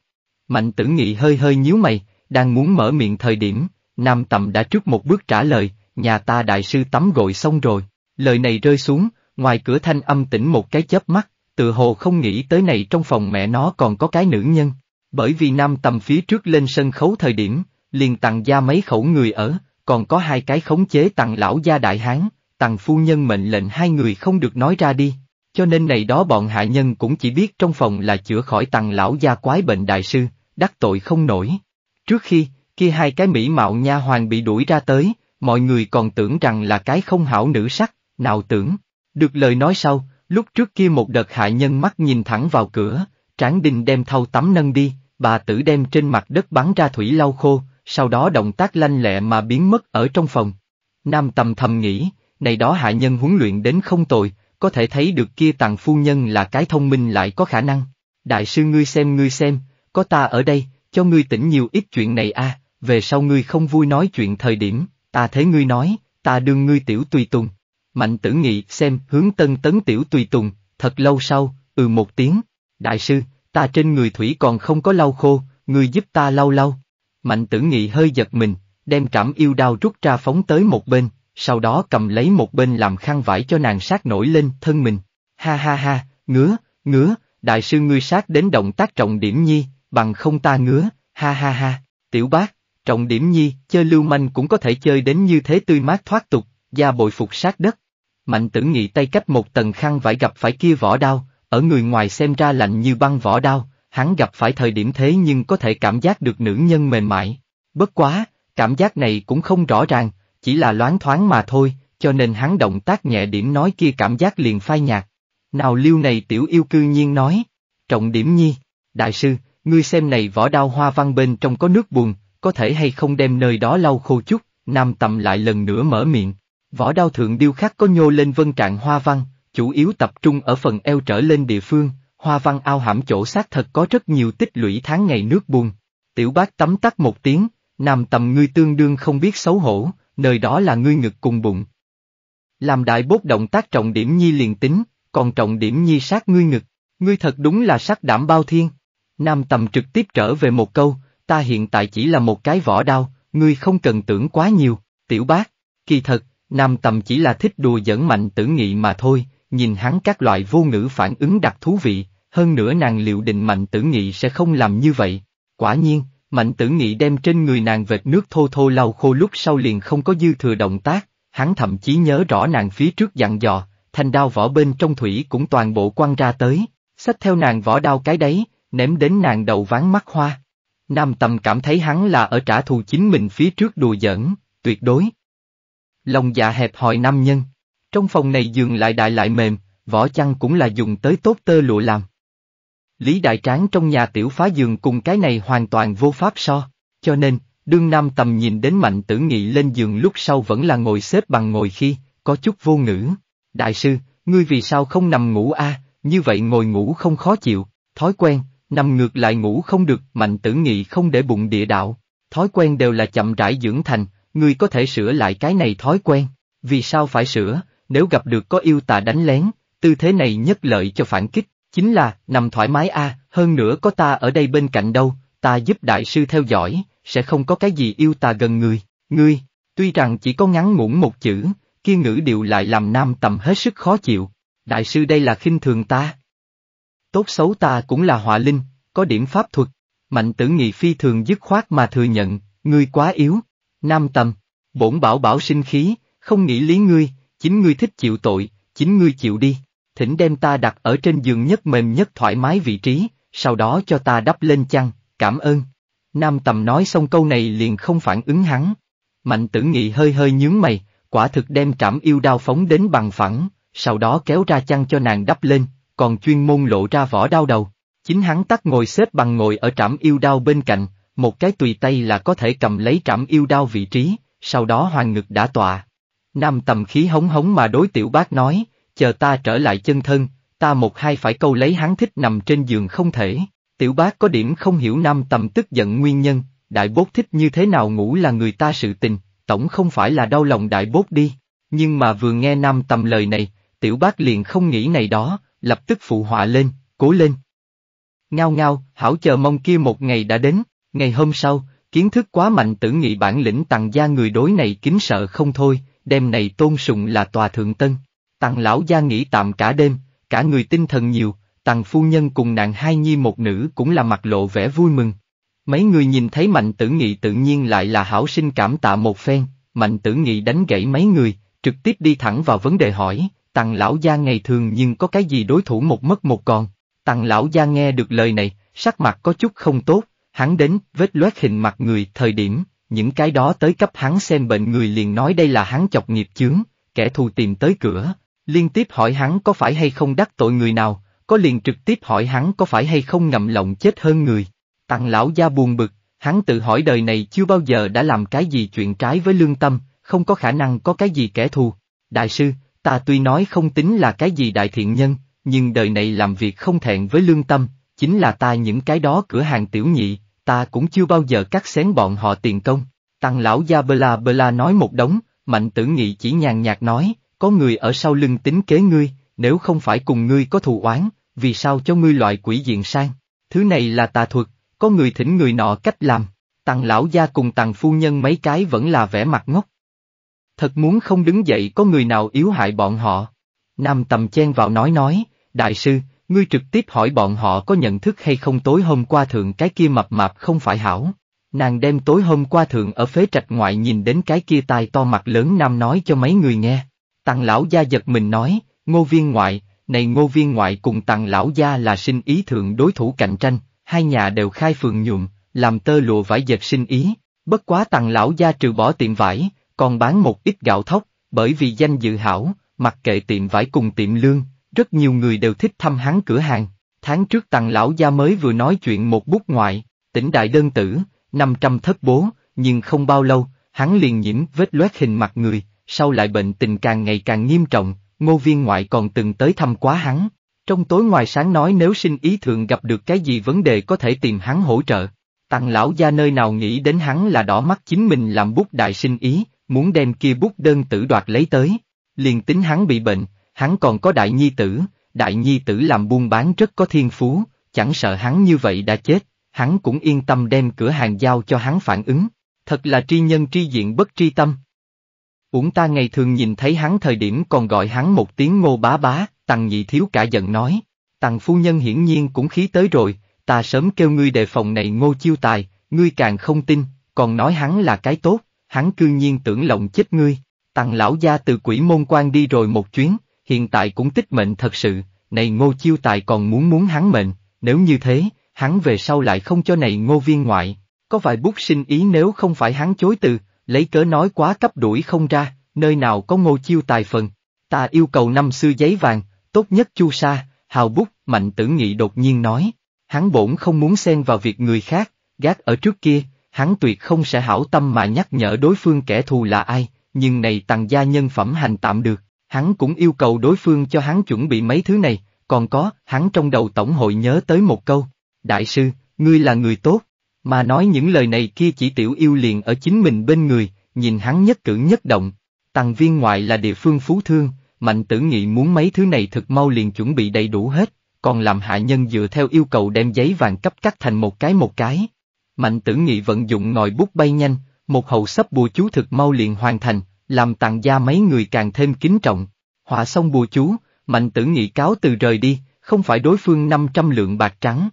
Mạnh tử nghị hơi hơi nhíu mày, đang muốn mở miệng thời điểm, nam tầm đã trước một bước trả lời, nhà ta đại sư tắm gội xong rồi. Lời này rơi xuống, ngoài cửa thanh âm tĩnh một cái chớp mắt, tự hồ không nghĩ tới này trong phòng mẹ nó còn có cái nữ nhân. Bởi vì nam tầm phía trước lên sân khấu thời điểm, liền tặng gia mấy khẩu người ở, còn có hai cái khống chế tặng lão gia đại hán, tặng phu nhân mệnh lệnh hai người không được nói ra đi. Cho nên này đó bọn hạ nhân cũng chỉ biết trong phòng là chữa khỏi tặng lão gia quái bệnh đại sư, đắc tội không nổi. Trước khi, kia hai cái mỹ mạo nha hoàng bị đuổi ra tới, mọi người còn tưởng rằng là cái không hảo nữ sắc, nào tưởng. Được lời nói sau, lúc trước kia một đợt hại nhân mắt nhìn thẳng vào cửa, tráng đình đem thau tắm nâng đi, bà tử đem trên mặt đất bắn ra thủy lau khô, sau đó động tác lanh lẹ mà biến mất ở trong phòng. Nam tầm thầm nghĩ, này đó hại nhân huấn luyện đến không tồi, có thể thấy được kia tàng phu nhân là cái thông minh lại có khả năng. Đại sư ngươi xem ngươi xem, có ta ở đây, cho ngươi tỉnh nhiều ít chuyện này a về sau ngươi không vui nói chuyện thời điểm, ta thấy ngươi nói, ta đương ngươi tiểu tùy tùng. Mạnh tử nghị xem hướng tân tấn tiểu tùy tùng, thật lâu sau, ừ một tiếng. Đại sư, ta trên người thủy còn không có lau khô, người giúp ta lau lau. Mạnh tử nghị hơi giật mình, đem trảm yêu đao rút ra phóng tới một bên, sau đó cầm lấy một bên làm khăn vải cho nàng sát nổi lên thân mình. Ha ha ha, ngứa, ngứa, đại sư ngươi sát đến động tác trọng điểm nhi, bằng không ta ngứa, ha ha ha, tiểu bác, trọng điểm nhi, chơi lưu manh cũng có thể chơi đến như thế tươi mát thoát tục, da bội phục sát đất. Mạnh tử nghị tay cách một tầng khăn vải gặp phải kia vỏ đao, ở người ngoài xem ra lạnh như băng vỏ đao, hắn gặp phải thời điểm thế nhưng có thể cảm giác được nữ nhân mềm mại. Bất quá, cảm giác này cũng không rõ ràng, chỉ là loáng thoáng mà thôi, cho nên hắn động tác nhẹ điểm nói kia cảm giác liền phai nhạt. Nào lưu này tiểu yêu cư nhiên nói, trọng điểm nhi, đại sư, ngươi xem này vỏ đao hoa văn bên trong có nước buồn, có thể hay không đem nơi đó lau khô chút, nam tầm lại lần nữa mở miệng. Võ đao thượng điêu khắc có nhô lên vân trạng hoa văn, chủ yếu tập trung ở phần eo trở lên địa phương, hoa văn ao hãm chỗ xác thật có rất nhiều tích lũy tháng ngày nước buồn. Tiểu bác tắm tắt một tiếng, nam tầm ngươi tương đương không biết xấu hổ, nơi đó là ngươi ngực cùng bụng. Làm đại bốt động tác trọng điểm nhi liền tính, còn trọng điểm nhi sát ngươi ngực, ngươi thật đúng là sát đảm bao thiên. Nam tầm trực tiếp trở về một câu, ta hiện tại chỉ là một cái vỏ đao, ngươi không cần tưởng quá nhiều, tiểu bác, kỳ thật, Nam Tầm chỉ là thích đùa giỡn mạnh tử nghị mà thôi, nhìn hắn các loại vô ngữ phản ứng đặc thú vị, hơn nữa nàng liệu định mạnh tử nghị sẽ không làm như vậy. Quả nhiên, mạnh tử nghị đem trên người nàng vệt nước thô thô lau khô lúc sau liền không có dư thừa động tác, hắn thậm chí nhớ rõ nàng phía trước dặn dò, thanh đao vỏ bên trong thủy cũng toàn bộ quăng ra tới, xách theo nàng vỏ đao cái đấy, ném đến nàng đầu ván mắt hoa. Nam Tầm cảm thấy hắn là ở trả thù chính mình phía trước đùa giỡn, tuyệt đối, lòng dạ hẹp hòi nam nhân. Trong phòng này giường lại đại lại mềm, vỏ chăn cũng là dùng tới tốt tơ lụa làm. Lý Đại Tráng trong nhà tiểu phá giường cùng cái này hoàn toàn vô pháp so, cho nên, đương nam tầm nhìn đến mạnh tử nghị lên giường lúc sau vẫn là ngồi xếp bằng ngồi khi, có chút vô ngữ. Đại sư, ngươi vì sao không nằm ngủ a? như vậy ngồi ngủ không khó chịu, thói quen, nằm ngược lại ngủ không được, mạnh tử nghị không để bụng địa đạo, thói quen đều là chậm rãi dưỡng thành, Ngươi có thể sửa lại cái này thói quen, vì sao phải sửa, nếu gặp được có yêu tà đánh lén, tư thế này nhất lợi cho phản kích, chính là, nằm thoải mái a, hơn nữa có ta ở đây bên cạnh đâu, ta giúp đại sư theo dõi, sẽ không có cái gì yêu tà gần người, ngươi, tuy rằng chỉ có ngắn ngủn một chữ, kia ngữ điệu lại làm nam tầm hết sức khó chịu, đại sư đây là khinh thường ta. Tốt xấu ta cũng là họa linh, có điểm pháp thuật, mạnh tử nghị phi thường dứt khoát mà thừa nhận, ngươi quá yếu, Nam Tầm, bổn bảo bảo sinh khí, không nghĩ lý ngươi, chính ngươi thích chịu tội, chính ngươi chịu đi, thỉnh đem ta đặt ở trên giường nhất mềm nhất thoải mái vị trí, sau đó cho ta đắp lên chăn, cảm ơn. Nam Tầm nói xong câu này liền không phản ứng hắn. Mạnh tử nghị hơi hơi nhướng mày, quả thực đem trảm yêu đao phóng đến bằng phẳng, sau đó kéo ra chăn cho nàng đắp lên, còn chuyên môn lộ ra vỏ đau đầu. Chính hắn tắt ngồi xếp bằng ngồi ở trảm yêu đao bên cạnh, một cái tùy tay là có thể cầm lấy trảm yêu đao vị trí, sau đó hoàng ngực đã tọa. Nam tầm khí hống hống mà đối tiểu bác nói, chờ ta trở lại chân thân, ta một hai phải câu lấy hắn thích nằm trên giường không thể. Tiểu bác có điểm không hiểu nam tầm tức giận nguyên nhân, đại bốt thích như thế nào ngủ là người ta sự tình, tổng không phải là đau lòng đại bốt đi. Nhưng mà vừa nghe nam tầm lời này, tiểu bác liền không nghĩ này đó, lập tức phụ họa lên, cố lên. Ngao ngao, hảo chờ mong kia một ngày đã đến. Ngày hôm sau, kiến thức quá mạnh tử nghị bản lĩnh tàng gia người đối này kính sợ không thôi, đêm này tôn sùng là tòa thượng tân. Tàng lão gia nghỉ tạm cả đêm, cả người tinh thần nhiều, tàng phu nhân cùng nàng hai nhi một nữ cũng là mặt lộ vẻ vui mừng. Mấy người nhìn thấy mạnh tử nghị tự nhiên lại là hảo sinh cảm tạ một phen, mạnh tử nghị đánh gãy mấy người, trực tiếp đi thẳng vào vấn đề hỏi, tàng lão gia ngày thường nhưng có cái gì đối thủ một mất một còn. Tàng lão gia nghe được lời này, sắc mặt có chút không tốt, Hắn đến, vết loét hình mặt người, thời điểm, những cái đó tới cấp hắn xem bệnh người liền nói đây là hắn chọc nghiệp chướng, kẻ thù tìm tới cửa, liên tiếp hỏi hắn có phải hay không đắc tội người nào, có liền trực tiếp hỏi hắn có phải hay không ngậm lòng chết hơn người. Tặng lão gia buồn bực, hắn tự hỏi đời này chưa bao giờ đã làm cái gì chuyện trái với lương tâm, không có khả năng có cái gì kẻ thù. Đại sư, ta tuy nói không tính là cái gì đại thiện nhân, nhưng đời này làm việc không thẹn với lương tâm, chính là ta những cái đó cửa hàng tiểu nhị, ta cũng chưa bao giờ cắt xén bọn họ tiền công. Tăng lão gia la bla la nói một đống, mạnh tử nghị chỉ nhàn nhạt nói, có người ở sau lưng tính kế ngươi, nếu không phải cùng ngươi có thù oán, vì sao cho ngươi loại quỷ diện sang? Thứ này là tà thuật, có người thỉnh người nọ cách làm, tăng lão gia cùng tăng phu nhân mấy cái vẫn là vẻ mặt ngốc. Thật muốn không đứng dậy có người nào yếu hại bọn họ. Nam tầm chen vào nói nói, đại sư, ngươi trực tiếp hỏi bọn họ có nhận thức hay không tối hôm qua thượng cái kia mập mạp không phải hảo. Nàng đem tối hôm qua thượng ở phế trạch ngoại nhìn đến cái kia tai to mặt lớn nam nói cho mấy người nghe. Tàng lão gia giật mình nói, ngô viên ngoại, này ngô viên ngoại cùng tàng lão gia là sinh ý thượng đối thủ cạnh tranh, hai nhà đều khai phường nhuộm, làm tơ lụa vải dệt sinh ý. Bất quá tàng lão gia trừ bỏ tiệm vải, còn bán một ít gạo thóc, bởi vì danh dự hảo, mặc kệ tiệm vải cùng tiệm lương, rất nhiều người đều thích thăm hắn cửa hàng. Tháng trước tàng lão gia mới vừa nói chuyện một bút ngoại, tỉnh đại đơn tử, 500 thất bố, nhưng không bao lâu, hắn liền nhiễm vết loét hình mặt người, sau lại bệnh tình càng ngày càng nghiêm trọng, ngô viên ngoại còn từng tới thăm quá hắn. Trong tối ngoài sáng nói nếu sinh ý thường gặp được cái gì vấn đề có thể tìm hắn hỗ trợ. Tặng lão gia nơi nào nghĩ đến hắn là đỏ mắt chính mình làm bút đại sinh ý, muốn đem kia bút đơn tử đoạt lấy tới. Liền tính hắn bị bệnh, hắn còn có đại nhi tử, đại nhi tử làm buôn bán rất có thiên phú, chẳng sợ hắn như vậy đã chết, hắn cũng yên tâm đem cửa hàng giao cho hắn phản ứng, thật là tri nhân tri diện bất tri tâm. Uổng ta ngày thường nhìn thấy hắn thời điểm còn gọi hắn một tiếng ngô bá bá, tằng nhị thiếu cả giận nói, tằng phu nhân hiển nhiên cũng khí tới rồi, ta sớm kêu ngươi đề phòng này ngô chiêu tài, ngươi càng không tin, còn nói hắn là cái tốt, hắn cư nhiên tưởng lộng chết ngươi, tằng lão gia từ quỷ môn quan đi rồi một chuyến, hiện tại cũng tích mệnh thật sự, này ngô chiêu tài còn muốn muốn hắn mệnh, nếu như thế, hắn về sau lại không cho này ngô viên ngoại, có vài bút sinh ý nếu không phải hắn chối từ, lấy cớ nói quá cấp đuổi không ra, nơi nào có ngô chiêu tài phần. Ta yêu cầu năm sư giấy vàng, tốt nhất chu sa, hào bút, mạnh tử nghị đột nhiên nói. Hắn bổn không muốn xen vào việc người khác, gác ở trước kia, hắn tuyệt không sẽ hảo tâm mà nhắc nhở đối phương kẻ thù là ai, nhưng này tàng gia nhân phẩm hành tạm được, Hắn cũng yêu cầu đối phương cho hắn chuẩn bị mấy thứ này, còn có, hắn trong đầu tổng hội nhớ tới một câu. Đại sư, ngươi là người tốt, mà nói những lời này kia chỉ tiểu yêu liền ở chính mình bên người, nhìn hắn nhất cử nhất động. Tàng viên ngoại là địa phương phú thương, mạnh tử nghị muốn mấy thứ này thật mau liền chuẩn bị đầy đủ hết, còn làm hạ nhân dựa theo yêu cầu đem giấy vàng cấp cắt thành một cái một cái. Mạnh tử nghị vận dụng ngòi bút bay nhanh, một hậu sắp bùa chú thực mau liền hoàn thành, làm tặng gia mấy người càng thêm kính trọng. Họa xong bùa chú, mạnh tử nghị cáo từ rời đi, không phải đối phương 500 lượng bạc trắng.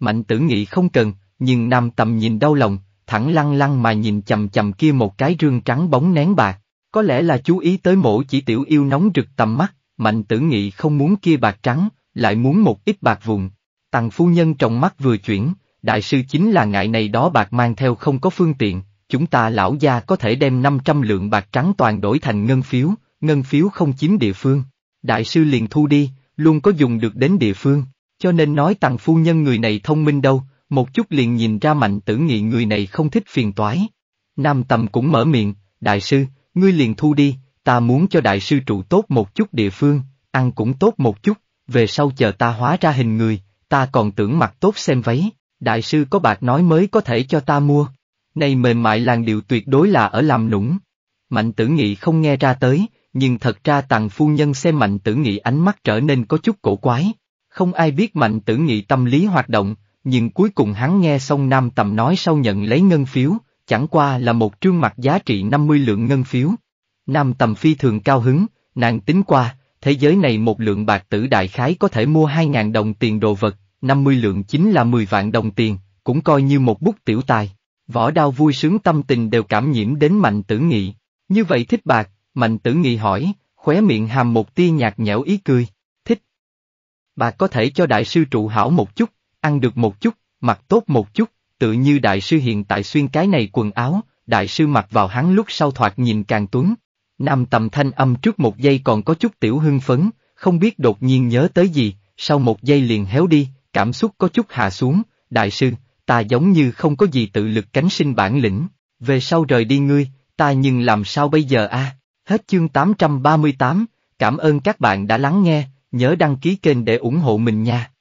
Mạnh tử nghị không cần, nhưng nam tầm nhìn đau lòng, thẳng lăng lăng mà nhìn chầm chầm kia một cái rương trắng bóng nén bạc. Có lẽ là chú ý tới mổ chỉ tiểu yêu nóng rực tầm mắt, mạnh tử nghị không muốn kia bạc trắng, lại muốn một ít bạc vùng. Tàng phu nhân trong mắt vừa chuyển, đại sư chính là ngại này đó bạc mang theo không có phương tiện, chúng ta lão gia có thể đem 500 lượng bạc trắng toàn đổi thành ngân phiếu, ngân phiếu không chiếm địa phương. Đại sư liền thu đi, luôn có dùng được đến địa phương, cho nên nói tặng phu nhân người này thông minh đâu, một chút liền nhìn ra mạnh tử nghị người này không thích phiền toái. Nam tầm cũng mở miệng, đại sư, ngươi liền thu đi, ta muốn cho đại sư trụ tốt một chút địa phương, ăn cũng tốt một chút, về sau chờ ta hóa ra hình người, ta còn tưởng mặt tốt xem váy, đại sư có bạc nói mới có thể cho ta mua. Này mềm mại làng điệu tuyệt đối là ở làm nũng. Mạnh tử nghị không nghe ra tới, nhưng thật ra tàng phu nhân xem mạnh tử nghị ánh mắt trở nên có chút cổ quái. Không ai biết mạnh tử nghị tâm lý hoạt động, nhưng cuối cùng hắn nghe xong nam tầm nói sau nhận lấy ngân phiếu, chẳng qua là một trương mặt giá trị 50 lượng ngân phiếu. Nam tầm phi thường cao hứng, nàng tính qua, thế giới này một lượng bạc tử đại khái có thể mua 2.000 đồng tiền đồ vật, 50 lượng chính là 10 vạn đồng tiền, cũng coi như một bút tiểu tài. Võ đao vui sướng tâm tình đều cảm nhiễm đến mạnh tử nghị. Như vậy thích bạc, mạnh tử nghị hỏi, khóe miệng hàm một tia nhạt nhẽo ý cười. Thích. Bà có thể cho đại sư trụ hảo một chút, ăn được một chút, mặc tốt một chút, tự như đại sư hiện tại xuyên cái này quần áo, đại sư mặc vào hắn lúc sau thoạt nhìn càng tuấn. Nam tầm thanh âm trước một giây còn có chút tiểu hưng phấn, không biết đột nhiên nhớ tới gì, sau một giây liền héo đi, cảm xúc có chút hạ xuống, đại sư, ta giống như không có gì tự lực cánh sinh bản lĩnh, về sau rời đi ngươi, ta nhưng làm sao bây giờ a? Hết chương 838, cảm ơn các bạn đã lắng nghe, nhớ đăng ký kênh để ủng hộ mình nha.